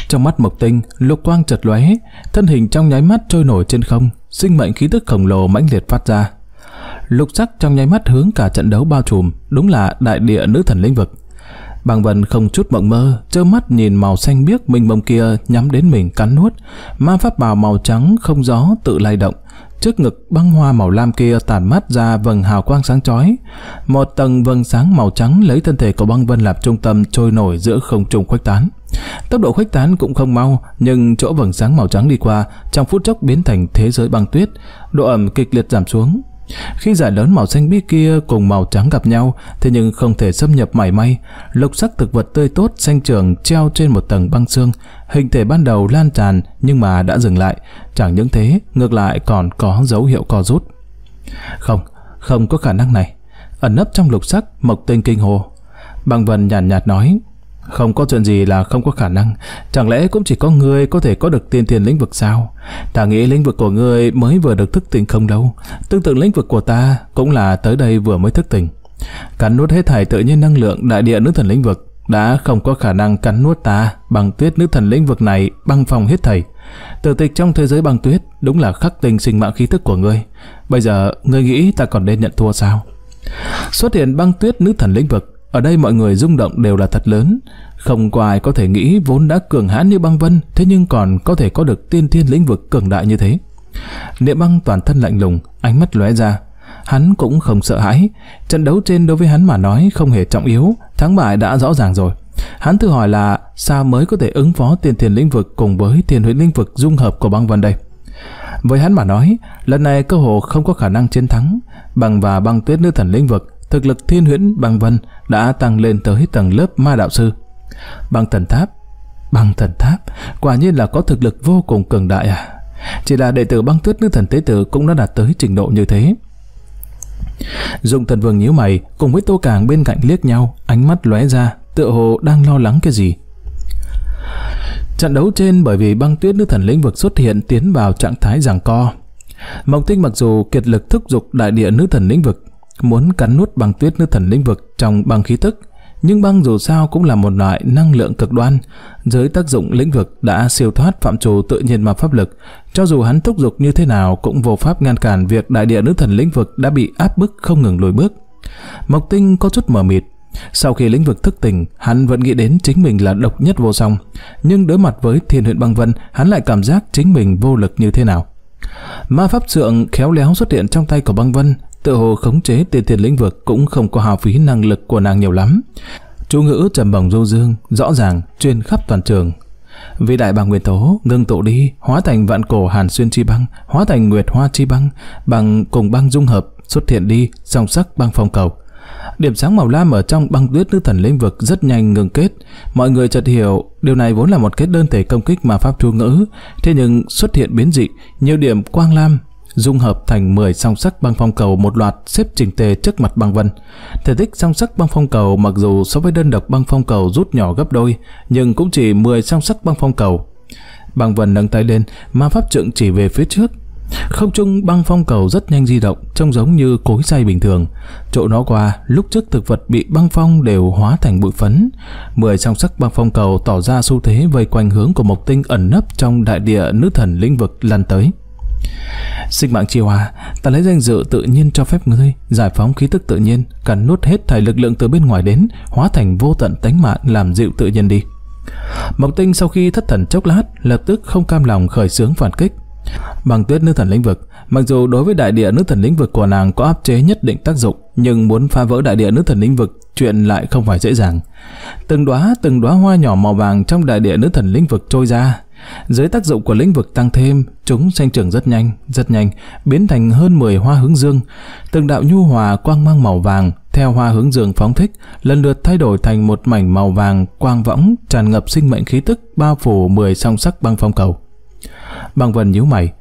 A: Trong mắt Mộc Tinh, lục quang chật lóe, thân hình trong nháy mắt trôi nổi trên không, sinh mệnh khí tức khổng lồ mãnh liệt phát ra. Lục sắc trong nháy mắt hướng cả trận đấu bao trùm, đúng là đại địa nữ thần lĩnh vực. Bằng vân không chút mộng mơ, trơ mắt nhìn màu xanh biếc mình bông kia nhắm đến mình cắn nuốt, ma pháp bào màu trắng không gió tự lay động, trước ngực băng hoa màu lam kia tản mắt ra vầng hào quang sáng chói một tầng vầng sáng màu trắng lấy thân thể của băng vân làm trung tâm trôi nổi giữa không trung khuếch tán Tốc độ khuếch tán cũng không mau, nhưng chỗ vầng sáng màu trắng đi qua, trong phút chốc biến thành thế giới băng tuyết, độ ẩm kịch liệt giảm xuống. Khi giải lớn màu xanh biếc kia cùng màu trắng gặp nhau, thế nhưng không thể xâm nhập mảy may, lục sắc thực vật tươi tốt xanh trường treo trên một tầng băng xương, hình thể ban đầu lan tràn nhưng mà đã dừng lại, chẳng những thế, ngược lại còn có dấu hiệu co rút. Không, không có khả năng này. Ẩn nấp trong lục sắc, Mộc Tinh kinh hồ. băng Vân nhàn nhạt, nhạt nói, không có chuyện gì là không có khả năng Chẳng lẽ cũng chỉ có ngươi có thể có được tiên tiền lĩnh vực sao Ta nghĩ lĩnh vực của ngươi mới vừa được thức tỉnh không lâu Tương tự lĩnh vực của ta cũng là tới đây vừa mới thức tỉnh Cắn nuốt hết thải tự nhiên năng lượng đại địa nữ thần lĩnh vực đã không có khả năng cắn nuốt ta bằng tuyết nữ thần lĩnh vực này băng phòng hết thảy. tự tịch trong thế giới băng tuyết đúng là khắc tinh sinh mạng khí thức của ngươi. Bây giờ ngươi nghĩ ta còn nên nhận thua sao? Xuất hiện băng tuyết nữ thần lĩnh vực ở đây mọi người rung động đều là thật lớn, không có ai có thể nghĩ vốn đã cường hãn như băng vân, thế nhưng còn có thể có được tiên thiên lĩnh vực cường đại như thế. Niệm băng toàn thân lạnh lùng, ánh mắt lóe ra. Hắn cũng không sợ hãi, trận đấu trên đối với hắn mà nói không hề trọng yếu, thắng bại đã rõ ràng rồi. Hắn tự hỏi là sao mới có thể ứng phó tiên thiên lĩnh vực cùng với thiên huyễn lĩnh vực dung hợp của băng vân đây. Với hắn mà nói, lần này cơ hồ không có khả năng chiến thắng, bằng và băng tuyết nữ thần lĩnh vực thực lực thiên huyễn bằng vân đã tăng lên tới tầng lớp ma đạo sư. Bằng thần tháp, bằng thần tháp, quả nhiên là có thực lực vô cùng cường đại à. Chỉ là đệ tử băng tuyết nữ thần tế tử cũng đã đạt tới trình độ như thế. Dùng thần vương nhíu mày, cùng với tô càng bên cạnh liếc nhau, ánh mắt lóe ra, tựa hồ đang lo lắng cái gì. Trận đấu trên bởi vì băng tuyết nữ thần lĩnh vực xuất hiện tiến vào trạng thái giằng co. mộc tinh mặc dù kiệt lực thúc giục đại địa nữ thần lĩnh vực, muốn cắn nuốt bằng tuyết nữ thần lĩnh vực trong băng khí tức, nhưng băng dù sao cũng là một loại năng lượng cực đoan, dưới tác dụng lĩnh vực đã siêu thoát phạm trù tự nhiên mà pháp lực, cho dù hắn thúc giục như thế nào cũng vô pháp ngăn cản việc đại địa nữ thần lĩnh vực đã bị áp bức không ngừng lùi bước. Mộc Tinh có chút mờ mịt, sau khi lĩnh vực thức tỉnh, hắn vẫn nghĩ đến chính mình là độc nhất vô song, nhưng đối mặt với Thiên huyện băng vân, hắn lại cảm giác chính mình vô lực như thế nào. Ma pháp sượng khéo léo xuất hiện trong tay của băng vân, tự hồ khống chế tiên thiên lĩnh vực cũng không có hào phí năng lực của nàng nhiều lắm. Chú ngữ trầm bồng du dương, rõ ràng, chuyên khắp toàn trường. Vì đại bàng nguyên tố ngưng tụ đi, hóa thành vạn cổ hàn xuyên chi băng, hóa thành nguyệt hoa chi băng, bằng cùng băng dung hợp, xuất hiện đi, song sắc băng phong cầu. Điểm sáng màu lam ở trong băng tuyết nữ thần lĩnh vực rất nhanh ngừng kết. Mọi người chợt hiểu, điều này vốn là một kết đơn thể công kích mà pháp chú ngữ, thế nhưng xuất hiện biến dị, nhiều điểm quang lam dung hợp thành 10 song sắc băng phong cầu một loạt xếp chỉnh tề trước mặt băng vân. Thể tích song sắc băng phong cầu mặc dù so với đơn độc băng phong cầu rút nhỏ gấp đôi, nhưng cũng chỉ 10 song sắc băng phong cầu. Băng vân nâng tay lên, ma pháp trượng chỉ về phía trước. Không trung băng phong cầu rất nhanh di động, trông giống như cối xay bình thường. Chỗ nó qua, lúc trước thực vật bị băng phong đều hóa thành bụi phấn. Mười song sắc băng phong cầu tỏ ra xu thế vây quanh hướng của mộc tinh ẩn nấp trong đại địa nữ thần lĩnh vực lan tới. Sinh mạng chi hòa, ta lấy danh dự tự nhiên cho phép ngươi, giải phóng khí tức tự nhiên, cần nuốt hết thảy lực lượng từ bên ngoài đến, hóa thành vô tận tánh mạng làm dịu tự nhiên đi. Mộc tinh sau khi thất thần chốc lát, lập tức không cam lòng khởi xướng phản kích. Bằng tuyết nữ thần lĩnh vực, mặc dù đối với đại địa nữ thần lĩnh vực của nàng có áp chế nhất định tác dụng, nhưng muốn phá vỡ đại địa nữ thần lĩnh vực chuyện lại không phải dễ dàng. Từng đóa từng đóa hoa nhỏ màu vàng trong đại địa nữ thần lĩnh vực trôi ra, dưới tác dụng của lĩnh vực tăng thêm, chúng sinh trưởng rất nhanh, rất nhanh, biến thành hơn 10 hoa hướng dương. Từng đạo nhu hòa quang mang màu vàng, theo hoa hướng dương phóng thích, lần lượt thay đổi thành một mảnh màu vàng quang võng tràn ngập sinh mệnh khí tức bao phủ 10 song sắc băng phong cầu. Băng vần nhíu mày,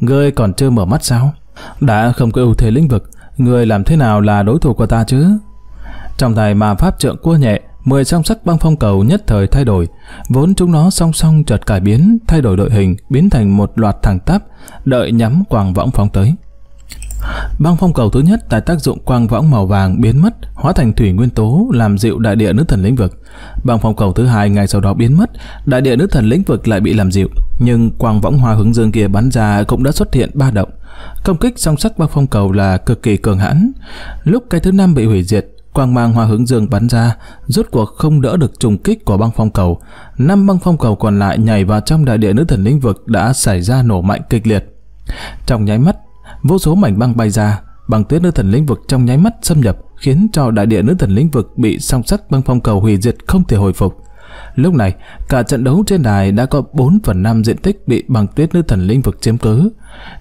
A: ngươi còn chưa mở mắt sao? Đã không có ưu thế lĩnh vực, ngươi làm thế nào là đối thủ của ta chứ? Trong tay mà pháp trượng cua nhẹ, Mười song sắc băng phong cầu nhất thời thay đổi, vốn chúng nó song song chợt cải biến, thay đổi đội hình, biến thành một loạt thẳng tắp, đợi nhắm quàng võng phóng tới. Băng phong cầu thứ nhất tại tác dụng quang võng màu vàng biến mất, hóa thành thủy nguyên tố làm dịu đại địa nước thần lĩnh vực. Băng phong cầu thứ hai ngày sau đó biến mất, đại địa nước thần lĩnh vực lại bị làm dịu, nhưng quang võng hoa hướng dương kia bắn ra cũng đã xuất hiện ba động. Công kích song sắc băng phong cầu là cực kỳ cường hãn. Lúc cái thứ năm bị hủy diệt, Quang mang hòa hướng dương bắn ra, rốt cuộc không đỡ được trùng kích của băng phong cầu. Năm băng phong cầu còn lại nhảy vào trong đại địa nữ thần lĩnh vực đã xảy ra nổ mạnh kịch liệt. Trong nháy mắt, vô số mảnh băng bay ra, băng tuyết nữ thần lĩnh vực trong nháy mắt xâm nhập khiến cho đại địa nữ thần lĩnh vực bị song sắt băng phong cầu hủy diệt không thể hồi phục. Lúc này, cả trận đấu trên đài đã có 4 phần 5 diện tích bị băng tuyết nữ thần linh vực chiếm cứ.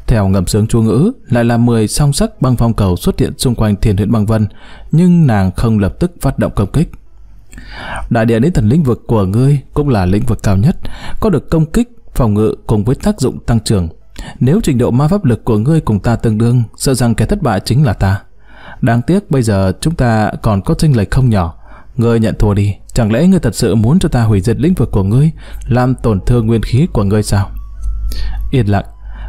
A: Theo ngầm sướng chua ngữ, lại là 10 song sắc băng phong cầu xuất hiện xung quanh thiên huyện băng vân, nhưng nàng không lập tức phát động công kích. Đại địa nữ thần lĩnh vực của ngươi cũng là lĩnh vực cao nhất, có được công kích, phòng ngự cùng với tác dụng tăng trưởng. Nếu trình độ ma pháp lực của ngươi cùng ta tương đương, sợ rằng kẻ thất bại chính là ta. Đáng tiếc bây giờ chúng ta còn có tranh lệch không nhỏ. Ngươi nhận thua đi, Chẳng lẽ ngươi thật sự muốn cho ta hủy diệt lĩnh vực của ngươi, làm tổn thương nguyên khí của ngươi sao? Yên lặng,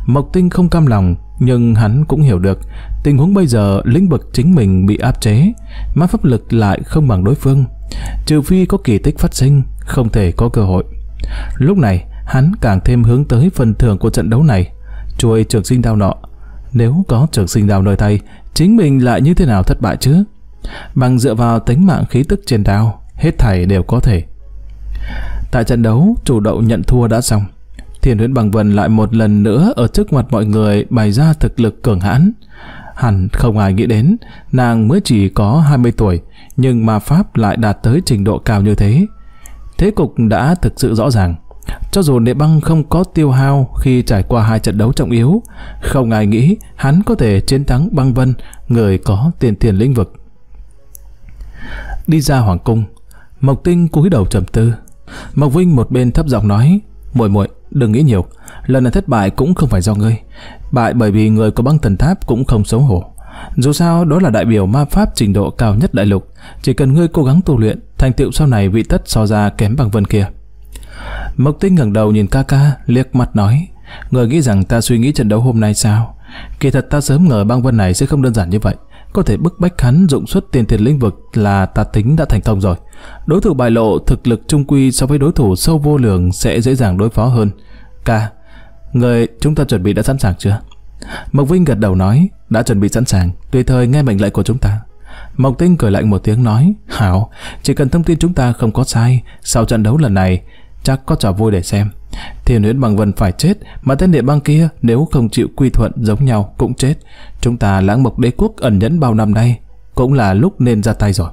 A: Mộc Tinh không cam lòng, nhưng hắn cũng hiểu được, tình huống bây giờ lĩnh vực chính mình bị áp chế, ma pháp lực lại không bằng đối phương. Trừ phi có kỳ tích phát sinh, không thể có cơ hội. Lúc này, hắn càng thêm hướng tới phần thưởng của trận đấu này, chuôi trường sinh đao nọ. Nếu có trường sinh đao nơi tay, chính mình lại như thế nào thất bại chứ? Bằng dựa vào tính mạng khí tức trên đao, hết thảy đều có thể. Tại trận đấu, chủ động nhận thua đã xong. Thiền Huyễn Bằng Vân lại một lần nữa ở trước mặt mọi người bày ra thực lực cường hãn. Hẳn không ai nghĩ đến, nàng mới chỉ có 20 tuổi, nhưng mà Pháp lại đạt tới trình độ cao như thế. Thế cục đã thực sự rõ ràng. Cho dù Nệ Băng không có tiêu hao khi trải qua hai trận đấu trọng yếu, không ai nghĩ hắn có thể chiến thắng Băng Vân, người có tiền tiền lĩnh vực. Đi ra Hoàng Cung, Mộc Tinh cúi đầu trầm tư. Mộc Vinh một bên thấp giọng nói, "Muội muội, đừng nghĩ nhiều, lần này thất bại cũng không phải do ngươi, bại bởi vì người có băng thần tháp cũng không xấu hổ. Dù sao đó là đại biểu ma pháp trình độ cao nhất đại lục, chỉ cần ngươi cố gắng tu luyện, thành tựu sau này vị tất so ra kém bằng Vân kia." Mộc Tinh ngẩng đầu nhìn ca ca, liếc mắt nói, "Ngươi nghĩ rằng ta suy nghĩ trận đấu hôm nay sao?" Kỳ thật ta sớm ngờ băng vân này sẽ không đơn giản như vậy có thể bức bách hắn dụng xuất tiền thiệt lĩnh vực là ta tính đã thành công rồi. Đối thủ bại lộ thực lực trung quy so với đối thủ sâu vô lường sẽ dễ dàng đối phó hơn. Ca, người chúng ta chuẩn bị đã sẵn sàng chưa? Mộc Vinh gật đầu nói, đã chuẩn bị sẵn sàng, tùy thời nghe mệnh lệnh của chúng ta. Mộc Tinh cười lạnh một tiếng nói, hảo, chỉ cần thông tin chúng ta không có sai, sau trận đấu lần này, chắc có trò vui để xem. Thiên Nguyễn bằng vân phải chết, mà tên địa bang kia nếu không chịu quy thuận giống nhau cũng chết. Chúng ta lãng mộc đế quốc ẩn nhẫn bao năm nay, cũng là lúc nên ra tay rồi.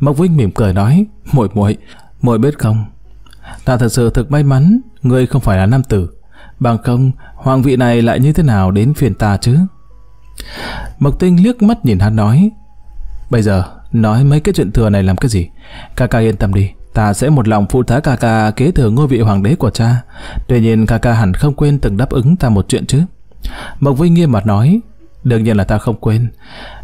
A: Mộc Vinh mỉm cười nói, muội muội, muội biết không, ta thật sự thực may mắn, ngươi không phải là nam tử. Bằng không, hoàng vị này lại như thế nào đến phiền ta chứ? Mộc Tinh liếc mắt nhìn hắn nói, bây giờ nói mấy cái chuyện thừa này làm cái gì? Ca ca yên tâm đi, ta sẽ một lòng phụ tá ca ca kế thừa ngôi vị hoàng đế của cha. Tuy nhiên ca ca hẳn không quên từng đáp ứng ta một chuyện chứ. Mộc Vinh nghiêm mặt nói, đương nhiên là ta không quên.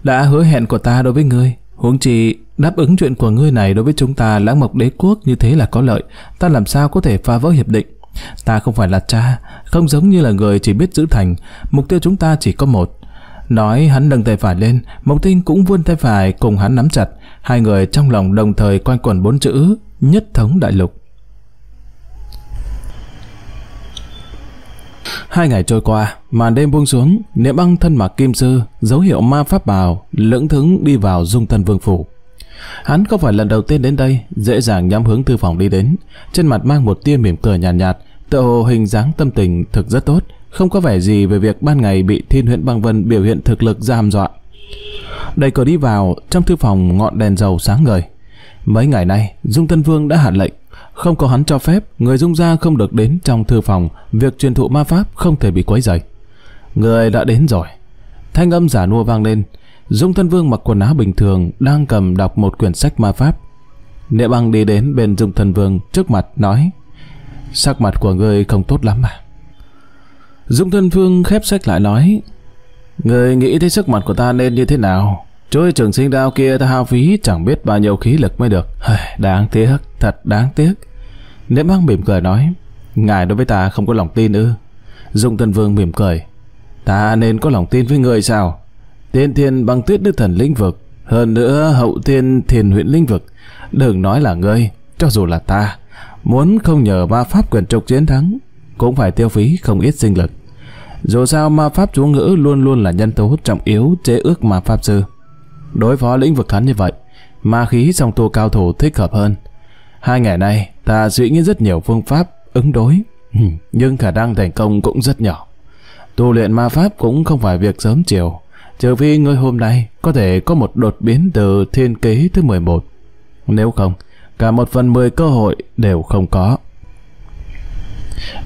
A: Đã hứa hẹn của ta đối với ngươi, huống chi đáp ứng chuyện của ngươi này đối với chúng ta lãng mộc đế quốc như thế là có lợi, ta làm sao có thể phá vỡ hiệp định. Ta không phải là cha, không giống như là người chỉ biết giữ thành, mục tiêu chúng ta chỉ có một. Nói hắn nâng tay phải lên, Mộc Tinh cũng vươn tay phải cùng hắn nắm chặt, hai người trong lòng đồng thời quanh quẩn bốn chữ nhất thống đại lục. Hai ngày trôi qua, màn đêm buông xuống, niệm băng thân mặc kim sư, dấu hiệu ma pháp bào, lững thững đi vào dung thân vương phủ. Hắn không phải lần đầu tiên đến đây, dễ dàng nhắm hướng thư phòng đi đến, trên mặt mang một tia mỉm cười nhàn nhạt, nhạt tựa hồ hình dáng tâm tình thực rất tốt, không có vẻ gì về việc ban ngày bị thiên huyễn băng vân biểu hiện thực lực ra hàm dọa. Đẩy cửa đi vào, trong thư phòng ngọn đèn dầu sáng ngời. Mấy ngày nay, Dung Tân Vương đã hạ lệnh, không có hắn cho phép, người Dung gia không được đến trong thư phòng, việc truyền thụ ma pháp không thể bị quấy rầy. Người đã đến rồi. Thanh âm giả nua vang lên, Dung Tân Vương mặc quần áo bình thường đang cầm đọc một quyển sách ma pháp. Niệm băng đi đến bên Dung Tân Vương trước mặt nói Sắc mặt của ngươi không tốt lắm mà Dung Tân Vương khép sách lại nói Người nghĩ thấy sức mặt của ta nên như thế nào? Chuôi trường sinh đao kia ta hao phí chẳng biết bao nhiêu khí lực mới được. Đáng tiếc, thật đáng tiếc. Nếp băng mỉm cười nói, ngài đối với ta không có lòng tin ư. Dung Tân Vương mỉm cười, ta nên có lòng tin với người sao? Tiên thiên băng tuyết đức thần lĩnh vực, hơn nữa hậu tiên thiền huyện lĩnh vực. Đừng nói là ngươi, cho dù là ta, muốn không nhờ ba pháp quyền trục chiến thắng, cũng phải tiêu phí không ít sinh lực. Dù sao ma pháp chú ngữ luôn luôn là nhân tố trọng yếu chế ước ma pháp sư. Đối phó lĩnh vực hắn như vậy, ma khí song tu cao thủ thích hợp hơn. Hai ngày nay, ta suy nghĩ rất nhiều phương pháp ứng đối, nhưng khả năng thành công cũng rất nhỏ. Tu luyện ma pháp cũng không phải việc sớm chiều, trừ phi ngươi hôm nay có thể có một đột biến từ thiên kế thứ 11. Nếu không, cả một phần mười cơ hội đều không có.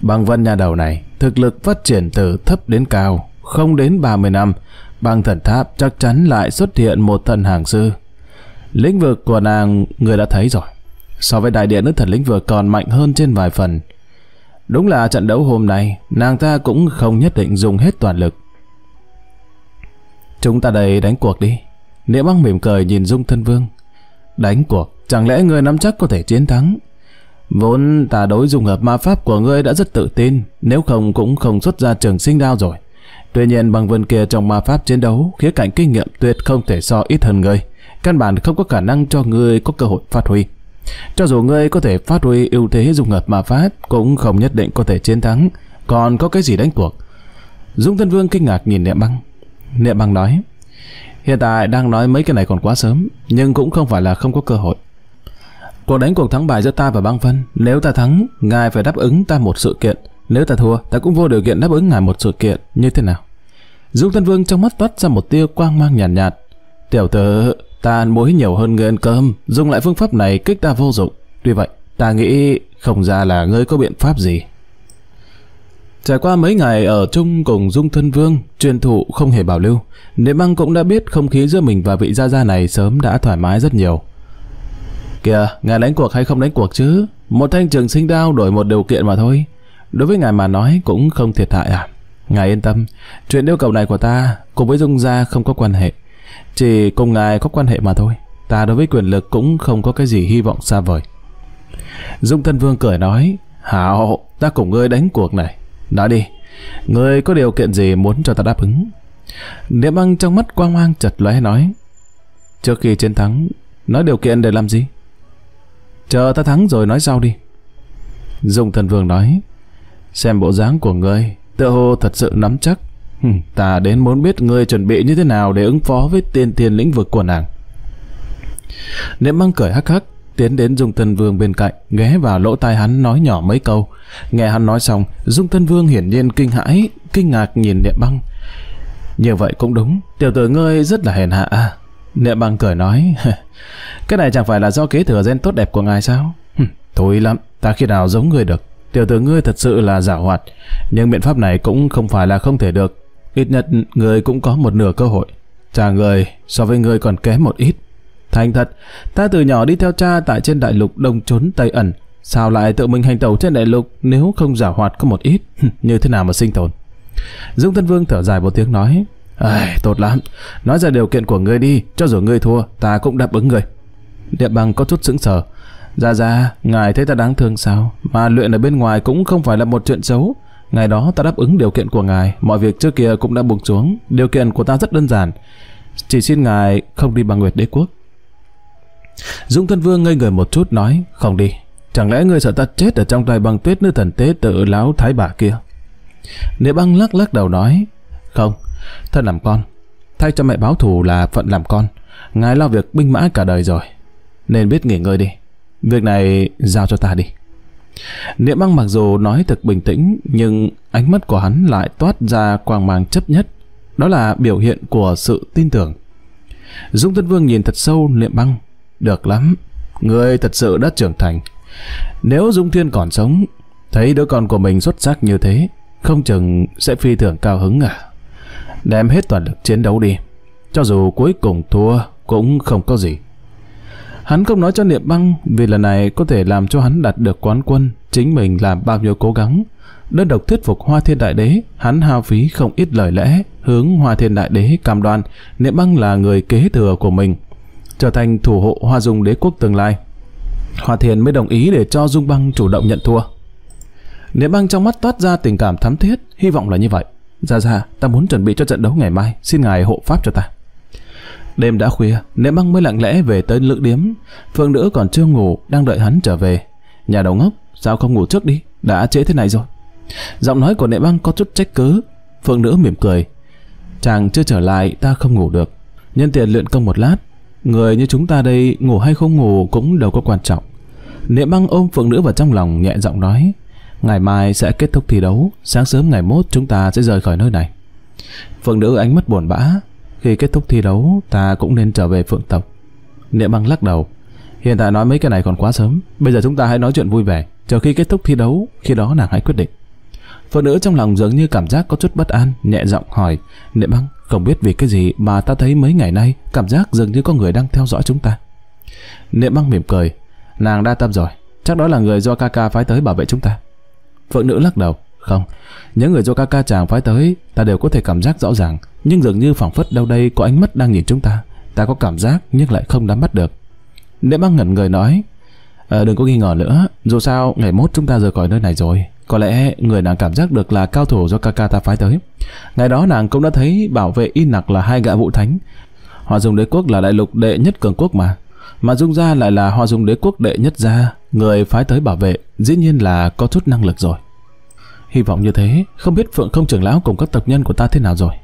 A: Bằng Vân nhà đầu này, thực lực phát triển từ thấp đến cao, không đến 30 năm, bằng thần tháp chắc chắn lại xuất hiện một thần hàng sư. Lĩnh vực của nàng người đã thấy rồi. So với đại điện nữ thần lĩnh vực còn mạnh hơn trên vài phần. Đúng là trận đấu hôm nay, nàng ta cũng không nhất định dùng hết toàn lực. Chúng ta đây đánh cuộc đi. Niệm băng mỉm cười nhìn Dung Thân Vương. Đánh cuộc, chẳng lẽ người nắm chắc có thể chiến thắng? Vốn ta đối dùng hợp ma pháp của ngươi đã rất tự tin, nếu không cũng không xuất ra trường sinh đao rồi. Tuy nhiên bằng vân kia trong ma pháp chiến đấu, khía cạnh kinh nghiệm tuyệt không thể so ít hơn ngươi. Căn bản không có khả năng cho ngươi có cơ hội phát huy. Cho dù ngươi có thể phát huy ưu thế dùng hợp ma pháp, cũng không nhất định có thể chiến thắng. Còn có cái gì đánh cuộc? dũng Tân Vương kinh ngạc nhìn Niệm Băng. Niệm Băng nói, hiện tại đang nói mấy cái này còn quá sớm, nhưng cũng không phải là không có cơ hội. Cuộc đánh cuộc thắng bài giữa ta và băng phân, nếu ta thắng, ngài phải đáp ứng ta một sự kiện. Nếu ta thua, ta cũng vô điều kiện đáp ứng ngài một sự kiện như thế nào? Dung Tân Vương trong mắt toát ra một tia quang mang nhàn nhạt, nhạt. Tiểu tử, ta ăn muối nhiều hơn người ăn cơm, dùng lại phương pháp này kích ta vô dụng. Tuy vậy, ta nghĩ không ra là ngươi có biện pháp gì. Trải qua mấy ngày ở chung cùng Dung Thân Vương, truyền thụ không hề bảo lưu, Niệm Băng cũng đã biết không khí giữa mình và vị gia gia này sớm đã thoải mái rất nhiều. Kìa, ngài đánh cuộc hay không đánh cuộc chứ? Một thanh trường sinh đao đổi một điều kiện mà thôi. Đối với ngài mà nói cũng không thiệt hại à? Ngài yên tâm, chuyện yêu cầu này của ta cùng với Dung Gia không có quan hệ. Chỉ cùng ngài có quan hệ mà thôi. Ta đối với quyền lực cũng không có cái gì hy vọng xa vời. Dung Thân Vương cười nói, Hảo, ta cùng ngươi đánh cuộc này. Nói đi, ngươi có điều kiện gì muốn cho ta đáp ứng? Niệm Băng trong mắt quang hoang chật lóe nói, Trước khi chiến thắng, nói điều kiện để làm gì? Chờ ta thắng rồi nói sau đi. Dung thần vương nói, xem bộ dáng của ngươi, tựa hồ thật sự nắm chắc. ta đến muốn biết ngươi chuẩn bị như thế nào để ứng phó với tiên thiên lĩnh vực của nàng. Niệm băng cười hắc hắc, tiến đến Dung thần Vương bên cạnh, ghé vào lỗ tai hắn nói nhỏ mấy câu. Nghe hắn nói xong, Dung thần Vương hiển nhiên kinh hãi, kinh ngạc nhìn Niệm băng. Như vậy cũng đúng, tiểu tử ngươi rất là hèn hạ à. Nệ bằng cười nói, cái này chẳng phải là do kế thừa gen tốt đẹp của ngài sao? Thôi lắm, ta khi nào giống người được. Tiểu tử ngươi thật sự là giả hoạt, nhưng biện pháp này cũng không phải là không thể được. Ít nhất người cũng có một nửa cơ hội. Chà người, so với ngươi còn kém một ít. Thành thật, ta từ nhỏ đi theo cha tại trên đại lục đông trốn Tây ẩn. Sao lại tự mình hành tẩu trên đại lục nếu không giả hoạt có một ít? Như thế nào mà sinh tồn? Dung Tân Vương thở dài một tiếng nói, Ai, tốt lắm, nói ra điều kiện của ngươi đi, cho dù ngươi thua, ta cũng đáp ứng ngươi. Địa bằng có chút sững sờ. ra dạ ra dạ, ngài thấy ta đáng thương sao? Mà luyện ở bên ngoài cũng không phải là một chuyện xấu. Ngày đó ta đáp ứng điều kiện của ngài, mọi việc trước kia cũng đã buông xuống. Điều kiện của ta rất đơn giản. Chỉ xin ngài không đi bằng nguyệt đế quốc. Dũng thân vương ngây người một chút nói, không đi. Chẳng lẽ ngươi sợ ta chết ở trong tay băng tuyết nữ thần tế tự lão thái bà kia? Địa băng lắc lắc đầu nói, không, thân làm con, thay cho mẹ báo thù là phận làm con. Ngài lo việc binh mã cả đời rồi, nên biết nghỉ ngơi đi. Việc này giao cho ta đi. Niệm băng mặc dù nói thật bình tĩnh, nhưng ánh mắt của hắn lại toát ra quang mang chấp nhất. Đó là biểu hiện của sự tin tưởng. Dung Tân Vương nhìn thật sâu niệm băng. Được lắm, người thật sự đã trưởng thành. Nếu Dung Thiên còn sống, thấy đứa con của mình xuất sắc như thế, không chừng sẽ phi thường cao hứng à đem hết toàn lực chiến đấu đi. Cho dù cuối cùng thua cũng không có gì. Hắn không nói cho Niệm Băng vì lần này có thể làm cho hắn đạt được quán quân, chính mình làm bao nhiêu cố gắng. Đơn độc thuyết phục Hoa Thiên Đại Đế, hắn hao phí không ít lời lẽ, hướng Hoa Thiên Đại Đế cam đoan Niệm Băng là người kế thừa của mình, trở thành thủ hộ Hoa Dung Đế quốc tương lai. Hoa Thiên mới đồng ý để cho Dung Băng chủ động nhận thua. Niệm Băng trong mắt toát ra tình cảm thắm thiết, hy vọng là như vậy. Dạ dạ, ta muốn chuẩn bị cho trận đấu ngày mai, xin ngài hộ pháp cho ta. Đêm đã khuya, nệm băng mới lặng lẽ về tới lữ điếm. Phương nữ còn chưa ngủ, đang đợi hắn trở về. Nhà đầu ngốc, sao không ngủ trước đi, đã trễ thế này rồi. Giọng nói của nệm băng có chút trách cứ. Phương nữ mỉm cười. Chàng chưa trở lại, ta không ngủ được. Nhân tiện luyện công một lát. Người như chúng ta đây, ngủ hay không ngủ cũng đâu có quan trọng. Niệm băng ôm Phương nữ vào trong lòng nhẹ giọng nói Ngày mai sẽ kết thúc thi đấu, sáng sớm ngày mốt chúng ta sẽ rời khỏi nơi này. Phượng nữ ánh mắt buồn bã, khi kết thúc thi đấu ta cũng nên trở về phượng tộc. Niệm băng lắc đầu, hiện tại nói mấy cái này còn quá sớm, bây giờ chúng ta hãy nói chuyện vui vẻ, chờ khi kết thúc thi đấu, khi đó nàng hãy quyết định. Phượng nữ trong lòng dường như cảm giác có chút bất an, nhẹ giọng hỏi, Niệm băng, không biết vì cái gì mà ta thấy mấy ngày nay cảm giác dường như có người đang theo dõi chúng ta. Niệm băng mỉm cười, nàng đa tâm rồi, chắc đó là người do ca ca phái tới bảo vệ chúng ta. Phượng nữ lắc đầu, không, những người do ca chàng phái tới, ta đều có thể cảm giác rõ ràng, nhưng dường như phảng phất đâu đây có ánh mắt đang nhìn chúng ta. Ta có cảm giác nhưng lại không nắm bắt được. Đệ băng ngẩn người nói, à, đừng có nghi ngờ nữa, dù sao ngày mốt chúng ta rời khỏi nơi này rồi. Có lẽ người nàng cảm giác được là cao thủ do Kaka ta phái tới. Ngày đó nàng cũng đã thấy bảo vệ in nặc là hai gã vũ thánh. Họ dùng đế quốc là đại lục đệ nhất cường quốc mà. Mà dung ra lại là họ dùng đế quốc đệ nhất gia Người phái tới bảo vệ dĩ nhiên là có chút năng lực rồi. Hy vọng như thế, không biết Phượng không trưởng lão cùng các tập nhân của ta thế nào rồi.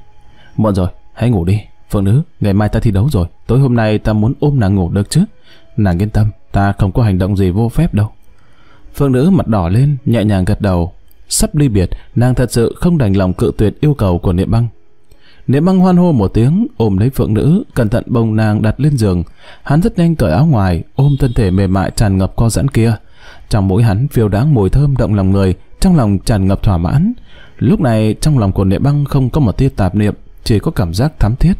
A: Muộn rồi, hãy ngủ đi. Phượng nữ, ngày mai ta thi đấu rồi, tối hôm nay ta muốn ôm nàng ngủ được chứ. Nàng yên tâm, ta không có hành động gì vô phép đâu. Phượng nữ mặt đỏ lên, nhẹ nhàng gật đầu. Sắp đi biệt, nàng thật sự không đành lòng cự tuyệt yêu cầu của Niệm Băng. Niệm băng hoan hô một tiếng, ôm lấy phượng nữ, cẩn thận bồng nàng đặt lên giường. Hắn rất nhanh cởi áo ngoài, ôm thân thể mềm mại tràn ngập co giãn kia. Trong mũi hắn phiêu đáng mùi thơm động lòng người, trong lòng tràn ngập thỏa mãn. Lúc này trong lòng của niệm băng không có một tia tạp niệm, chỉ có cảm giác thắm thiết.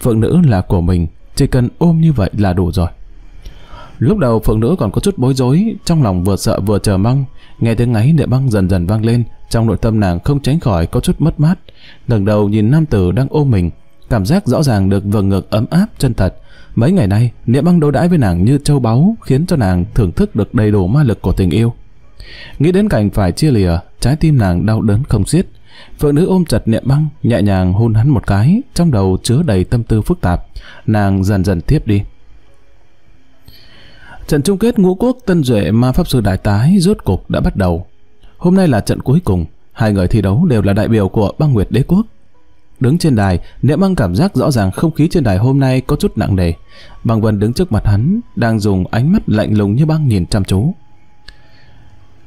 A: Phượng nữ là của mình, chỉ cần ôm như vậy là đủ rồi. Lúc đầu phượng nữ còn có chút bối rối, trong lòng vừa sợ vừa chờ mong, Nghe tiếng ấy, địa băng dần dần vang lên, trong nội tâm nàng không tránh khỏi có chút mất mát. ngẩng đầu nhìn nam tử đang ôm mình, cảm giác rõ ràng được vầng ngực ấm áp chân thật. Mấy ngày nay, địa băng đối đãi với nàng như châu báu, khiến cho nàng thưởng thức được đầy đủ ma lực của tình yêu. Nghĩ đến cảnh phải chia lìa, trái tim nàng đau đớn không xiết. Phụ nữ ôm chặt niệm băng, nhẹ nhàng hôn hắn một cái, trong đầu chứa đầy tâm tư phức tạp. Nàng dần dần tiếp đi. Trận chung kết ngũ quốc Tân Duệ Ma Pháp Sư Đại Tái rốt cục đã bắt đầu. Hôm nay là trận cuối cùng, hai người thi đấu đều là đại biểu của băng nguyệt đế quốc. Đứng trên đài, Niệm Băng cảm giác rõ ràng không khí trên đài hôm nay có chút nặng nề. Băng Vân đứng trước mặt hắn, đang dùng ánh mắt lạnh lùng như băng nhìn chăm chú.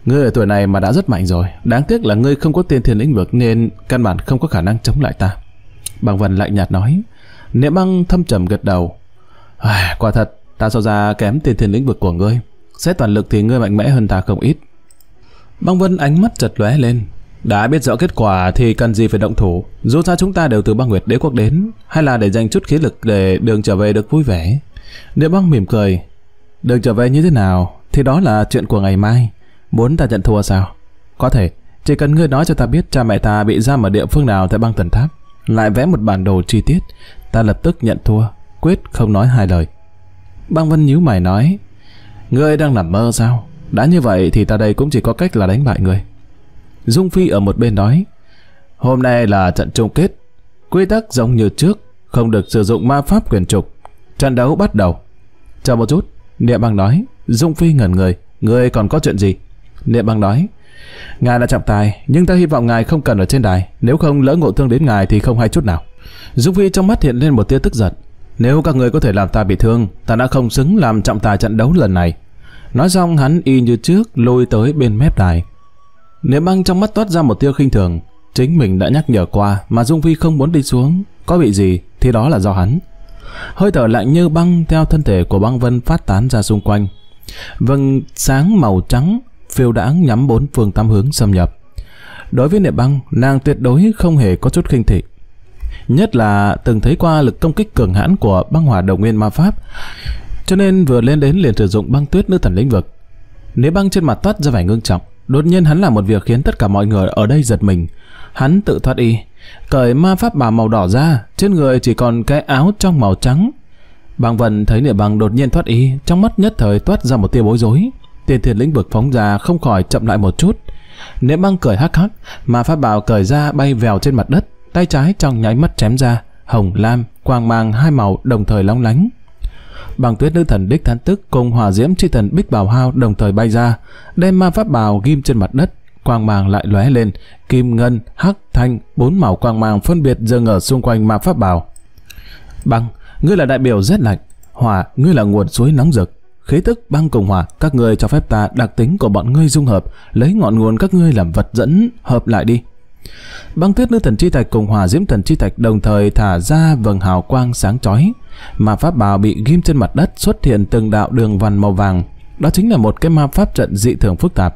A: Ngươi ở tuổi này mà đã rất mạnh rồi, đáng tiếc là ngươi không có tiên thiên lĩnh vực nên căn bản không có khả năng chống lại ta. Băng Vân lạnh nhạt nói. Niệm Băng thâm trầm gật đầu. À, quả thật, Ta so ra kém tiền thiên lĩnh vực của ngươi. Xét toàn lực thì ngươi mạnh mẽ hơn ta không ít. Băng Vân ánh mắt chật lóe lên. Đã biết rõ kết quả thì cần gì phải động thủ. Dù sao chúng ta đều từ băng nguyệt đế quốc đến, hay là để dành chút khí lực để đường trở về được vui vẻ. Địa băng mỉm cười. Đường trở về như thế nào thì đó là chuyện của ngày mai. Muốn ta nhận thua sao? Có thể, chỉ cần ngươi nói cho ta biết cha mẹ ta bị giam ở địa phương nào tại băng thần tháp, lại vẽ một bản đồ chi tiết, ta lập tức nhận thua, quyết không nói hai lời. Băng Vân nhíu mày nói Ngươi đang nằm mơ sao Đã như vậy thì ta đây cũng chỉ có cách là đánh bại ngươi Dung Phi ở một bên nói Hôm nay là trận chung kết Quy tắc giống như trước Không được sử dụng ma pháp quyền trục Trận đấu bắt đầu Chờ một chút Niệm băng nói Dung Phi ngẩn người Ngươi còn có chuyện gì Niệm băng nói Ngài là trọng tài Nhưng ta hy vọng ngài không cần ở trên đài Nếu không lỡ ngộ thương đến ngài thì không hay chút nào Dung Phi trong mắt hiện lên một tia tức giận nếu các người có thể làm ta bị thương, ta đã không xứng làm trọng tài trận đấu lần này. Nói xong hắn y như trước lôi tới bên mép đài. Niệm băng trong mắt toát ra một tia khinh thường. Chính mình đã nhắc nhở qua mà Dung Phi không muốn đi xuống. Có bị gì thì đó là do hắn. Hơi thở lạnh như băng theo thân thể của băng vân phát tán ra xung quanh. Vâng sáng màu trắng phiêu đãng nhắm bốn phương tam hướng xâm nhập. Đối với Niệm băng, nàng tuyệt đối không hề có chút khinh thị nhất là từng thấy qua lực công kích cường hãn của băng hỏa đồng nguyên ma pháp. Cho nên vừa lên đến liền sử dụng băng tuyết nữ thần lĩnh vực. Nếu băng trên mặt toát ra vẻ ngưng trọng, đột nhiên hắn làm một việc khiến tất cả mọi người ở đây giật mình. Hắn tự thoát y, cởi ma pháp bào màu đỏ ra, trên người chỉ còn cái áo trong màu trắng. Băng Vân thấy địa băng đột nhiên thoát y, trong mắt nhất thời toát ra một tia bối rối. Tiền thiên lĩnh vực phóng ra không khỏi chậm lại một chút. Nếu băng cởi hắc hắc, ma pháp bào cởi ra bay vèo trên mặt đất, tay trái trong nháy mắt chém ra, hồng lam, quang mang hai màu đồng thời long lánh. Bằng tuyết nữ thần đích thán tức cùng hòa diễm chi thần bích bảo hao đồng thời bay ra, đem ma pháp bào ghim trên mặt đất, quang mang lại lóe lên, kim ngân, hắc, thanh, bốn màu quang mang phân biệt dâng ở xung quanh ma pháp bào. Băng, ngươi là đại biểu rét lạnh, hỏa, ngươi là nguồn suối nóng rực. Khí tức băng cùng hỏa, các ngươi cho phép ta đặc tính của bọn ngươi dung hợp, lấy ngọn nguồn các ngươi làm vật dẫn, hợp lại đi, Băng tuyết nữ thần chi thạch cùng hòa diễm thần chi thạch đồng thời thả ra vầng hào quang sáng chói, mà pháp bào bị ghim trên mặt đất xuất hiện từng đạo đường vằn màu vàng. Đó chính là một cái ma pháp trận dị thường phức tạp.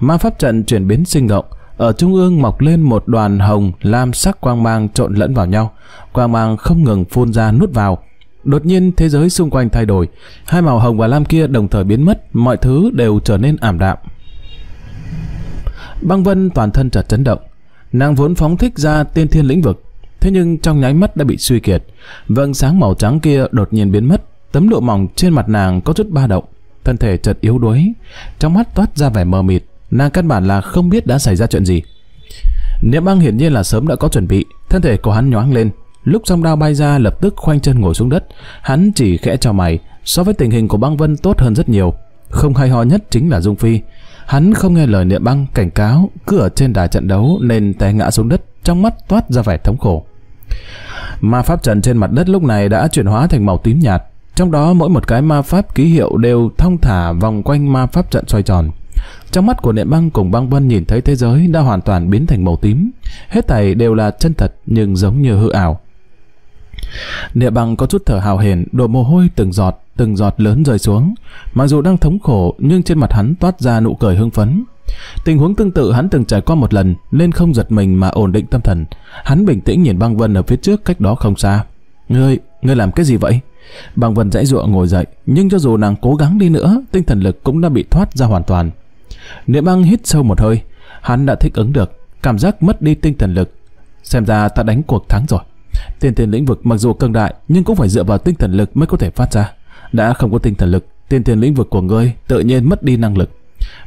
A: Ma pháp trận chuyển biến sinh động, ở trung ương mọc lên một đoàn hồng lam sắc quang mang trộn lẫn vào nhau, quang mang không ngừng phun ra nuốt vào. Đột nhiên thế giới xung quanh thay đổi, hai màu hồng và lam kia đồng thời biến mất, mọi thứ đều trở nên ảm đạm. Băng Vân toàn thân chợt chấn động, Nàng vốn phóng thích ra tiên thiên lĩnh vực, thế nhưng trong nháy mắt đã bị suy kiệt. Vầng sáng màu trắng kia đột nhiên biến mất, tấm lụa mỏng trên mặt nàng có chút ba động, thân thể chợt yếu đuối, trong mắt toát ra vẻ mờ mịt, nàng căn bản là không biết đã xảy ra chuyện gì. Niệm băng hiển nhiên là sớm đã có chuẩn bị, thân thể của hắn nhoáng lên, lúc song đao bay ra lập tức khoanh chân ngồi xuống đất, hắn chỉ khẽ cho mày, so với tình hình của băng vân tốt hơn rất nhiều. Không hay ho nhất chính là Dung Phi, Hắn không nghe lời niệm băng cảnh cáo, cứ ở trên đài trận đấu nên té ngã xuống đất, trong mắt toát ra vẻ thống khổ. Ma pháp trận trên mặt đất lúc này đã chuyển hóa thành màu tím nhạt, trong đó mỗi một cái ma pháp ký hiệu đều thong thả vòng quanh ma pháp trận xoay tròn. Trong mắt của niệm băng cùng băng vân nhìn thấy thế giới đã hoàn toàn biến thành màu tím. Hết thảy đều là chân thật nhưng giống như hư ảo. Địa bằng có chút thở hào hển, đổ mồ hôi từng giọt, từng giọt lớn rơi xuống. Mặc dù đang thống khổ, nhưng trên mặt hắn toát ra nụ cười hưng phấn. Tình huống tương tự hắn từng trải qua một lần, nên không giật mình mà ổn định tâm thần. Hắn bình tĩnh nhìn băng vân ở phía trước cách đó không xa. Ngươi, ngươi làm cái gì vậy? Băng vân dãy ruộng ngồi dậy, nhưng cho dù nàng cố gắng đi nữa, tinh thần lực cũng đã bị thoát ra hoàn toàn. Địa băng hít sâu một hơi, hắn đã thích ứng được, cảm giác mất đi tinh thần lực. Xem ra ta đánh cuộc thắng rồi tiên tiền lĩnh vực mặc dù cường đại nhưng cũng phải dựa vào tinh thần lực mới có thể phát ra. Đã không có tinh thần lực, tiên tiền lĩnh vực của ngươi tự nhiên mất đi năng lực.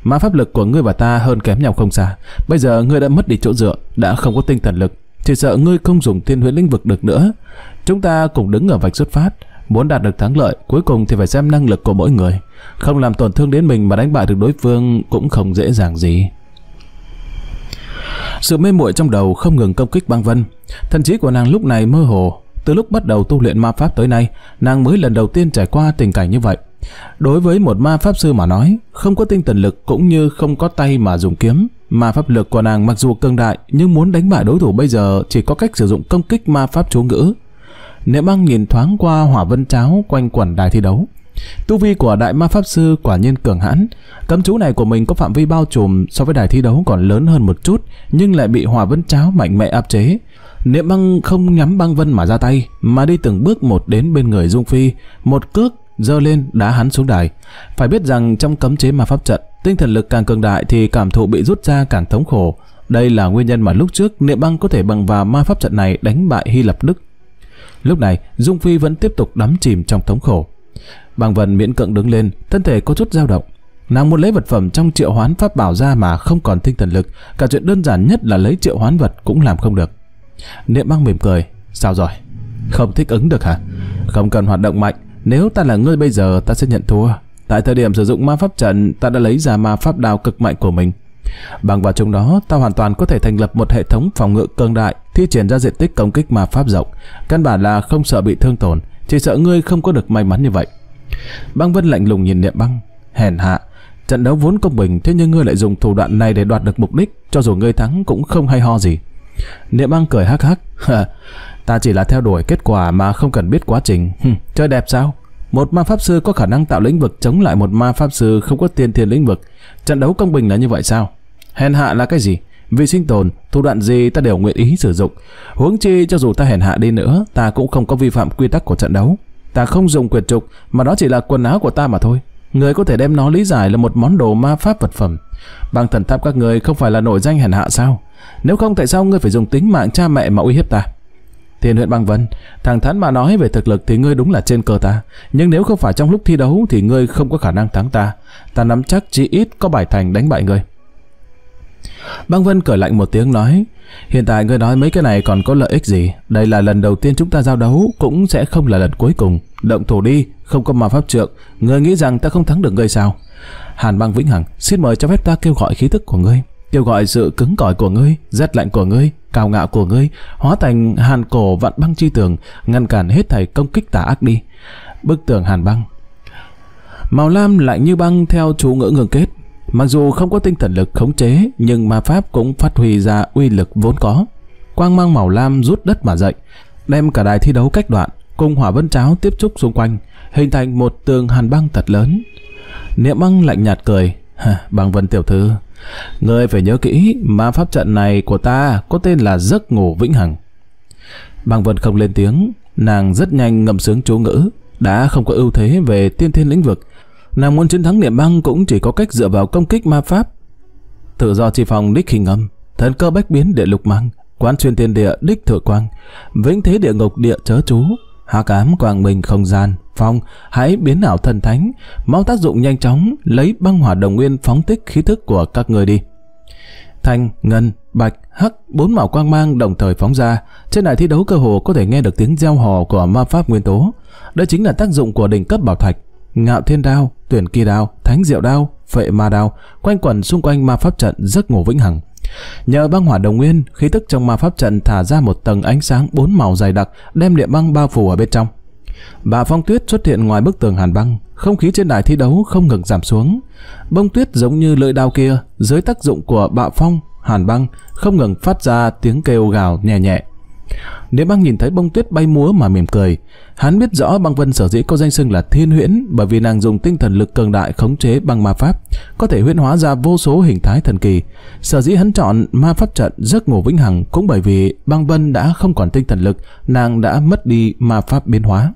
A: Mà pháp lực của ngươi và ta hơn kém nhau không xa. Bây giờ ngươi đã mất đi chỗ dựa, đã không có tinh thần lực, chỉ sợ ngươi không dùng thiên huyễn lĩnh vực được nữa. Chúng ta cùng đứng ở vạch xuất phát, muốn đạt được thắng lợi cuối cùng thì phải xem năng lực của mỗi người. Không làm tổn thương đến mình mà đánh bại được đối phương cũng không dễ dàng gì. Sự mê muội trong đầu không ngừng công kích băng vân. Thần trí của nàng lúc này mơ hồ. Từ lúc bắt đầu tu luyện ma pháp tới nay, nàng mới lần đầu tiên trải qua tình cảnh như vậy. Đối với một ma pháp sư mà nói, không có tinh thần lực cũng như không có tay mà dùng kiếm. Ma pháp lực của nàng mặc dù cường đại, nhưng muốn đánh bại đối thủ bây giờ chỉ có cách sử dụng công kích ma pháp chú ngữ. Nếu băng nhìn thoáng qua hỏa vân cháo quanh quẩn đài thi đấu, Tu vi của đại ma pháp sư quả nhiên cường hãn, cấm chú này của mình có phạm vi bao trùm so với đài thi đấu còn lớn hơn một chút, nhưng lại bị Hòa Vân Cháo mạnh mẽ áp chế. Niệm băng không nhắm băng vân mà ra tay, mà đi từng bước một đến bên người Dung Phi, một cước dơ lên đá hắn xuống đài. Phải biết rằng trong cấm chế ma pháp trận, tinh thần lực càng cường đại thì cảm thụ bị rút ra càng thống khổ. Đây là nguyên nhân mà lúc trước Niệm băng có thể bằng vào ma pháp trận này đánh bại Hy lập Đức. Lúc này, Dung Phi vẫn tiếp tục đắm chìm trong thống khổ. Bàng Vân miễn cưỡng đứng lên, thân thể có chút dao động. Nàng muốn lấy vật phẩm trong triệu hoán pháp bảo ra mà không còn tinh thần lực, cả chuyện đơn giản nhất là lấy triệu hoán vật cũng làm không được. Niệm băng mỉm cười, sao rồi? Không thích ứng được hả? Không cần hoạt động mạnh, nếu ta là ngươi bây giờ ta sẽ nhận thua. Tại thời điểm sử dụng ma pháp trận, ta đã lấy ra ma pháp đao cực mạnh của mình. Bằng vào trong đó, ta hoàn toàn có thể thành lập một hệ thống phòng ngự cường đại, thi triển ra diện tích công kích ma pháp rộng, căn bản là không sợ bị thương tổn, chỉ sợ ngươi không có được may mắn như vậy Băng Vân lạnh lùng nhìn Niệm Băng Hèn hạ Trận đấu vốn công bình Thế nhưng ngươi lại dùng thủ đoạn này để đoạt được mục đích Cho dù ngươi thắng cũng không hay ho gì Niệm Băng cười hắc hắc Ta chỉ là theo đuổi kết quả mà không cần biết quá trình Chơi đẹp sao Một ma pháp sư có khả năng tạo lĩnh vực Chống lại một ma pháp sư không có tiên thiên lĩnh vực Trận đấu công bình là như vậy sao Hèn hạ là cái gì vì sinh tồn, thủ đoạn gì ta đều nguyện ý sử dụng. Huống chi cho dù ta hèn hạ đi nữa, ta cũng không có vi phạm quy tắc của trận đấu. Ta không dùng quyệt trục, mà đó chỉ là quần áo của ta mà thôi. Người có thể đem nó lý giải là một món đồ ma pháp vật phẩm. Bằng thần tháp các người không phải là nổi danh hèn hạ sao? Nếu không tại sao ngươi phải dùng tính mạng cha mẹ mà uy hiếp ta? Thiên huyện băng vân, thẳng thắn mà nói về thực lực thì ngươi đúng là trên cờ ta, nhưng nếu không phải trong lúc thi đấu thì ngươi không có khả năng thắng ta. Ta nắm chắc chỉ ít có bài thành đánh bại ngươi. Băng Vân cởi lạnh một tiếng nói, hiện tại ngươi nói mấy cái này còn có lợi ích gì, đây là lần đầu tiên chúng ta giao đấu, cũng sẽ không là lần cuối cùng. Động thủ đi, không có mà pháp trượng, ngươi nghĩ rằng ta không thắng được ngươi sao? Hàn băng vĩnh hằng, xin mời cho phép ta kêu gọi khí tức của ngươi, kêu gọi sự cứng cỏi của ngươi, rét lạnh của ngươi, cao ngạo của ngươi, hóa thành hàn cổ vạn băng chi tường, ngăn cản hết thảy công kích tà ác đi. Bức tường hàn băng Màu lam lạnh như băng theo chú ngữ ngừng kết Mặc dù không có tinh thần lực khống chế, nhưng ma pháp cũng phát huy ra uy lực vốn có. Quang mang màu lam rút đất mà dậy, đem cả đài thi đấu cách đoạn, cùng hỏa vân cháo tiếp xúc xung quanh, hình thành một tường hàn băng thật lớn. Niệm băng lạnh nhạt cười, bằng vân tiểu thư, người phải nhớ kỹ, ma pháp trận này của ta có tên là giấc ngủ vĩnh hằng. Bằng Vân không lên tiếng, nàng rất nhanh ngậm sướng chú ngữ, đã không có ưu thế về tiên thiên lĩnh vực, Nàng muốn chiến thắng niệm băng cũng chỉ có cách dựa vào công kích ma pháp. Tự do chi phòng đích hình âm, thần cơ bách biến địa lục mang, quán xuyên thiên địa đích thừa quang, vĩnh thế địa ngục địa chớ chú, hạ cám quang minh không gian, phong, hãy biến ảo thần thánh, mau tác dụng nhanh chóng, lấy băng hỏa đồng nguyên phóng tích khí thức của các người đi. Thanh, ngân, bạch, hắc, bốn màu quang mang đồng thời phóng ra, trên đài thi đấu cơ hồ có thể nghe được tiếng gieo hò của ma pháp nguyên tố. Đây chính là tác dụng của đỉnh cấp bảo thạch. Ngạo thiên đao, tuyển kỳ đao, thánh diệu đao, phệ ma đao, quanh quẩn xung quanh ma pháp trận giấc ngủ vĩnh hằng. Nhờ băng hỏa đồng nguyên, khí tức trong ma pháp trận thả ra một tầng ánh sáng bốn màu dày đặc, đem địa băng bao phủ ở bên trong. Bà Phong Tuyết xuất hiện ngoài bức tường hàn băng, không khí trên đài thi đấu không ngừng giảm xuống. Bông tuyết giống như lưỡi đao kia, dưới tác dụng của bạo phong, hàn băng, không ngừng phát ra tiếng kêu gào nhẹ nhẹ. Nếu băng nhìn thấy bông tuyết bay múa mà mỉm cười, hắn biết rõ băng vân sở dĩ có danh xưng là thiên huyễn bởi vì nàng dùng tinh thần lực cường đại khống chế băng ma pháp, có thể huyễn hóa ra vô số hình thái thần kỳ. Sở dĩ hắn chọn ma pháp trận giấc ngủ vĩnh hằng cũng bởi vì băng vân đã không còn tinh thần lực, nàng đã mất đi ma pháp biến hóa.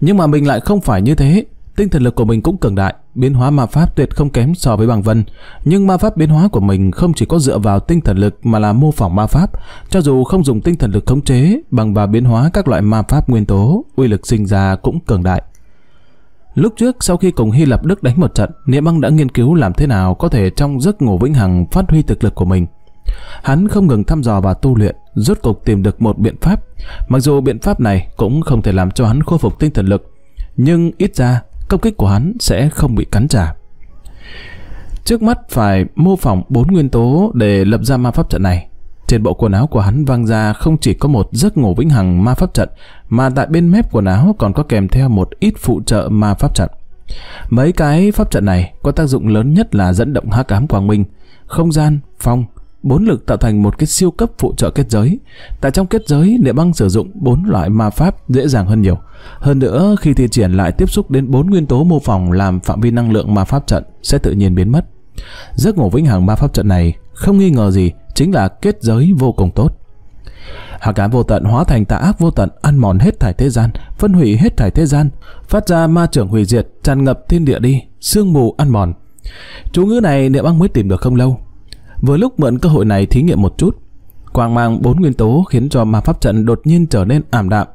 A: Nhưng mà mình lại không phải như thế, Tinh thần lực của mình cũng cường đại, biến hóa ma pháp tuyệt không kém so với bằng vân. Nhưng ma pháp biến hóa của mình không chỉ có dựa vào tinh thần lực mà là mô phỏng ma pháp. Cho dù không dùng tinh thần lực khống chế, bằng và biến hóa các loại ma pháp nguyên tố, uy lực sinh ra cũng cường đại. Lúc trước sau khi cùng Hy Lạp Đức đánh một trận, Niệm Băng đã nghiên cứu làm thế nào có thể trong giấc ngủ vĩnh hằng phát huy thực lực của mình. Hắn không ngừng thăm dò và tu luyện, rốt cục tìm được một biện pháp. Mặc dù biện pháp này cũng không thể làm cho hắn khôi phục tinh thần lực, nhưng ít ra công kích của hắn sẽ không bị cắn trả. Trước mắt phải mô phỏng bốn nguyên tố để lập ra ma pháp trận này. Trên bộ quần áo của hắn văng ra không chỉ có một giấc ngủ vĩnh hằng ma pháp trận, mà tại bên mép quần áo còn có kèm theo một ít phụ trợ ma pháp trận. Mấy cái pháp trận này có tác dụng lớn nhất là dẫn động hắc ám quang minh, không gian, phong, bốn lực tạo thành một cái siêu cấp phụ trợ kết giới. Tại trong kết giới, Địa Băng sử dụng bốn loại ma pháp dễ dàng hơn nhiều. Hơn nữa, khi thi triển lại tiếp xúc đến bốn nguyên tố mô phỏng làm phạm vi năng lượng ma pháp trận sẽ tự nhiên biến mất. Giấc ngủ vĩnh hằng ma pháp trận này không nghi ngờ gì chính là kết giới vô cùng tốt. Hạ cám vô tận hóa thành tà ác vô tận ăn mòn hết thải thế gian, phân hủy hết thải thế gian, phát ra ma trưởng hủy diệt tràn ngập thiên địa đi, sương mù ăn mòn. Chú ngữ này Niệm Băng mới tìm được không lâu, Vừa lúc mượn cơ hội này thí nghiệm một chút, quang mang bốn nguyên tố khiến cho ma pháp trận đột nhiên trở nên ảm đạm.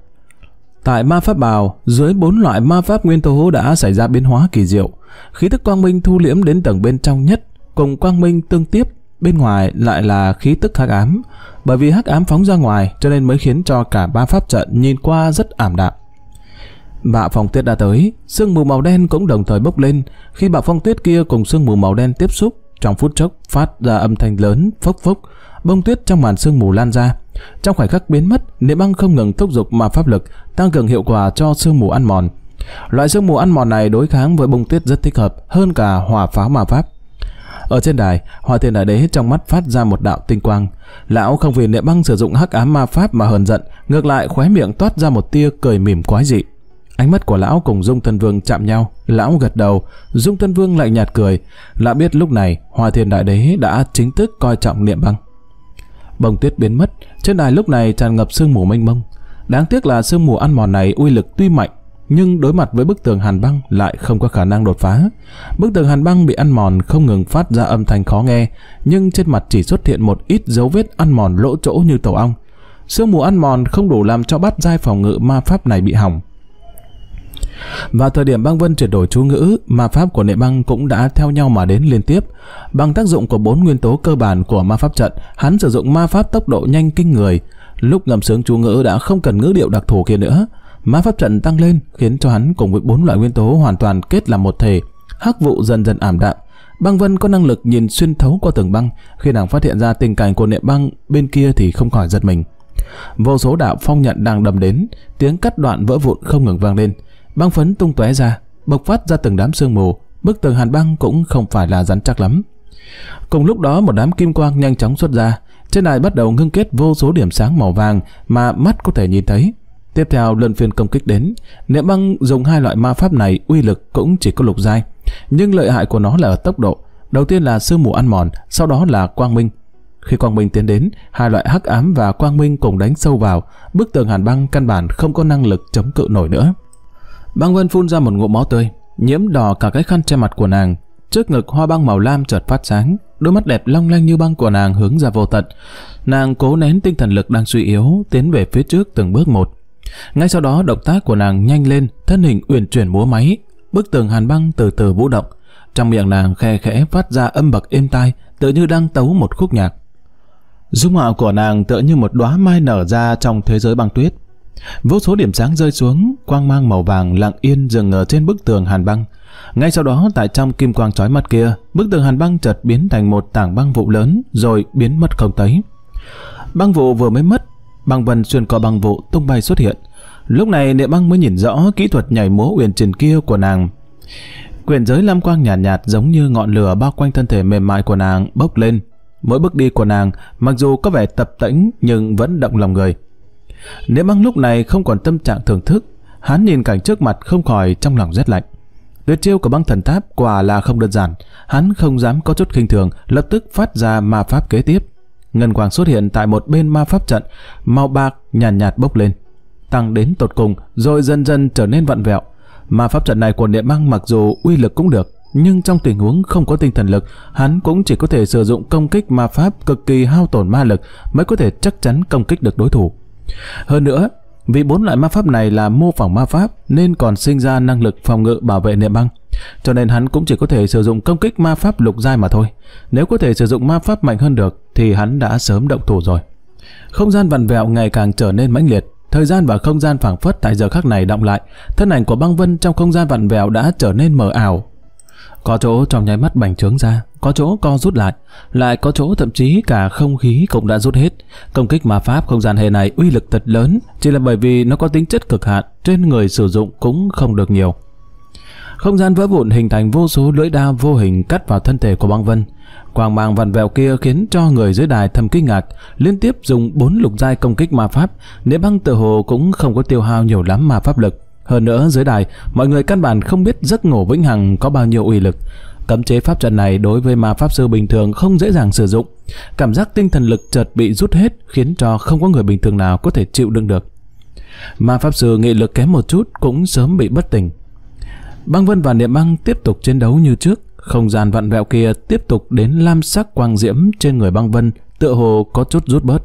A: Tại ma pháp bào, dưới bốn loại ma pháp nguyên tố đã xảy ra biến hóa kỳ diệu. Khí tức quang minh thu liễm đến tầng bên trong nhất, cùng quang minh tương tiếp, bên ngoài lại là khí tức hắc ám. Bởi vì hắc ám phóng ra ngoài cho nên mới khiến cho cả ba pháp trận nhìn qua rất ảm đạm. Bạo phong tuyết đã tới, sương mù màu đen cũng đồng thời bốc lên. Khi bạo phong tuyết kia cùng sương mù màu đen tiếp xúc, trong phút chốc phát ra âm thanh lớn phốc phốc, bông tuyết trong màn sương mù lan ra. Trong khoảnh khắc biến mất, niệm băng không ngừng thúc giục mà pháp lực tăng cường hiệu quả cho sương mù ăn mòn. Loại sương mù ăn mòn này đối kháng với bông tuyết rất thích hợp hơn cả hỏa pháo ma pháp. Ở trên đài, hòa Thiên Đại Đế trong mắt phát ra một đạo tinh quang. Lão không vì niệm băng sử dụng hắc ám ma pháp mà hờn giận, ngược lại khóe miệng toát ra một tia cười mỉm quái dị. Ánh mắt của lão cùng Dung Thân Vương chạm nhau, lão gật đầu, Dung Thân Vương lại nhạt cười, lão biết lúc này hòa Thiên Đại Đế đã chính thức coi trọng niệm băng. Bông tuyết biến mất, trên đài lúc này tràn ngập sương mù mênh mông. Đáng tiếc là sương mù ăn mòn này uy lực tuy mạnh, nhưng đối mặt với bức tường hàn băng lại không có khả năng đột phá. Bức tường hàn băng bị ăn mòn không ngừng phát ra âm thanh khó nghe, nhưng trên mặt chỉ xuất hiện một ít dấu vết ăn mòn lỗ chỗ như tổ ong. Sương mù ăn mòn không đủ làm cho bát giai phòng ngự ma pháp này bị hỏng. Vào thời điểm băng vân chuyển đổi chú ngữ, ma pháp của nệ băng cũng đã theo nhau mà đến liên tiếp. Bằng tác dụng của bốn nguyên tố cơ bản của ma pháp trận, hắn sử dụng ma pháp tốc độ nhanh kinh người. Lúc ngầm sướng chú ngữ đã không cần ngữ điệu đặc thù kia nữa. Ma pháp trận tăng lên khiến cho hắn cùng với bốn loại nguyên tố hoàn toàn kết làm một thể. Hắc vụ dần dần ảm đạm, Băng Vân có năng lực nhìn xuyên thấu qua tường băng, khi nàng phát hiện ra tình cảnh của niệm băng bên kia thì không khỏi giật mình. Vô số đạo phong nhận đang đầm đến, tiếng cắt đoạn vỡ vụn không ngừng vang lên băng phấn tung tóe ra, bộc phát ra từng đám sương mù, bức tường hàn băng cũng không phải là rắn chắc lắm. Cùng lúc đó một đám kim quang nhanh chóng xuất ra, trên đài bắt đầu ngưng kết vô số điểm sáng màu vàng mà mắt có thể nhìn thấy. Tiếp theo lần phiên công kích đến, niệm băng dùng hai loại ma pháp này uy lực cũng chỉ có lục giai, nhưng lợi hại của nó là ở tốc độ. Đầu tiên là sương mù ăn mòn, sau đó là quang minh. Khi quang minh tiến đến, hai loại hắc ám và quang minh cùng đánh sâu vào, bức tường hàn băng căn bản không có năng lực chống cự nổi nữa. Băng Vân phun ra một ngụm máu tươi, nhiễm đỏ cả cái khăn che mặt của nàng. Trước ngực hoa băng màu lam chợt phát sáng, đôi mắt đẹp long lanh như băng của nàng hướng ra vô tận. Nàng cố nén tinh thần lực đang suy yếu, tiến về phía trước từng bước một. Ngay sau đó động tác của nàng nhanh lên, thân hình uyển chuyển múa máy, bức tường hàn băng từ từ vũ động. Trong miệng nàng khe khẽ phát ra âm bậc êm tai, tự như đang tấu một khúc nhạc. Dung mạo của nàng tựa như một đóa mai nở ra trong thế giới băng tuyết, Vô số điểm sáng rơi xuống, quang mang màu vàng lặng yên dừng ở trên bức tường hàn băng. Ngay sau đó, tại trong kim quang chói mắt kia, bức tường hàn băng chợt biến thành một tảng băng vụ lớn rồi biến mất không thấy. Băng vụ vừa mới mất, băng vân xuyên qua băng vụ tung bay xuất hiện. Lúc này Niệm Băng mới nhìn rõ kỹ thuật nhảy múa uyển chuyển kia của nàng. Quyền giới lam quang nhàn nhạt, nhạt giống như ngọn lửa bao quanh thân thể mềm mại của nàng bốc lên. Mỗi bước đi của nàng, mặc dù có vẻ tập tễnh nhưng vẫn động lòng người. Nếu băng lúc này không còn tâm trạng thưởng thức, hắn nhìn cảnh trước mặt không khỏi trong lòng rét lạnh. Tuyệt chiêu của băng thần tháp quả là không đơn giản, hắn không dám có chút khinh thường, lập tức phát ra ma pháp kế tiếp. Ngân quang xuất hiện tại một bên ma pháp trận, màu bạc nhàn nhạt, nhạt bốc lên, tăng đến tột cùng rồi dần dần trở nên vặn vẹo. Ma pháp trận này của địa băng mặc dù uy lực cũng được, nhưng trong tình huống không có tinh thần lực, hắn cũng chỉ có thể sử dụng công kích ma pháp cực kỳ hao tổn ma lực mới có thể chắc chắn công kích được đối thủ. Hơn nữa, vì bốn loại ma pháp này là mô phỏng ma pháp nên còn sinh ra năng lực phòng ngự bảo vệ niệm băng. Cho nên hắn cũng chỉ có thể sử dụng công kích ma pháp lục giai mà thôi. Nếu có thể sử dụng ma pháp mạnh hơn được thì hắn đã sớm động thủ rồi. Không gian vằn vẹo ngày càng trở nên mãnh liệt, thời gian và không gian phảng phất tại giờ khắc này động lại, thân ảnh của băng vân trong không gian vặn vẹo đã trở nên mờ ảo, có chỗ trong nháy mắt bành trướng ra, có chỗ co rút lại, lại có chỗ thậm chí cả không khí cũng đã rút hết. Công kích ma pháp không gian hệ này uy lực thật lớn, chỉ là bởi vì nó có tính chất cực hạn, trên người sử dụng cũng không được nhiều. Không gian vỡ vụn hình thành vô số lưỡi đao vô hình cắt vào thân thể của băng vân. Quang mang vằn vẹo kia khiến cho người dưới đài thầm kinh ngạc, liên tiếp dùng bốn lục giai công kích ma pháp, nếu băng tự hồ cũng không có tiêu hao nhiều lắm ma pháp lực. Hơn nữa dưới đài, mọi người căn bản không biết giấc ngủ vĩnh hằng có bao nhiêu uy lực. Cấm chế pháp trận này đối với ma pháp sư bình thường không dễ dàng sử dụng. Cảm giác tinh thần lực chợt bị rút hết khiến cho không có người bình thường nào có thể chịu đựng được. Ma pháp sư nghị lực kém một chút cũng sớm bị bất tỉnh. Băng Vân và Niệm Băng tiếp tục chiến đấu như trước, không gian vặn vẹo kia tiếp tục đến lam sắc quang diễm trên người Băng Vân, tựa hồ có chút rút bớt.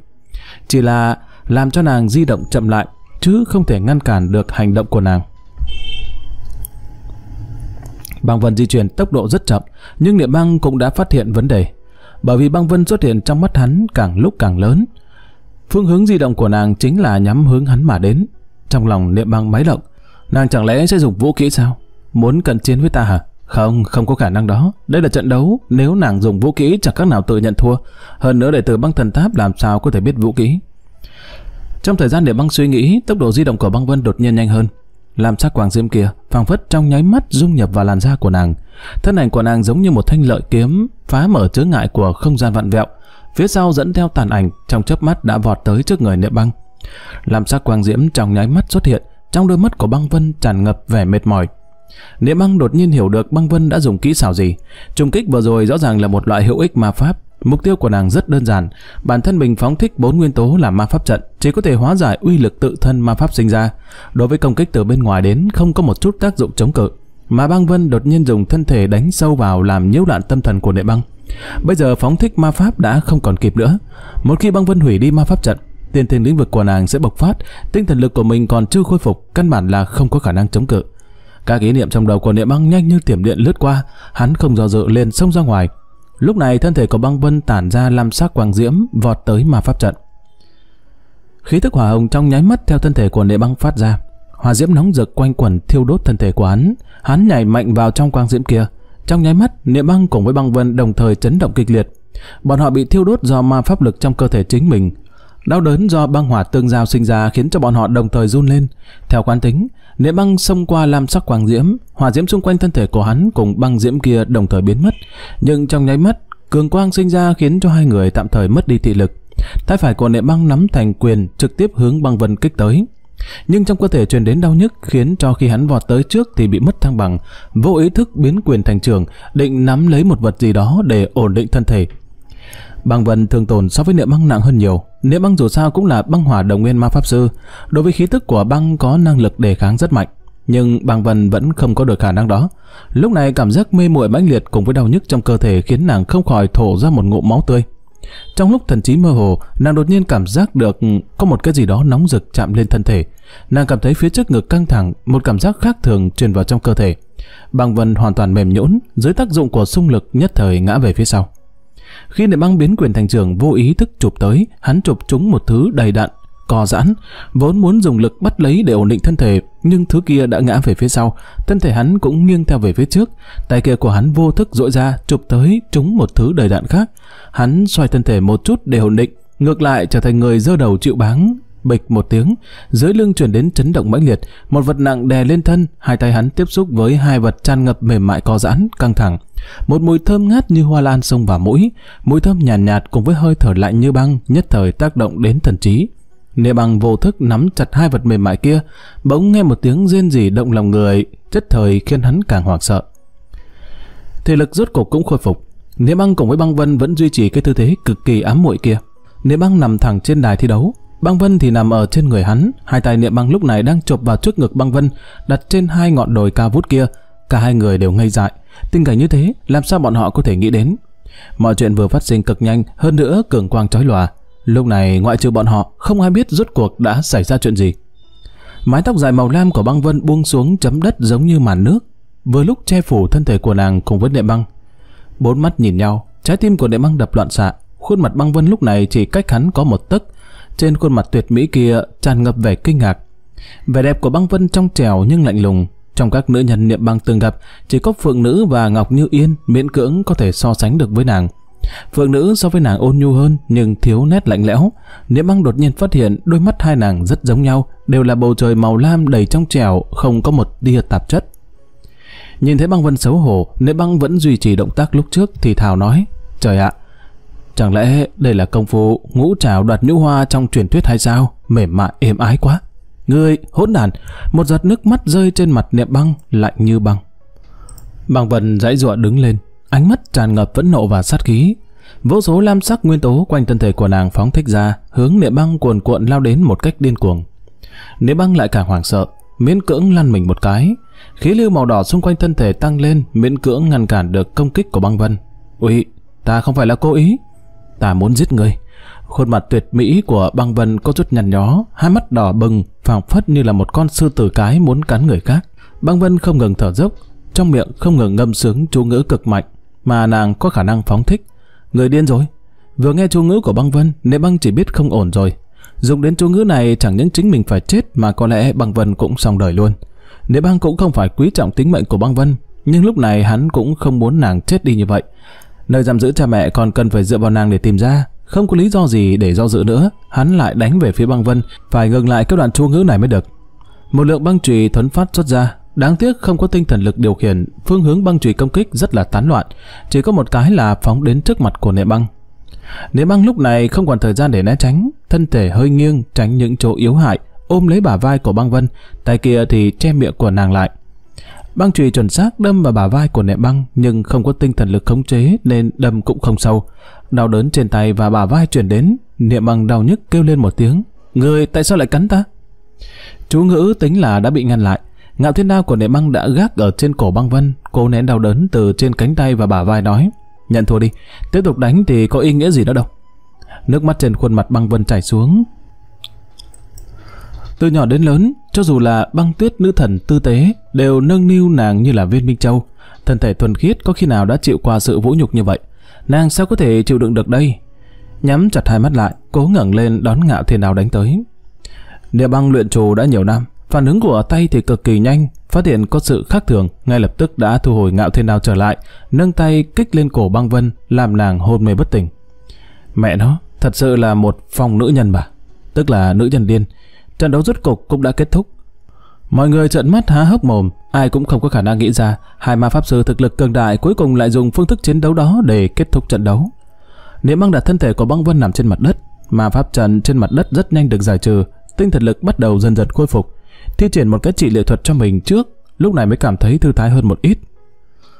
A: Chỉ là làm cho nàng di động chậm lại, chứ không thể ngăn cản được hành động của nàng. Băng Vân di chuyển tốc độ rất chậm, nhưng Niệm Băng cũng đã phát hiện vấn đề. Bởi vì băng vân xuất hiện trong mắt hắn càng lúc càng lớn. Phương hướng di động của nàng chính là nhắm hướng hắn mà đến. Trong lòng Niệm Băng máy động, nàng chẳng lẽ sẽ dùng vũ khí sao? Muốn cận chiến với ta hả? Không, không có khả năng đó. Đây là trận đấu, nếu nàng dùng vũ khí, chẳng các nào tự nhận thua. Hơn nữa đệ tử băng thần tháp làm sao có thể biết vũ khí? Trong thời gian để băng suy nghĩ, tốc độ di động của băng vân đột nhiên nhanh hơn. Làm sắc quàng diêm kia, phang phất trong nháy mắt dung nhập vào làn da của nàng. Thân ảnh của nàng giống như một thanh lợi kiếm phá mở chướng ngại của không gian vạn vẹo. Phía sau dẫn theo tàn ảnh trong chớp mắt đã vọt tới trước người niệm băng. Làm sắc quang diễm trong nháy mắt xuất hiện, trong đôi mắt của băng vân tràn ngập vẻ mệt mỏi. Niệm băng đột nhiên hiểu được băng vân đã dùng kỹ xảo gì. Trùng kích vừa rồi rõ ràng là một loại hữu ích ma pháp Mục tiêu của nàng rất đơn giản, bản thân mình phóng thích bốn nguyên tố làm ma pháp trận, chỉ có thể hóa giải uy lực tự thân ma pháp sinh ra. Đối với công kích từ bên ngoài đến không có một chút tác dụng chống cự, mà băng vân đột nhiên dùng thân thể đánh sâu vào làm nhiễu loạn tâm thần của đệ băng. Bây giờ phóng thích ma pháp đã không còn kịp nữa. Một khi băng vân hủy đi ma pháp trận, tiền thiên lĩnh vực của nàng sẽ bộc phát, tinh thần lực của mình còn chưa khôi phục, căn bản là không có khả năng chống cự. Các ý niệm trong đầu của Niệm Băng nhanh như tiềm điện lướt qua, hắn không do dự lên xông ra ngoài, Lúc này thân thể của băng vân tản ra làm sắc quang diễm vọt tới mà pháp trận. Khí thức hỏa hồng trong nháy mắt theo thân thể của nệ băng phát ra. Hỏa diễm nóng rực quanh quẩn thiêu đốt thân thể của hắn, hắn nhảy mạnh vào trong quang diễm kia. Trong nháy mắt, nệ băng cùng với băng vân đồng thời chấn động kịch liệt. Bọn họ bị thiêu đốt do ma pháp lực trong cơ thể chính mình. Đau đớn do băng hỏa tương giao sinh ra khiến cho bọn họ đồng thời run lên. Theo quán tính, Niệm băng xông qua lam sắc quang diễm, hỏa diễm xung quanh thân thể của hắn cùng băng diễm kia đồng thời biến mất, nhưng trong nháy mắt, cường quang sinh ra khiến cho hai người tạm thời mất đi thị lực. Tay phải của niệm băng nắm thành quyền trực tiếp hướng băng vân kích tới. Nhưng trong cơ thể truyền đến đau nhức khiến cho khi hắn vọt tới trước thì bị mất thăng bằng, vô ý thức biến quyền thành trường, định nắm lấy một vật gì đó để ổn định thân thể. Băng vân thường tồn so với niệm băng nặng hơn nhiều. Niệm băng dù sao cũng là băng hỏa đồng nguyên ma pháp sư, đối với khí tức của băng có năng lực đề kháng rất mạnh, nhưng băng vân vẫn không có được khả năng đó. Lúc này cảm giác mê muội mãnh liệt cùng với đau nhức trong cơ thể khiến nàng không khỏi thổ ra một ngụm máu tươi. Trong lúc thần trí mơ hồ, nàng đột nhiên cảm giác được có một cái gì đó nóng rực chạm lên thân thể. Nàng cảm thấy phía trước ngực căng thẳng, một cảm giác khác thường truyền vào trong cơ thể. Băng Vân hoàn toàn mềm nhũn, dưới tác dụng của xung lực nhất thời ngã về phía sau. Khi để băng biến quyền thành trường vô ý thức chụp tới, hắn chụp trúng một thứ đầy đạn, co giãn, vốn muốn dùng lực bắt lấy để ổn định thân thể, nhưng thứ kia đã ngã về phía sau, thân thể hắn cũng nghiêng theo về phía trước, tay kia của hắn vô thức dội ra, chụp tới trúng một thứ đầy đạn khác. Hắn xoay thân thể một chút để ổn định, ngược lại trở thành người dơ đầu chịu báng bịch một tiếng, dưới lưng chuyển đến chấn động mãnh liệt, một vật nặng đè lên thân, hai tay hắn tiếp xúc với hai vật chăn ngập mềm mại co giãn, căng thẳng. Một mùi thơm ngát như hoa lan xông vào mũi, mùi thơm nhàn nhạt, nhạt cùng với hơi thở lạnh như băng nhất thời tác động đến thần trí. Nê bằng vô thức nắm chặt hai vật mềm mại kia, bỗng nghe một tiếng rên rỉ động lòng người, chất thời khiến hắn càng hoảng sợ. Thể lực rốt cục cũng khôi phục, Niệm băng cùng với băng vân vẫn duy trì cái tư thế cực kỳ ám muội kia. Niệm băng nằm thẳng trên đài thi đấu, Băng Vân thì nằm ở trên người hắn, hai tay niệm băng lúc này đang chộp vào trước ngực băng Vân, đặt trên hai ngọn đồi cao vút kia. Cả hai người đều ngây dại. Tình cảnh như thế, làm sao bọn họ có thể nghĩ đến? Mọi chuyện vừa phát sinh cực nhanh, hơn nữa cường quang chói lòa. Lúc này ngoại trừ bọn họ, không ai biết rốt cuộc đã xảy ra chuyện gì. Mái tóc dài màu lam của băng Vân buông xuống chấm đất giống như màn nước, vừa lúc che phủ thân thể của nàng cùng với niệm băng. Bốn mắt nhìn nhau, trái tim của niệm băng đập loạn xạ, khuôn mặt băng Vân lúc này chỉ cách hắn có một tấc trên khuôn mặt tuyệt mỹ kia tràn ngập vẻ kinh ngạc. Vẻ đẹp của băng vân trong trẻo nhưng lạnh lùng, trong các nữ nhân niệm băng từng gặp, chỉ có Phượng Nữ và Ngọc Như Yên miễn cưỡng có thể so sánh được với nàng. Phượng Nữ so với nàng ôn nhu hơn nhưng thiếu nét lạnh lẽo. Niệm băng đột nhiên phát hiện đôi mắt hai nàng rất giống nhau, đều là bầu trời màu lam đầy trong trẻo không có một tia tạp chất. Nhìn thấy băng vân xấu hổ, niệm băng vẫn duy trì động tác lúc trước thì Thảo nói, trời ạ, Chẳng lẽ đây là công phu ngũ trảo đoạt nhũ hoa trong truyền thuyết hay sao? Mềm mại êm ái quá. Ngươi, hỗn đàn, một giọt nước mắt rơi trên mặt niệm băng, lạnh như băng. Băng vần dãy dọa đứng lên, ánh mắt tràn ngập vẫn nộ và sát khí. Vô số lam sắc nguyên tố quanh thân thể của nàng phóng thích ra, hướng niệm băng cuồn cuộn lao đến một cách điên cuồng. Niệm băng lại càng hoảng sợ, miễn cưỡng lăn mình một cái. Khí lưu màu đỏ xung quanh thân thể tăng lên, miễn cưỡng ngăn cản được công kích của băng vân. Ui, ta không phải là cố ý, ta muốn giết ngươi. Khuôn mặt tuyệt mỹ của băng vân có chút nhằn nhó, hai mắt đỏ bừng, phảng phất như là một con sư tử cái muốn cắn người khác. Băng vân không ngừng thở dốc, trong miệng không ngừng ngâm sướng chú ngữ cực mạnh mà nàng có khả năng phóng thích. Người điên rồi. Vừa nghe chú ngữ của băng vân, nệ băng chỉ biết không ổn rồi. Dùng đến chú ngữ này chẳng những chính mình phải chết mà có lẽ băng vân cũng xong đời luôn. Nệ băng cũng không phải quý trọng tính mệnh của băng vân, nhưng lúc này hắn cũng không muốn nàng chết đi như vậy. Nơi giam giữ cha mẹ còn cần phải dựa vào nàng để tìm ra. Không có lý do gì để do dự nữa, hắn lại đánh về phía băng vân, phải ngừng lại các đoạn chú ngữ này mới được. Một lượng băng chùy thuấn phát xuất ra, đáng tiếc không có tinh thần lực điều khiển, phương hướng băng chùy công kích rất là tán loạn, chỉ có một cái là phóng đến trước mặt của nệ băng. Nệ băng lúc này không còn thời gian để né tránh, thân thể hơi nghiêng tránh những chỗ yếu hại, ôm lấy bả vai của băng vân, tay kia thì che miệng của nàng lại. Băng chùy chuẩn xác đâm vào bả vai của nệm băng nhưng không có tinh thần lực khống chế nên đâm cũng không sâu. Đau đớn trên tay và bả vai chuyển đến, nệm băng đau nhức kêu lên một tiếng. Người tại sao lại cắn ta? Chú ngữ tính là đã bị ngăn lại. Ngạo thiên đao của nệm băng đã gác ở trên cổ băng vân. Cô nén đau đớn từ trên cánh tay và bả vai nói. Nhận thua đi, tiếp tục đánh thì có ý nghĩa gì đó đâu. Nước mắt trên khuôn mặt băng vân chảy xuống. Từ nhỏ đến lớn, cho dù là băng tuyết nữ thần tư tế đều nâng niu nàng như là viên minh châu. Thân thể thuần khiết có khi nào đã chịu qua sự vũ nhục như vậy. Nàng sao có thể chịu đựng được đây? Nhắm chặt hai mắt lại, cố ngẩng lên đón ngạo thiên đào đánh tới. Địa băng luyện trù đã nhiều năm, phản ứng của tay thì cực kỳ nhanh, phát hiện có sự khác thường, ngay lập tức đã thu hồi ngạo thiên đào trở lại, nâng tay kích lên cổ băng vân, làm nàng hôn mê bất tỉnh. Mẹ nó, thật sự là một phong nữ nhân bà, tức là nữ nhân điên, trận đấu rốt cục cũng đã kết thúc. Mọi người trợn mắt há hốc mồm, ai cũng không có khả năng nghĩ ra hai ma pháp sư thực lực cường đại cuối cùng lại dùng phương thức chiến đấu đó để kết thúc trận đấu. Niệm băng đặt thân thể của băng vân nằm trên mặt đất, ma pháp trận trên mặt đất rất nhanh được giải trừ, tinh thần lực bắt đầu dần dần khôi phục. Thi triển một cái trị liệu thuật cho mình trước, lúc này mới cảm thấy thư thái hơn một ít.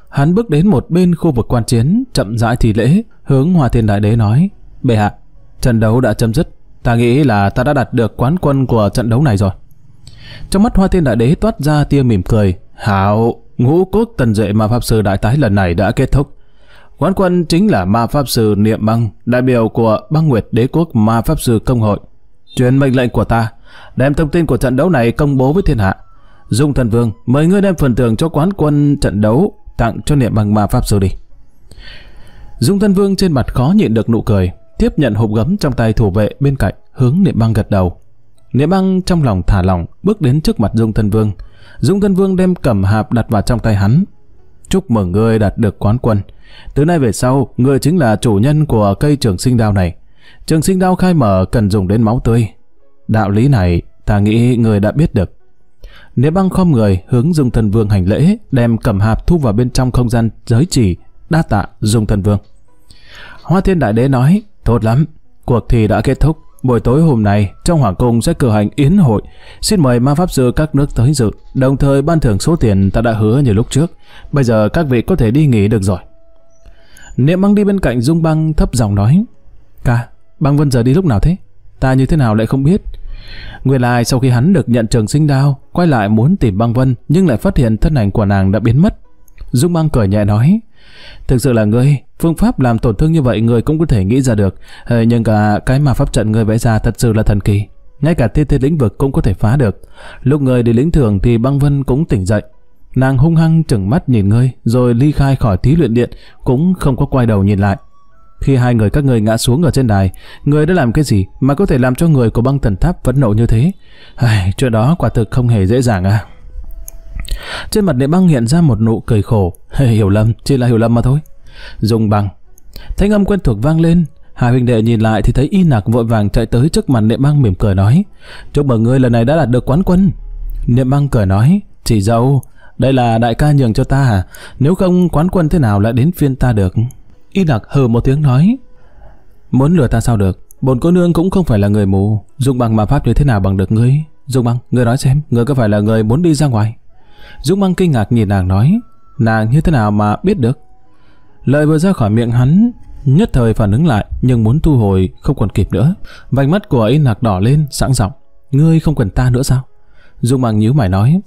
A: Hắn bước đến một bên khu vực quan chiến, chậm rãi thì lễ, hướng hòa Thiên Đại Đế nói: "Bệ hạ, trận đấu đã chấm dứt, Ta nghĩ là ta đã đạt được quán quân của trận đấu này rồi. Trong mắt Hoa Thiên Đại Đế toát ra tia mỉm cười. Hảo, ngũ quốc tần duệ mà Pháp Sư Đại Tái lần này đã kết thúc. Quán quân chính là ma pháp sư Niệm Băng, đại biểu của băng nguyệt đế quốc ma pháp sư công hội. Truyền mệnh lệnh của ta, đem thông tin của trận đấu này công bố với thiên hạ. Dung thần vương, mời ngươi đem phần thưởng cho quán quân trận đấu tặng cho Niệm Băng ma pháp sư đi. Dung thần vương trên mặt khó nhịn được nụ cười, tiếp nhận hộp gấm trong tay thủ vệ bên cạnh, hướng Niệm Băng gật đầu. Niệm Băng trong lòng thả lỏng, bước đến trước mặt Dung Thân Vương. Dung Thân Vương đem cầm hạp đặt vào trong tay hắn. Chúc mừng ngươi đạt được quán quân. Từ nay về sau, ngươi chính là chủ nhân của cây trường sinh đao này. Trường sinh đao khai mở cần dùng đến máu tươi. Đạo lý này, ta nghĩ ngươi đã biết được. Niệm Băng khom người hướng Dung Thân Vương hành lễ, đem cầm hạp thu vào bên trong không gian giới chỉ, đa tạ Dung Thân Vương. Hoa Thiên Đại Đế nói, Tốt lắm, cuộc thi đã kết thúc. Buổi tối hôm nay, trong Hoàng Cung sẽ cử hành yến hội. Xin mời ma pháp sư các nước tới dự, đồng thời ban thưởng số tiền ta đã hứa như lúc trước. Bây giờ các vị có thể đi nghỉ được rồi. Niệm băng đi bên cạnh Dung băng thấp giọng nói. Ca, băng vân giờ đi lúc nào thế? Ta như thế nào lại không biết? Nguyên lai sau khi hắn được nhận trường sinh đao, quay lại muốn tìm băng vân nhưng lại phát hiện thân ảnh của nàng đã biến mất. Dung băng cười nhẹ nói. Thực sự là ngươi, phương pháp làm tổn thương như vậy người cũng có thể nghĩ ra được, nhưng cả cái mà pháp trận người vẽ ra thật sự là thần kỳ. Ngay cả thiên thiên lĩnh vực cũng có thể phá được. Lúc người đi lĩnh thưởng thì băng vân cũng tỉnh dậy. Nàng hung hăng chừng mắt nhìn ngươi, rồi ly khai khỏi thí luyện điện, cũng không có quay đầu nhìn lại. Khi hai người các người ngã xuống ở trên đài, người đã làm cái gì mà có thể làm cho người của băng thần tháp vẫn nộ như thế? Ai, chuyện đó quả thực không hề dễ dàng à. Trên mặt Địa Băng hiện ra một nụ cười khổ. hiểu lầm, chỉ là hiểu lầm mà thôi. Dùng bằng. Thanh âm quen thuộc vang lên. Hai huynh đệ nhìn lại thì thấy Y Nạc vội vàng chạy tới trước mặt Niệm Băng mỉm cười nói: "Chúc mừng ngươi lần này đã đạt được quán quân." Niệm Băng cười nói: "Chỉ dâu, đây là đại ca nhường cho ta à? Nếu không quán quân thế nào lại đến phiên ta được?" Y Nạc hừ một tiếng nói: "Muốn lừa ta sao được? Bồn cô nương cũng không phải là người mù, dùng bằng mà pháp như thế nào bằng được ngươi? dung băng ngươi nói xem, ngươi có phải là người muốn đi ra ngoài?" Dũng Băng kinh ngạc nhìn nàng nói, nàng như thế nào mà biết được? Lời vừa ra khỏi miệng hắn, nhất thời phản ứng lại nhưng muốn thu hồi không còn kịp nữa. Vành mắt của ấy nạc đỏ lên, sẵn giọng, ngươi không cần ta nữa sao? Dung Băng nhíu mày nói,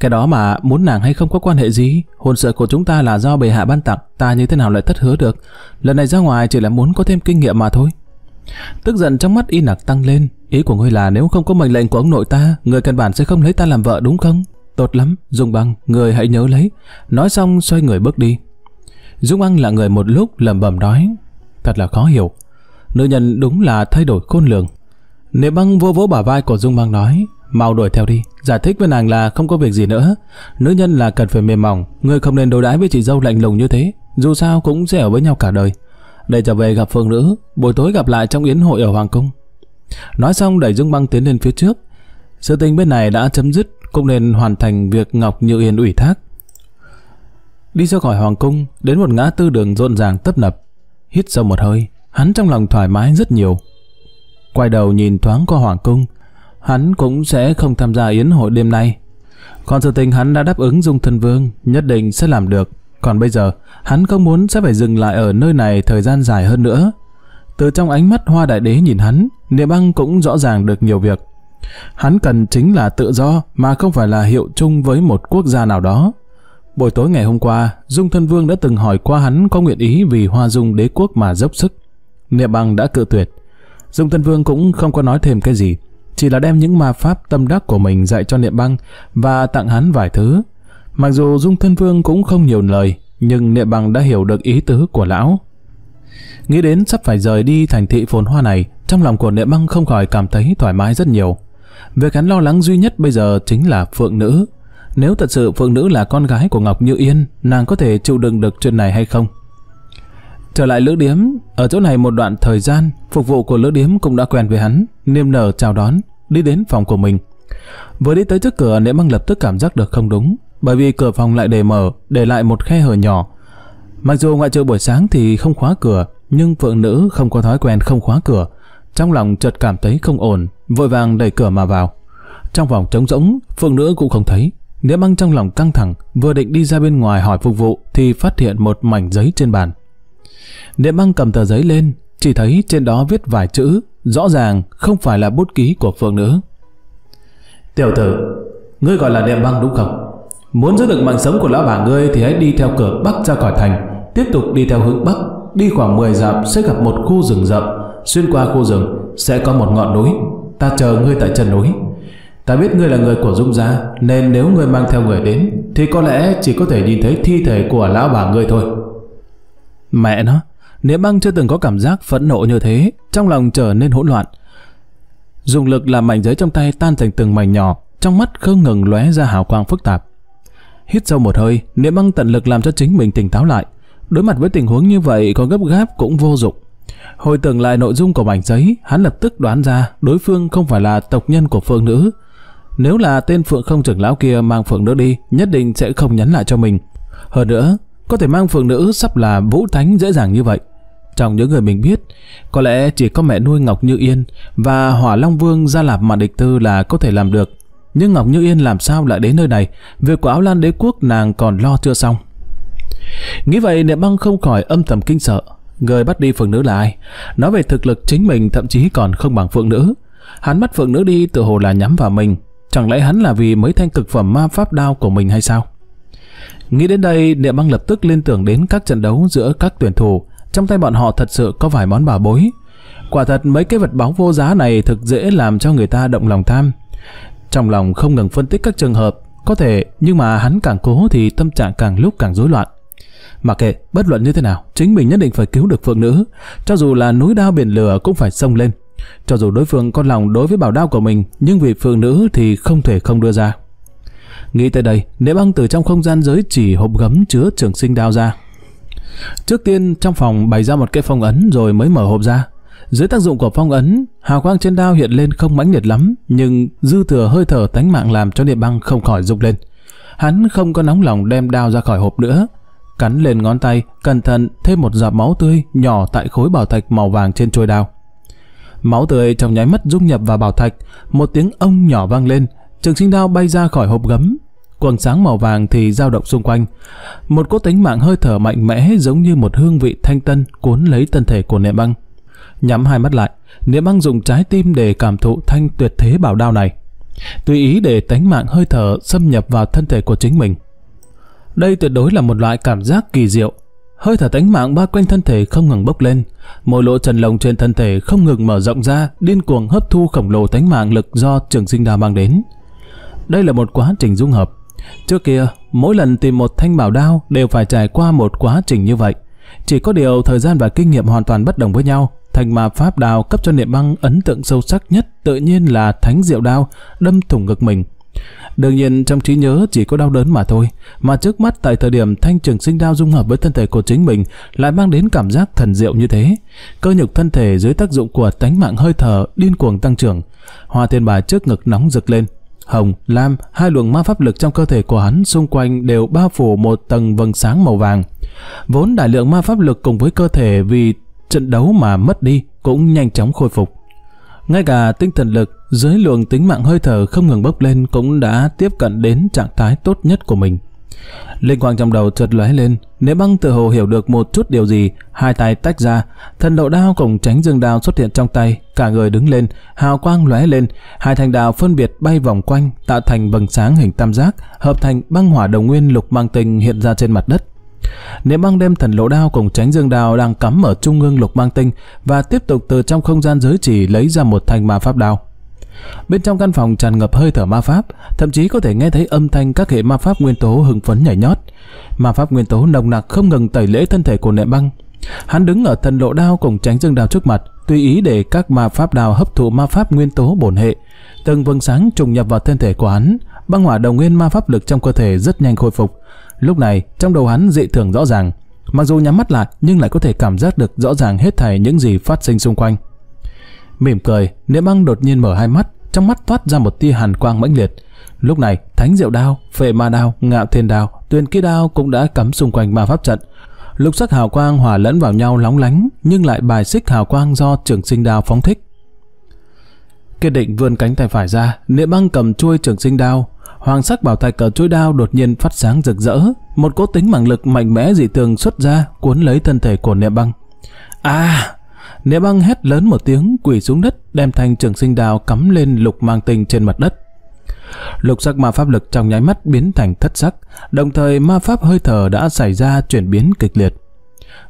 A: cái đó mà muốn nàng hay không có quan hệ gì, hồn sợ của chúng ta là do bề hạ ban tặng, ta như thế nào lại thất hứa được. Lần này ra ngoài chỉ là muốn có thêm kinh nghiệm mà thôi. Tức giận trong mắt y nặc tăng lên, ý của ngươi là nếu không có mệnh lệnh của ông nội ta, người căn bản sẽ không lấy ta làm vợ đúng không? Tốt lắm, Dung Băng, người hãy nhớ lấy. Nói xong xoay người bước đi. Dung Băng là người một lúc lẩm bẩm nói. Thật là khó hiểu. Nữ nhân đúng là thay đổi khôn lường. Nếu băng vô vỗ bả vai của Dung Băng nói, mau đuổi theo đi, giải thích với nàng là không có việc gì nữa. Nữ nhân là cần phải mềm mỏng, người không nên đối đãi với chị dâu lạnh lùng như thế, dù sao cũng sẽ ở với nhau cả đời. Để trở về gặp phương nữ, buổi tối gặp lại trong yến hội ở Hoàng Cung. Nói xong đẩy Dung Băng tiến lên phía trước. Sự tình bên này đã chấm dứt, cũng nên hoàn thành việc Ngọc Như Yên ủy thác. Đi ra khỏi Hoàng Cung, đến một ngã tư đường rộn ràng tấp nập. Hít sâu một hơi, hắn trong lòng thoải mái rất nhiều. Quay đầu nhìn thoáng qua Hoàng Cung, hắn cũng sẽ không tham gia yến hội đêm nay. Còn sự tình hắn đã đáp ứng Dung Thân Vương, nhất định sẽ làm được. Còn bây giờ, hắn không muốn sẽ phải dừng lại ở nơi này thời gian dài hơn nữa. Từ trong ánh mắt hoa đại đế nhìn hắn, Niệm Băng cũng rõ ràng được nhiều việc. Hắn cần chính là tự do mà không phải là hiệu chung với một quốc gia nào đó. Buổi tối ngày hôm qua, Dung Thân Vương đã từng hỏi qua hắn có nguyện ý vì hoa dung đế quốc mà dốc sức. Niệm bằng đã cự tuyệt. Dung Thân Vương cũng không có nói thêm cái gì, chỉ là đem những ma pháp tâm đắc của mình dạy cho Niệm băng và tặng hắn vài thứ. Mặc dù Dung Thân Vương cũng không nhiều lời, nhưng Niệm băng đã hiểu được ý tứ của lão. Nghĩ đến sắp phải rời đi thành thị phồn hoa này, trong lòng của Niệm băng không khỏi cảm thấy thoải mái rất nhiều. Việc hắn lo lắng duy nhất bây giờ chính là Phượng Nữ. Nếu thật sự Phượng Nữ là con gái của Ngọc Như Yên, nàng có thể chịu đựng được chuyện này hay không? Trở lại Lữ Điếm, ở chỗ này một đoạn thời gian, phục vụ của Lữ Điếm cũng đã quen với hắn, niềm nở chào đón, đi đến phòng của mình. Vừa đi tới trước cửa, Nễ Măng lập tức cảm giác được không đúng, bởi vì cửa phòng lại để mở, để lại một khe hở nhỏ. Mặc dù ngoại trừ buổi sáng thì không khóa cửa, nhưng Phượng Nữ không có thói quen không khóa cửa, trong lòng chợt cảm thấy không ổn, vội vàng đẩy cửa mà vào. Trong phòng trống rỗng, phượng nữ cũng không thấy. Nghĩa băng trong lòng căng thẳng, vừa định đi ra bên ngoài hỏi phục vụ thì phát hiện một mảnh giấy trên bàn. Nghĩa băng cầm tờ giấy lên, chỉ thấy trên đó viết vài chữ, rõ ràng không phải là bút ký của phượng nữ. Tiểu tử, ngươi gọi là Niệm Băng đúng không? Muốn giữ được mạng sống của lão bà ngươi thì hãy đi theo cửa Bắc ra khỏi thành, tiếp tục đi theo hướng Bắc, đi khoảng 10 dặm sẽ gặp một khu rừng rậm, Xuyên qua khu rừng sẽ có một ngọn núi. Ta chờ ngươi tại chân núi. Ta biết ngươi là người của Dung gia nên nếu ngươi mang theo người đến thì có lẽ chỉ có thể nhìn thấy thi thể của lão bà ngươi thôi. Mẹ nó, Niệm băng chưa từng có cảm giác phẫn nộ như thế, trong lòng trở nên hỗn loạn. Dùng lực làm mảnh giấy trong tay tan thành từng mảnh nhỏ, trong mắt không ngừng lóe ra hào quang phức tạp. Hít sâu một hơi, Niệm băng tận lực làm cho chính mình tỉnh táo lại. Đối mặt với tình huống như vậy có gấp gáp cũng vô dụng. Hồi tưởng lại nội dung của mảnh giấy, hắn lập tức đoán ra đối phương không phải là tộc nhân của Phượng Nữ. Nếu là tên Phượng không trưởng lão kia mang Phượng Nữ đi, nhất định sẽ không nhắn lại cho mình. Hơn nữa, có thể mang Phượng Nữ sắp là Vũ Thánh dễ dàng như vậy. Trong những người mình biết, có lẽ chỉ có mẹ nuôi Ngọc Như Yên và Hỏa Long Vương ra lạp mạn địch tư là có thể làm được. Nhưng Ngọc Như Yên làm sao lại đến nơi này, việc của Áo Lan đế quốc nàng còn lo chưa xong. Nghĩ vậy, Niệm Băng không khỏi âm thầm kinh sợ, Người bắt đi phượng nữ là ai? Nói về thực lực chính mình thậm chí còn không bằng phượng nữ. Hắn bắt phượng nữ đi tự hồ là nhắm vào mình. Chẳng lẽ hắn là vì mấy thanh cực phẩm ma pháp đao của mình hay sao? Nghĩ đến đây, địa băng lập tức liên tưởng đến các trận đấu giữa các tuyển thủ. Trong tay bọn họ thật sự có vài món bảo bối. Quả thật mấy cái vật bóng vô giá này thực dễ làm cho người ta động lòng tham. Trong lòng không ngừng phân tích các trường hợp, có thể nhưng mà hắn càng cố thì tâm trạng càng lúc càng rối loạn. Mà kệ, bất luận như thế nào, chính mình nhất định phải cứu được phượng nữ. Cho dù là núi đao biển lửa cũng phải sông lên. Cho dù đối phương con lòng đối với bảo đao của mình, nhưng vì phượng nữ thì không thể không đưa ra. Nghĩ tới đây, nếu băng từ trong không gian giới chỉ hộp gấm chứa trường sinh đao ra. Trước tiên trong phòng bày ra một cái phong ấn rồi mới mở hộp ra. Dưới tác dụng của phong ấn, hào quang trên đao hiện lên không mãnh liệt lắm, nhưng dư thừa hơi thở tánh mạng làm cho địa băng không khỏi rục lên. Hắn không có nóng lòng đem đao ra khỏi hộp nữa, cắn lên ngón tay, cẩn thận thêm một giọt máu tươi nhỏ tại khối bảo thạch màu vàng trên trôi đao. Máu tươi trong nháy mắt dung nhập vào bảo thạch, một tiếng ông nhỏ vang lên, trường sinh đao bay ra khỏi hộp gấm. Quần sáng màu vàng thì dao động xung quanh. Một cốt tính mạng hơi thở mạnh mẽ giống như một hương vị thanh tân cuốn lấy thân thể của niệm băng. Nhắm hai mắt lại, niệm băng dùng trái tim để cảm thụ thanh tuyệt thế bảo đao này. Tùy ý để tánh mạng hơi thở xâm nhập vào thân thể của chính mình. Đây tuyệt đối là một loại cảm giác kỳ diệu. Hơi thở tánh mạng bao quanh thân thể không ngừng bốc lên, mỗi lỗ chân lồng trên thân thể không ngừng mở rộng ra, điên cuồng hấp thu khổng lồ tánh mạng lực do trường sinh đao mang đến. Đây là một quá trình dung hợp. Trước kia, mỗi lần tìm một thanh bảo đao đều phải trải qua một quá trình như vậy. Chỉ có điều thời gian và kinh nghiệm hoàn toàn bất đồng với nhau, thành mà pháp đào cấp cho niệm băng ấn tượng sâu sắc nhất tự nhiên là thánh diệu đao đâm thủng ngực mình Đương nhiên trong trí nhớ chỉ có đau đớn mà thôi, mà trước mắt tại thời điểm thanh trường sinh đao dung hợp với thân thể của chính mình lại mang đến cảm giác thần diệu như thế. Cơ nhục thân thể dưới tác dụng của tánh mạng hơi thở điên cuồng tăng trưởng. Hoa thiên bài trước ngực nóng rực lên. Hồng, lam, hai luồng ma pháp lực trong cơ thể của hắn xung quanh đều bao phủ một tầng vầng sáng màu vàng. Vốn đại lượng ma pháp lực cùng với cơ thể vì trận đấu mà mất đi cũng nhanh chóng khôi phục. Ngay cả tinh thần lực, dưới luồng tính mạng hơi thở không ngừng bốc lên cũng đã tiếp cận đến trạng thái tốt nhất của mình. Linh quang trong đầu chợt lóe lên, nếu băng tự hồ hiểu được một chút điều gì, hai tay tách ra, thần đậu đao cùng tránh dương đao xuất hiện trong tay, cả người đứng lên, hào quang lóe lên, hai thanh đao phân biệt bay vòng quanh, tạo thành vầng sáng hình tam giác, hợp thành băng hỏa đồng nguyên lục mang tình hiện ra trên mặt đất. Niệm băng đem thần lộ đao cùng tránh dương đao đang cắm ở trung ương lục mang tinh và tiếp tục từ trong không gian giới chỉ lấy ra một thanh ma pháp đao. Bên trong căn phòng tràn ngập hơi thở ma pháp, thậm chí có thể nghe thấy âm thanh các hệ ma pháp nguyên tố hưng phấn nhảy nhót. Ma pháp nguyên tố nồng nặc không ngừng tẩy lễ thân thể của Niệm băng. Hắn đứng ở thần lộ đao cùng tránh dương đao trước mặt, tùy ý để các ma pháp đao hấp thụ ma pháp nguyên tố bổn hệ. Từng vầng sáng trùng nhập vào thân thể của hắn, băng hỏa đồng nguyên ma pháp lực trong cơ thể rất nhanh khôi phục Lúc này, trong đầu hắn dị thường rõ ràng, mặc dù nhắm mắt lại nhưng lại có thể cảm giác được rõ ràng hết thảy những gì phát sinh xung quanh. Mỉm cười, Niệm Băng đột nhiên mở hai mắt, trong mắt toát ra một tia hàn quang mãnh liệt. Lúc này, Thánh Diệu Đao, Phệ Ma Đao, Ngạo Thiên Đao, Tuyên Kỹ Đao cũng đã cắm xung quanh ma pháp trận. Lục sắc hào quang hòa lẫn vào nhau lóng lánh, nhưng lại bài xích hào quang do Trường Sinh Đao phóng thích. Kiên định vươn cánh tay phải ra, Niệm Băng cầm chuôi Trường Sinh Đao, hoàng sắc bảo thạch ở chuôi đao đột nhiên phát sáng rực rỡ, một cố tính mạng lực mạnh mẽ dị thường xuất ra, cuốn lấy thân thể của Niệm Băng. A! À, Niệm Băng hét lớn một tiếng, quỳ xuống đất, đem thanh trường sinh đao cắm lên lục mang tinh trên mặt đất. Lục sắc ma pháp lực trong nháy mắt biến thành thất sắc, đồng thời ma pháp hơi thở đã xảy ra chuyển biến kịch liệt.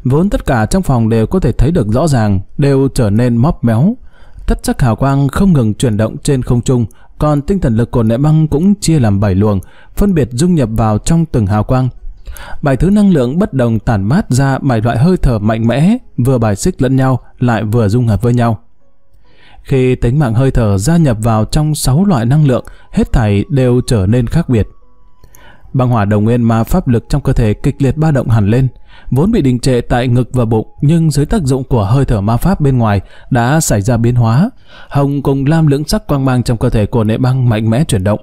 A: Vốn tất cả trong phòng đều có thể thấy được rõ ràng, đều trở nên móp méo. Thất sắc hào quang không ngừng chuyển động trên không trung, còn tinh thần lực của nệ băng cũng chia làm bảy luồng, phân biệt dung nhập vào trong từng hào quang. bài thứ năng lượng bất đồng tản mát ra bài loại hơi thở mạnh mẽ, vừa bài xích lẫn nhau, lại vừa dung hợp với nhau. Khi tính mạng hơi thở gia nhập vào trong sáu loại năng lượng, hết thảy đều trở nên khác biệt. Băng hỏa đồng nguyên mà pháp lực trong cơ thể kịch liệt ba động hẳn lên, vốn bị đình trệ tại ngực và bụng nhưng dưới tác dụng của hơi thở ma pháp bên ngoài đã xảy ra biến hóa. Hồng cùng lam lưỡng sắc quang mang trong cơ thể của nệ băng mạnh mẽ chuyển động.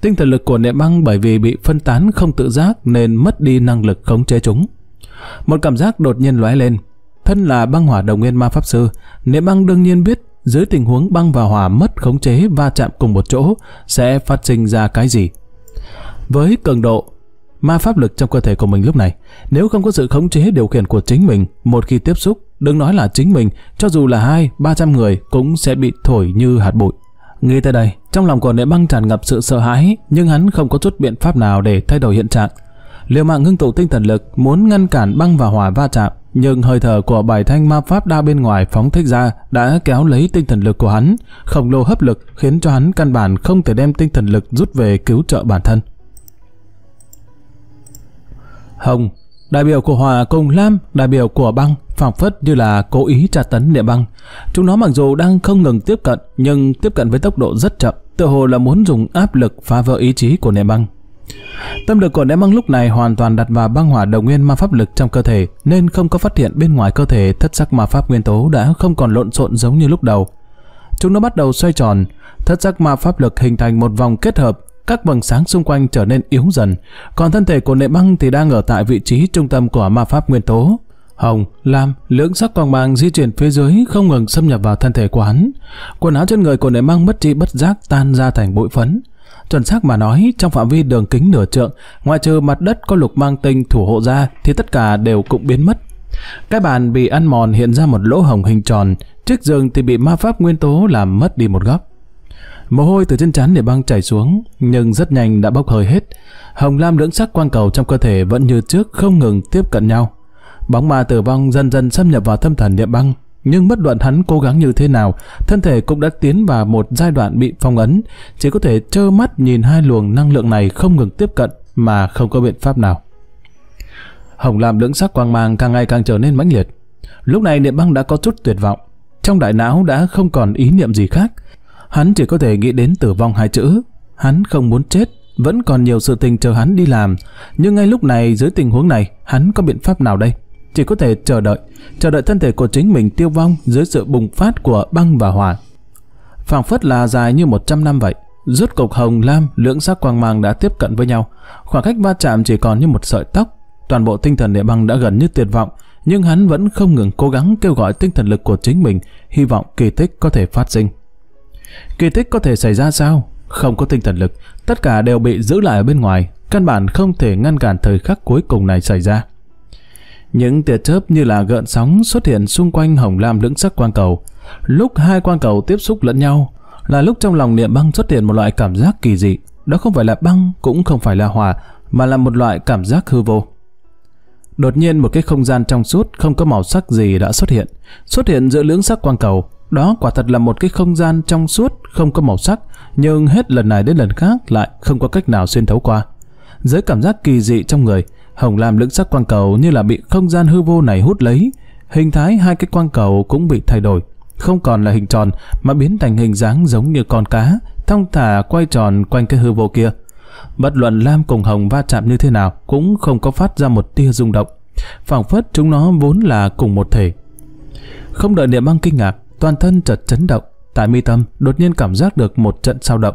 A: Tinh thần lực của nệ băng bởi vì bị phân tán không tự giác nên mất đi năng lực khống chế chúng. Một cảm giác đột nhiên lóe lên. Thân là băng hỏa đồng nguyên ma pháp sư, nệ băng đương nhiên biết dưới tình huống băng và hỏa mất khống chế va chạm cùng một chỗ sẽ phát sinh ra cái gì với cường độ ma pháp lực trong cơ thể của mình lúc này. Nếu không có sự khống chế điều khiển của chính mình, một khi tiếp xúc, đừng nói là chính mình, cho dù là hai, ba trăm người cũng sẽ bị thổi như hạt bụi. Nghĩ tới đây, trong lòng còn đệ băng tràn ngập sự sợ hãi, nhưng hắn không có chút biện pháp nào để thay đổi hiện trạng. Liều mạng ngưng tụ tinh thần lực muốn ngăn cản băng và hỏa va chạm, nhưng hơi thở của bài thanh ma pháp đa bên ngoài phóng thích ra đã kéo lấy tinh thần lực của hắn, khổng lồ hấp lực khiến cho hắn căn bản không thể đem tinh thần lực rút về cứu trợ bản thân. Hồng, đại biểu của Hòa cùng Lam, đại biểu của Băng phảng phất như là cố ý tra tấn địa băng. Chúng nó mặc dù đang không ngừng tiếp cận nhưng tiếp cận với tốc độ rất chậm, tựa hồ là muốn dùng áp lực phá vỡ ý chí của địa băng. Tâm lực của ném băng lúc này hoàn toàn đặt vào băng hỏa đồng nguyên ma pháp lực trong cơ thể nên không có phát hiện bên ngoài cơ thể thất sắc ma pháp nguyên tố đã không còn lộn xộn giống như lúc đầu. Chúng nó bắt đầu xoay tròn, thất sắc ma pháp lực hình thành một vòng kết hợp các vầng sáng xung quanh trở nên yếu dần, còn thân thể của nệ băng thì đang ở tại vị trí trung tâm của ma pháp nguyên tố. Hồng, lam, lưỡng sắc quang mang di chuyển phía dưới không ngừng xâm nhập vào thân thể của hắn. Quần áo trên người của nệ băng bất tri bất giác tan ra thành bụi phấn. Chuẩn xác mà nói, trong phạm vi đường kính nửa trượng, ngoại trừ mặt đất có lục mang tinh thủ hộ ra thì tất cả đều cũng biến mất. Cái bàn bị ăn mòn hiện ra một lỗ hồng hình tròn, chiếc giường thì bị ma pháp nguyên tố làm mất đi một góc. Mồ hôi từ trên trán để băng chảy xuống, nhưng rất nhanh đã bốc hơi hết. Hồng lam lưỡng sắc quang cầu trong cơ thể vẫn như trước không ngừng tiếp cận nhau. Bóng ma tử vong dần dần xâm nhập vào tâm thần niệm băng, nhưng bất luận hắn cố gắng như thế nào, thân thể cũng đã tiến vào một giai đoạn bị phong ấn, chỉ có thể trơ mắt nhìn hai luồng năng lượng này không ngừng tiếp cận mà không có biện pháp nào. Hồng lam lưỡng sắc quang mang càng ngày càng trở nên mãnh liệt. Lúc này niệm băng đã có chút tuyệt vọng, trong đại não đã không còn ý niệm gì khác, Hắn chỉ có thể nghĩ đến tử vong hai chữ. Hắn không muốn chết, vẫn còn nhiều sự tình chờ hắn đi làm. Nhưng ngay lúc này, dưới tình huống này, hắn có biện pháp nào đây? Chỉ có thể chờ đợi, chờ đợi thân thể của chính mình tiêu vong dưới sự bùng phát của băng và hỏa. phảng phất là dài như 100 năm vậy. Rốt cục hồng lam, lưỡng sắc quang mang đã tiếp cận với nhau. Khoảng cách va chạm chỉ còn như một sợi tóc. Toàn bộ tinh thần địa băng đã gần như tuyệt vọng, nhưng hắn vẫn không ngừng cố gắng kêu gọi tinh thần lực của chính mình, hy vọng kỳ tích có thể phát sinh. Kỳ tích có thể xảy ra sao? Không có tinh thần lực, tất cả đều bị giữ lại ở bên ngoài, căn bản không thể ngăn cản thời khắc cuối cùng này xảy ra. Những tia chớp như là gợn sóng xuất hiện xung quanh hồng lam lưỡng sắc quang cầu. Lúc hai quang cầu tiếp xúc lẫn nhau, là lúc trong lòng niệm băng xuất hiện một loại cảm giác kỳ dị. Đó không phải là băng, cũng không phải là hòa, mà là một loại cảm giác hư vô. Đột nhiên một cái không gian trong suốt không có màu sắc gì đã xuất hiện, xuất hiện giữa lưỡng sắc quang cầu, đó quả thật là một cái không gian trong suốt, không có màu sắc, nhưng hết lần này đến lần khác lại không có cách nào xuyên thấu qua. Dưới cảm giác kỳ dị trong người, Hồng Lam lưỡng sắc quang cầu như là bị không gian hư vô này hút lấy. Hình thái hai cái quang cầu cũng bị thay đổi, không còn là hình tròn mà biến thành hình dáng giống như con cá, thong thả quay tròn quanh cái hư vô kia. Bất luận Lam cùng Hồng va chạm như thế nào cũng không có phát ra một tia rung động. phảng phất chúng nó vốn là cùng một thể. Không đợi địa băng kinh ngạc, toàn thân chật chấn động, tại mi tâm đột nhiên cảm giác được một trận sao động.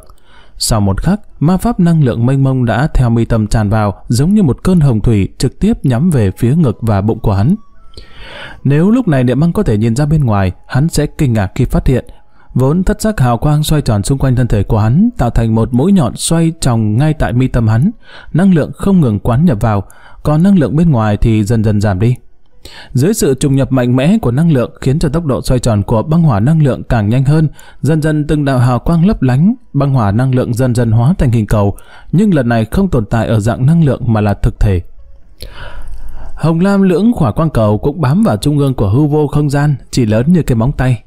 A: Sau một khắc, ma pháp năng lượng mênh mông đã theo mi tâm tràn vào, giống như một cơn hồng thủy trực tiếp nhắm về phía ngực và bụng của hắn. Nếu lúc này niệm băng có thể nhìn ra bên ngoài, hắn sẽ kinh ngạc khi phát hiện vốn thất sắc hào quang xoay tròn xung quanh thân thể của hắn tạo thành một mũi nhọn xoay tròn ngay tại mi tâm hắn năng lượng không ngừng quán nhập vào còn năng lượng bên ngoài thì dần dần giảm đi dưới sự trùng nhập mạnh mẽ của năng lượng khiến cho tốc độ xoay tròn của băng hỏa năng lượng càng nhanh hơn, dần dần từng đạo hào quang lấp lánh, băng hỏa năng lượng dần dần hóa thành hình cầu, nhưng lần này không tồn tại ở dạng năng lượng mà là thực thể. Hồng lam lưỡng khỏa quang cầu cũng bám vào trung ương của hư vô không gian, chỉ lớn như cái móng tay.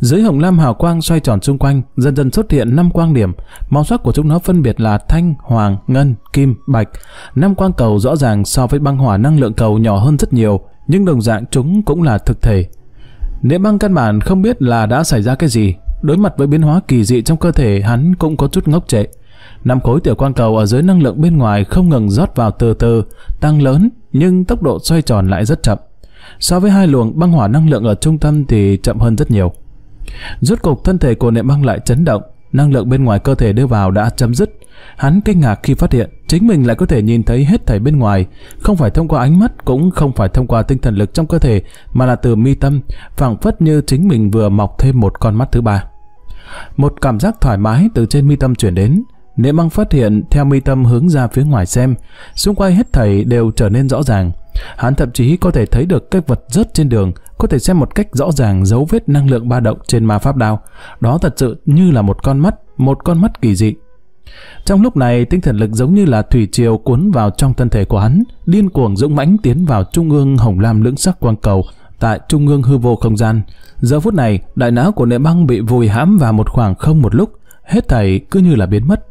A: Dưới hồng lam hào quang xoay tròn xung quanh, dần dần xuất hiện năm quang điểm, màu sắc của chúng nó phân biệt là thanh, hoàng, ngân, kim, bạch. Năm quang cầu rõ ràng so với băng hỏa năng lượng cầu nhỏ hơn rất nhiều, nhưng đồng dạng chúng cũng là thực thể. Niệm băng căn bản không biết là đã xảy ra cái gì, đối mặt với biến hóa kỳ dị trong cơ thể hắn cũng có chút ngốc trệ. Năm khối tiểu quan cầu ở dưới năng lượng bên ngoài không ngừng rót vào từ từ, tăng lớn nhưng tốc độ xoay tròn lại rất chậm. So với hai luồng băng hỏa năng lượng ở trung tâm thì chậm hơn rất nhiều. Rốt cục thân thể của niệm băng lại chấn động, năng lượng bên ngoài cơ thể đưa vào đã chấm dứt. Hắn kinh ngạc khi phát hiện chính mình lại có thể nhìn thấy hết thảy bên ngoài, không phải thông qua ánh mắt cũng không phải thông qua tinh thần lực trong cơ thể mà là từ mi tâm, phảng phất như chính mình vừa mọc thêm một con mắt thứ ba. Một cảm giác thoải mái từ trên mi tâm chuyển đến, Nếu Băng phát hiện theo mi tâm hướng ra phía ngoài xem, xung quanh hết thảy đều trở nên rõ ràng. Hắn thậm chí có thể thấy được các vật rớt trên đường, có thể xem một cách rõ ràng dấu vết năng lượng ba động trên ma pháp đao. Đó thật sự như là một con mắt, một con mắt kỳ dị. Trong lúc này, tinh thần lực giống như là thủy triều cuốn vào trong thân thể của hắn, điên cuồng dũng mãnh tiến vào trung ương hồng lam lưỡng sắc quang cầu tại trung ương hư vô không gian. Giờ phút này, đại não của nệ băng bị vùi hãm vào một khoảng không một lúc, hết thảy cứ như là biến mất.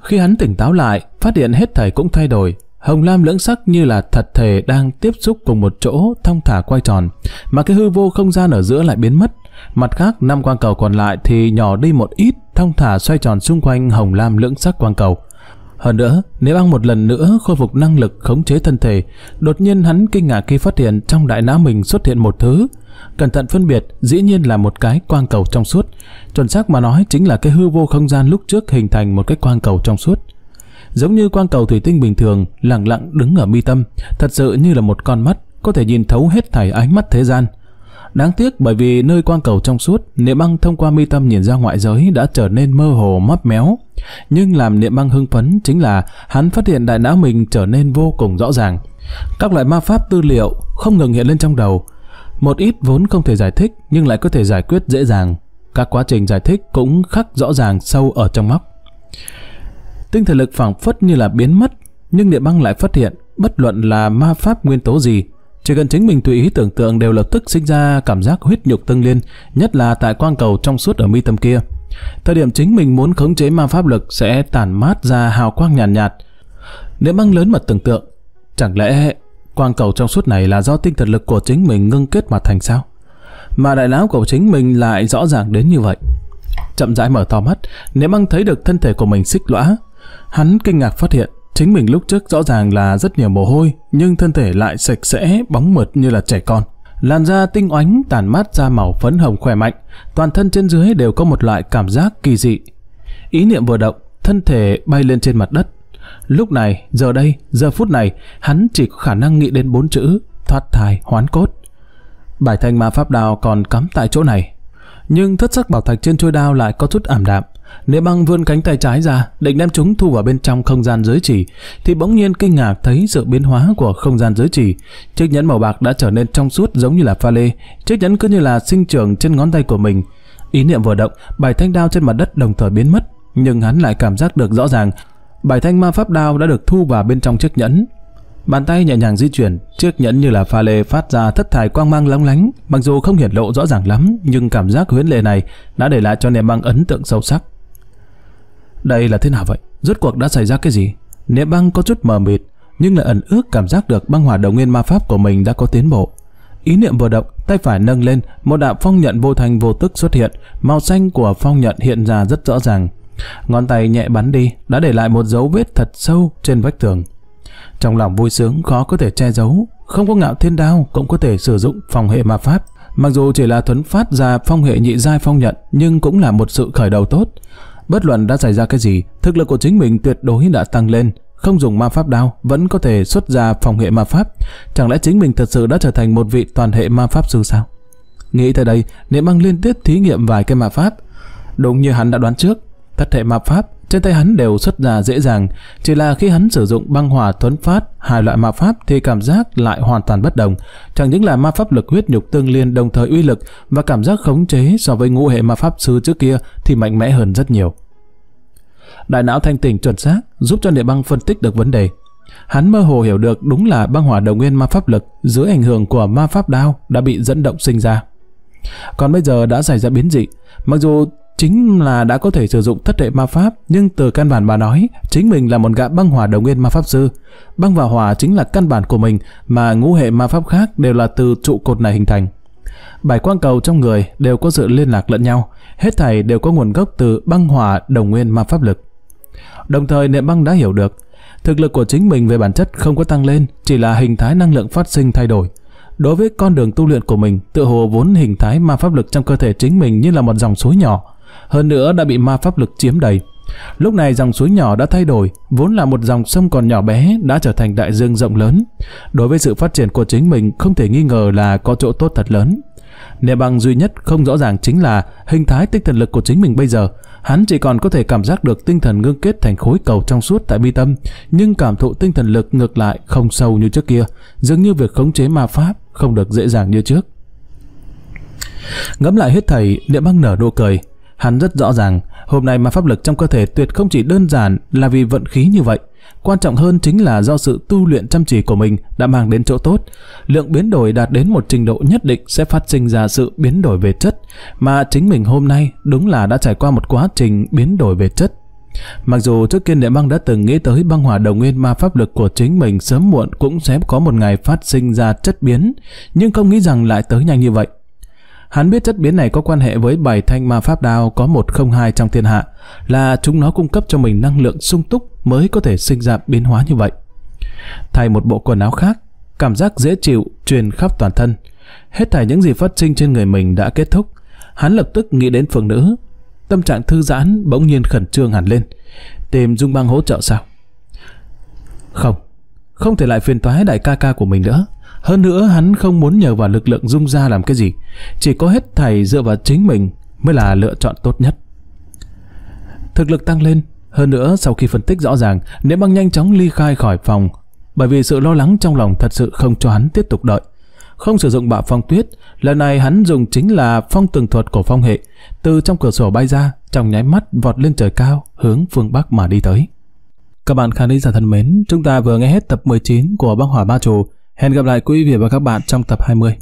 A: Khi hắn tỉnh táo lại, phát hiện hết thảy cũng thay đổi, Hồng lam lưỡng sắc như là thật thể đang tiếp xúc cùng một chỗ thông thả quay tròn, mà cái hư vô không gian ở giữa lại biến mất. Mặt khác, năm quang cầu còn lại thì nhỏ đi một ít, thông thả xoay tròn xung quanh hồng lam lưỡng sắc quang cầu. Hơn nữa, nếu ăn một lần nữa khôi phục năng lực khống chế thân thể, đột nhiên hắn kinh ngạc khi phát hiện trong đại não mình xuất hiện một thứ. Cẩn thận phân biệt, dĩ nhiên là một cái quang cầu trong suốt. Chuẩn xác mà nói chính là cái hư vô không gian lúc trước hình thành một cái quang cầu trong suốt giống như quang cầu thủy tinh bình thường, lặng lặng đứng ở mi tâm, thật sự như là một con mắt, có thể nhìn thấu hết thảy ánh mắt thế gian. Đáng tiếc bởi vì nơi quang cầu trong suốt, Niệm Băng thông qua mi tâm nhìn ra ngoại giới đã trở nên mơ hồ mấp méo. Nhưng làm Niệm Băng hưng phấn chính là hắn phát hiện đại não mình trở nên vô cùng rõ ràng. Các loại ma pháp tư liệu không ngừng hiện lên trong đầu. Một ít vốn không thể giải thích nhưng lại có thể giải quyết dễ dàng. Các quá trình giải thích cũng khắc rõ ràng sâu ở trong mắt tinh thần lực phảng phất như là biến mất, nhưng địa băng lại phát hiện, bất luận là ma pháp nguyên tố gì, chỉ cần chính mình tùy ý tưởng tượng đều lập tức sinh ra cảm giác huyết nhục tương liên, nhất là tại quang cầu trong suốt ở mi tâm kia. Thời điểm chính mình muốn khống chế ma pháp lực sẽ tản mát ra hào quang nhàn nhạt, nhạt. Địa băng lớn mật tưởng tượng, chẳng lẽ quang cầu trong suốt này là do tinh thần lực của chính mình ngưng kết mà thành sao? Mà đại lão của chính mình lại rõ ràng đến như vậy. Chậm rãi mở to mắt, Niệm băng thấy được thân thể của mình xích lõa, Hắn kinh ngạc phát hiện, chính mình lúc trước rõ ràng là rất nhiều mồ hôi, nhưng thân thể lại sạch sẽ, bóng mượt như là trẻ con. Làn da tinh oánh tàn mát ra màu phấn hồng khỏe mạnh, toàn thân trên dưới đều có một loại cảm giác kỳ dị. Ý niệm vừa động, thân thể bay lên trên mặt đất. Lúc này, giờ đây, giờ phút này, hắn chỉ có khả năng nghĩ đến bốn chữ, thoát thai, hoán cốt. Bài thanh ma pháp đào còn cắm tại chỗ này, nhưng thất sắc bảo thạch trên chuôi đao lại có chút ảm đạm. Nếu băng vươn cánh tay trái ra, định đem chúng thu vào bên trong không gian giới chỉ, thì bỗng nhiên kinh ngạc thấy sự biến hóa của không gian giới chỉ. Chiếc nhẫn màu bạc đã trở nên trong suốt giống như là pha lê, chiếc nhẫn cứ như là sinh trưởng trên ngón tay của mình. Ý niệm vừa động, bài thanh đao trên mặt đất đồng thời biến mất, nhưng hắn lại cảm giác được rõ ràng, bài thanh ma pháp đao đã được thu vào bên trong chiếc nhẫn. Bàn tay nhẹ nhàng di chuyển, chiếc nhẫn như là pha lê phát ra thất thải quang mang lóng lánh, mặc dù không hiển lộ rõ ràng lắm, nhưng cảm giác huyến lệ này đã để lại cho Niệm Băng ấn tượng sâu sắc. Đây là thế nào vậy? Rốt cuộc đã xảy ra cái gì? Niệm Băng có chút mờ mịt, nhưng lại ẩn ước cảm giác được băng hỏa đồng nguyên ma pháp của mình đã có tiến bộ. Ý niệm vừa động, tay phải nâng lên, một đạo phong nhận vô thành vô tức xuất hiện, màu xanh của phong nhận hiện ra rất rõ ràng. Ngón tay nhẹ bắn đi, đã để lại một dấu vết thật sâu trên vách tường. Trong lòng vui sướng khó có thể che giấu, không có ngạo thiên đao cũng có thể sử dụng phòng hệ ma pháp. Mặc dù chỉ là thuấn phát ra phong hệ nhị giai phong nhận nhưng cũng là một sự khởi đầu tốt. Bất luận đã xảy ra cái gì, thực lực của chính mình tuyệt đối đã tăng lên, không dùng ma pháp đao vẫn có thể xuất ra phòng hệ ma pháp. Chẳng lẽ chính mình thật sự đã trở thành một vị toàn hệ ma pháp sư sao? Nghĩ tới đây, Niệm Băng liên tiếp thí nghiệm vài cái ma pháp. Đúng như hắn đã đoán trước, thất hệ ma pháp trên tay hắn đều xuất ra dễ dàng, chỉ là khi hắn sử dụng băng hòa thuấn phát, hai loại ma pháp thì cảm giác lại hoàn toàn bất đồng. Chẳng những là ma pháp lực huyết nhục tương liên đồng thời uy lực và cảm giác khống chế so với ngũ hệ ma pháp sư trước kia thì mạnh mẽ hơn rất nhiều. Đại não thanh tỉnh chuẩn xác giúp cho địa băng phân tích được vấn đề. Hắn mơ hồ hiểu được đúng là băng hỏa đầu nguyên ma pháp lực dưới ảnh hưởng của ma pháp đao đã bị dẫn động sinh ra. Còn bây giờ đã xảy ra biến dị, mặc dù chính là đã có thể sử dụng thất hệ ma pháp, nhưng từ căn bản bà nói, chính mình là một gã băng hỏa đồng nguyên ma pháp sư. Băng và hỏa chính là căn bản của mình, mà ngũ hệ ma pháp khác đều là từ trụ cột này hình thành. Bảy quang cầu trong người đều có sự liên lạc lẫn nhau, hết thảy đều có nguồn gốc từ băng hỏa đồng nguyên ma pháp lực. Đồng thời niệm băng đã hiểu được, thực lực của chính mình về bản chất không có tăng lên, chỉ là hình thái năng lượng phát sinh thay đổi. Đối với con đường tu luyện của mình, tự hồ vốn hình thái ma pháp lực trong cơ thể chính mình như là một dòng suối nhỏ, hơn nữa đã bị ma pháp lực chiếm đầy. Lúc này dòng suối nhỏ đã thay đổi, vốn là một dòng sông còn nhỏ bé đã trở thành đại dương rộng lớn. Đối với sự phát triển của chính mình không thể nghi ngờ là có chỗ tốt thật lớn. Nề bằng duy nhất không rõ ràng chính là hình thái tinh thần lực của chính mình bây giờ. Hắn chỉ còn có thể cảm giác được tinh thần ngưng kết thành khối cầu trong suốt tại bi tâm, nhưng cảm thụ tinh thần lực ngược lại không sâu như trước kia, dường như việc khống chế ma pháp không được dễ dàng như trước. Ngẫm lại hết thầy, địa băng nở nụ cười, Hắn rất rõ ràng, hôm nay mà pháp lực trong cơ thể tuyệt không chỉ đơn giản là vì vận khí như vậy. Quan trọng hơn chính là do sự tu luyện chăm chỉ của mình đã mang đến chỗ tốt. Lượng biến đổi đạt đến một trình độ nhất định sẽ phát sinh ra sự biến đổi về chất, mà chính mình hôm nay đúng là đã trải qua một quá trình biến đổi về chất. Mặc dù trước kia Niệm Băng đã từng nghĩ tới băng hỏa đồng nguyên ma pháp lực của chính mình sớm muộn cũng sẽ có một ngày phát sinh ra chất biến, nhưng không nghĩ rằng lại tới nhanh như vậy. Hắn biết chất biến này có quan hệ với bảy thanh ma pháp đao có một không hai trong thiên hạ, là chúng nó cung cấp cho mình năng lượng sung túc mới có thể sinh ra biến hóa như vậy. Thay một bộ quần áo khác, cảm giác dễ chịu truyền khắp toàn thân. Hết thảy những gì phát sinh trên người mình đã kết thúc, hắn lập tức nghĩ đến phượng nữ. Tâm trạng thư giãn bỗng nhiên khẩn trương hẳn lên. Tìm Dung băng hỗ trợ sao? Không, không thể lại phiền toái đại ca ca của mình nữa. Hơn nữa hắn không muốn nhờ vào lực lượng dung ra làm cái gì, chỉ có hết thầy dựa vào chính mình mới là lựa chọn tốt nhất. Thực lực tăng lên, hơn nữa sau khi phân tích rõ ràng, nếu Băng nhanh chóng ly khai khỏi phòng, bởi vì sự lo lắng trong lòng thật sự không cho hắn tiếp tục đợi. Không sử dụng bạo phong tuyết, lần này hắn dùng chính là phong tường thuật của phong hệ, từ trong cửa sổ bay ra, trong nháy mắt vọt lên trời cao, hướng phương Bắc mà đi tới. Các bạn khán giả thân mến, chúng ta vừa nghe hết tập 19 của Băng Hỏa Ba Trù. Hẹn gặp lại quý vị và các bạn trong tập 20.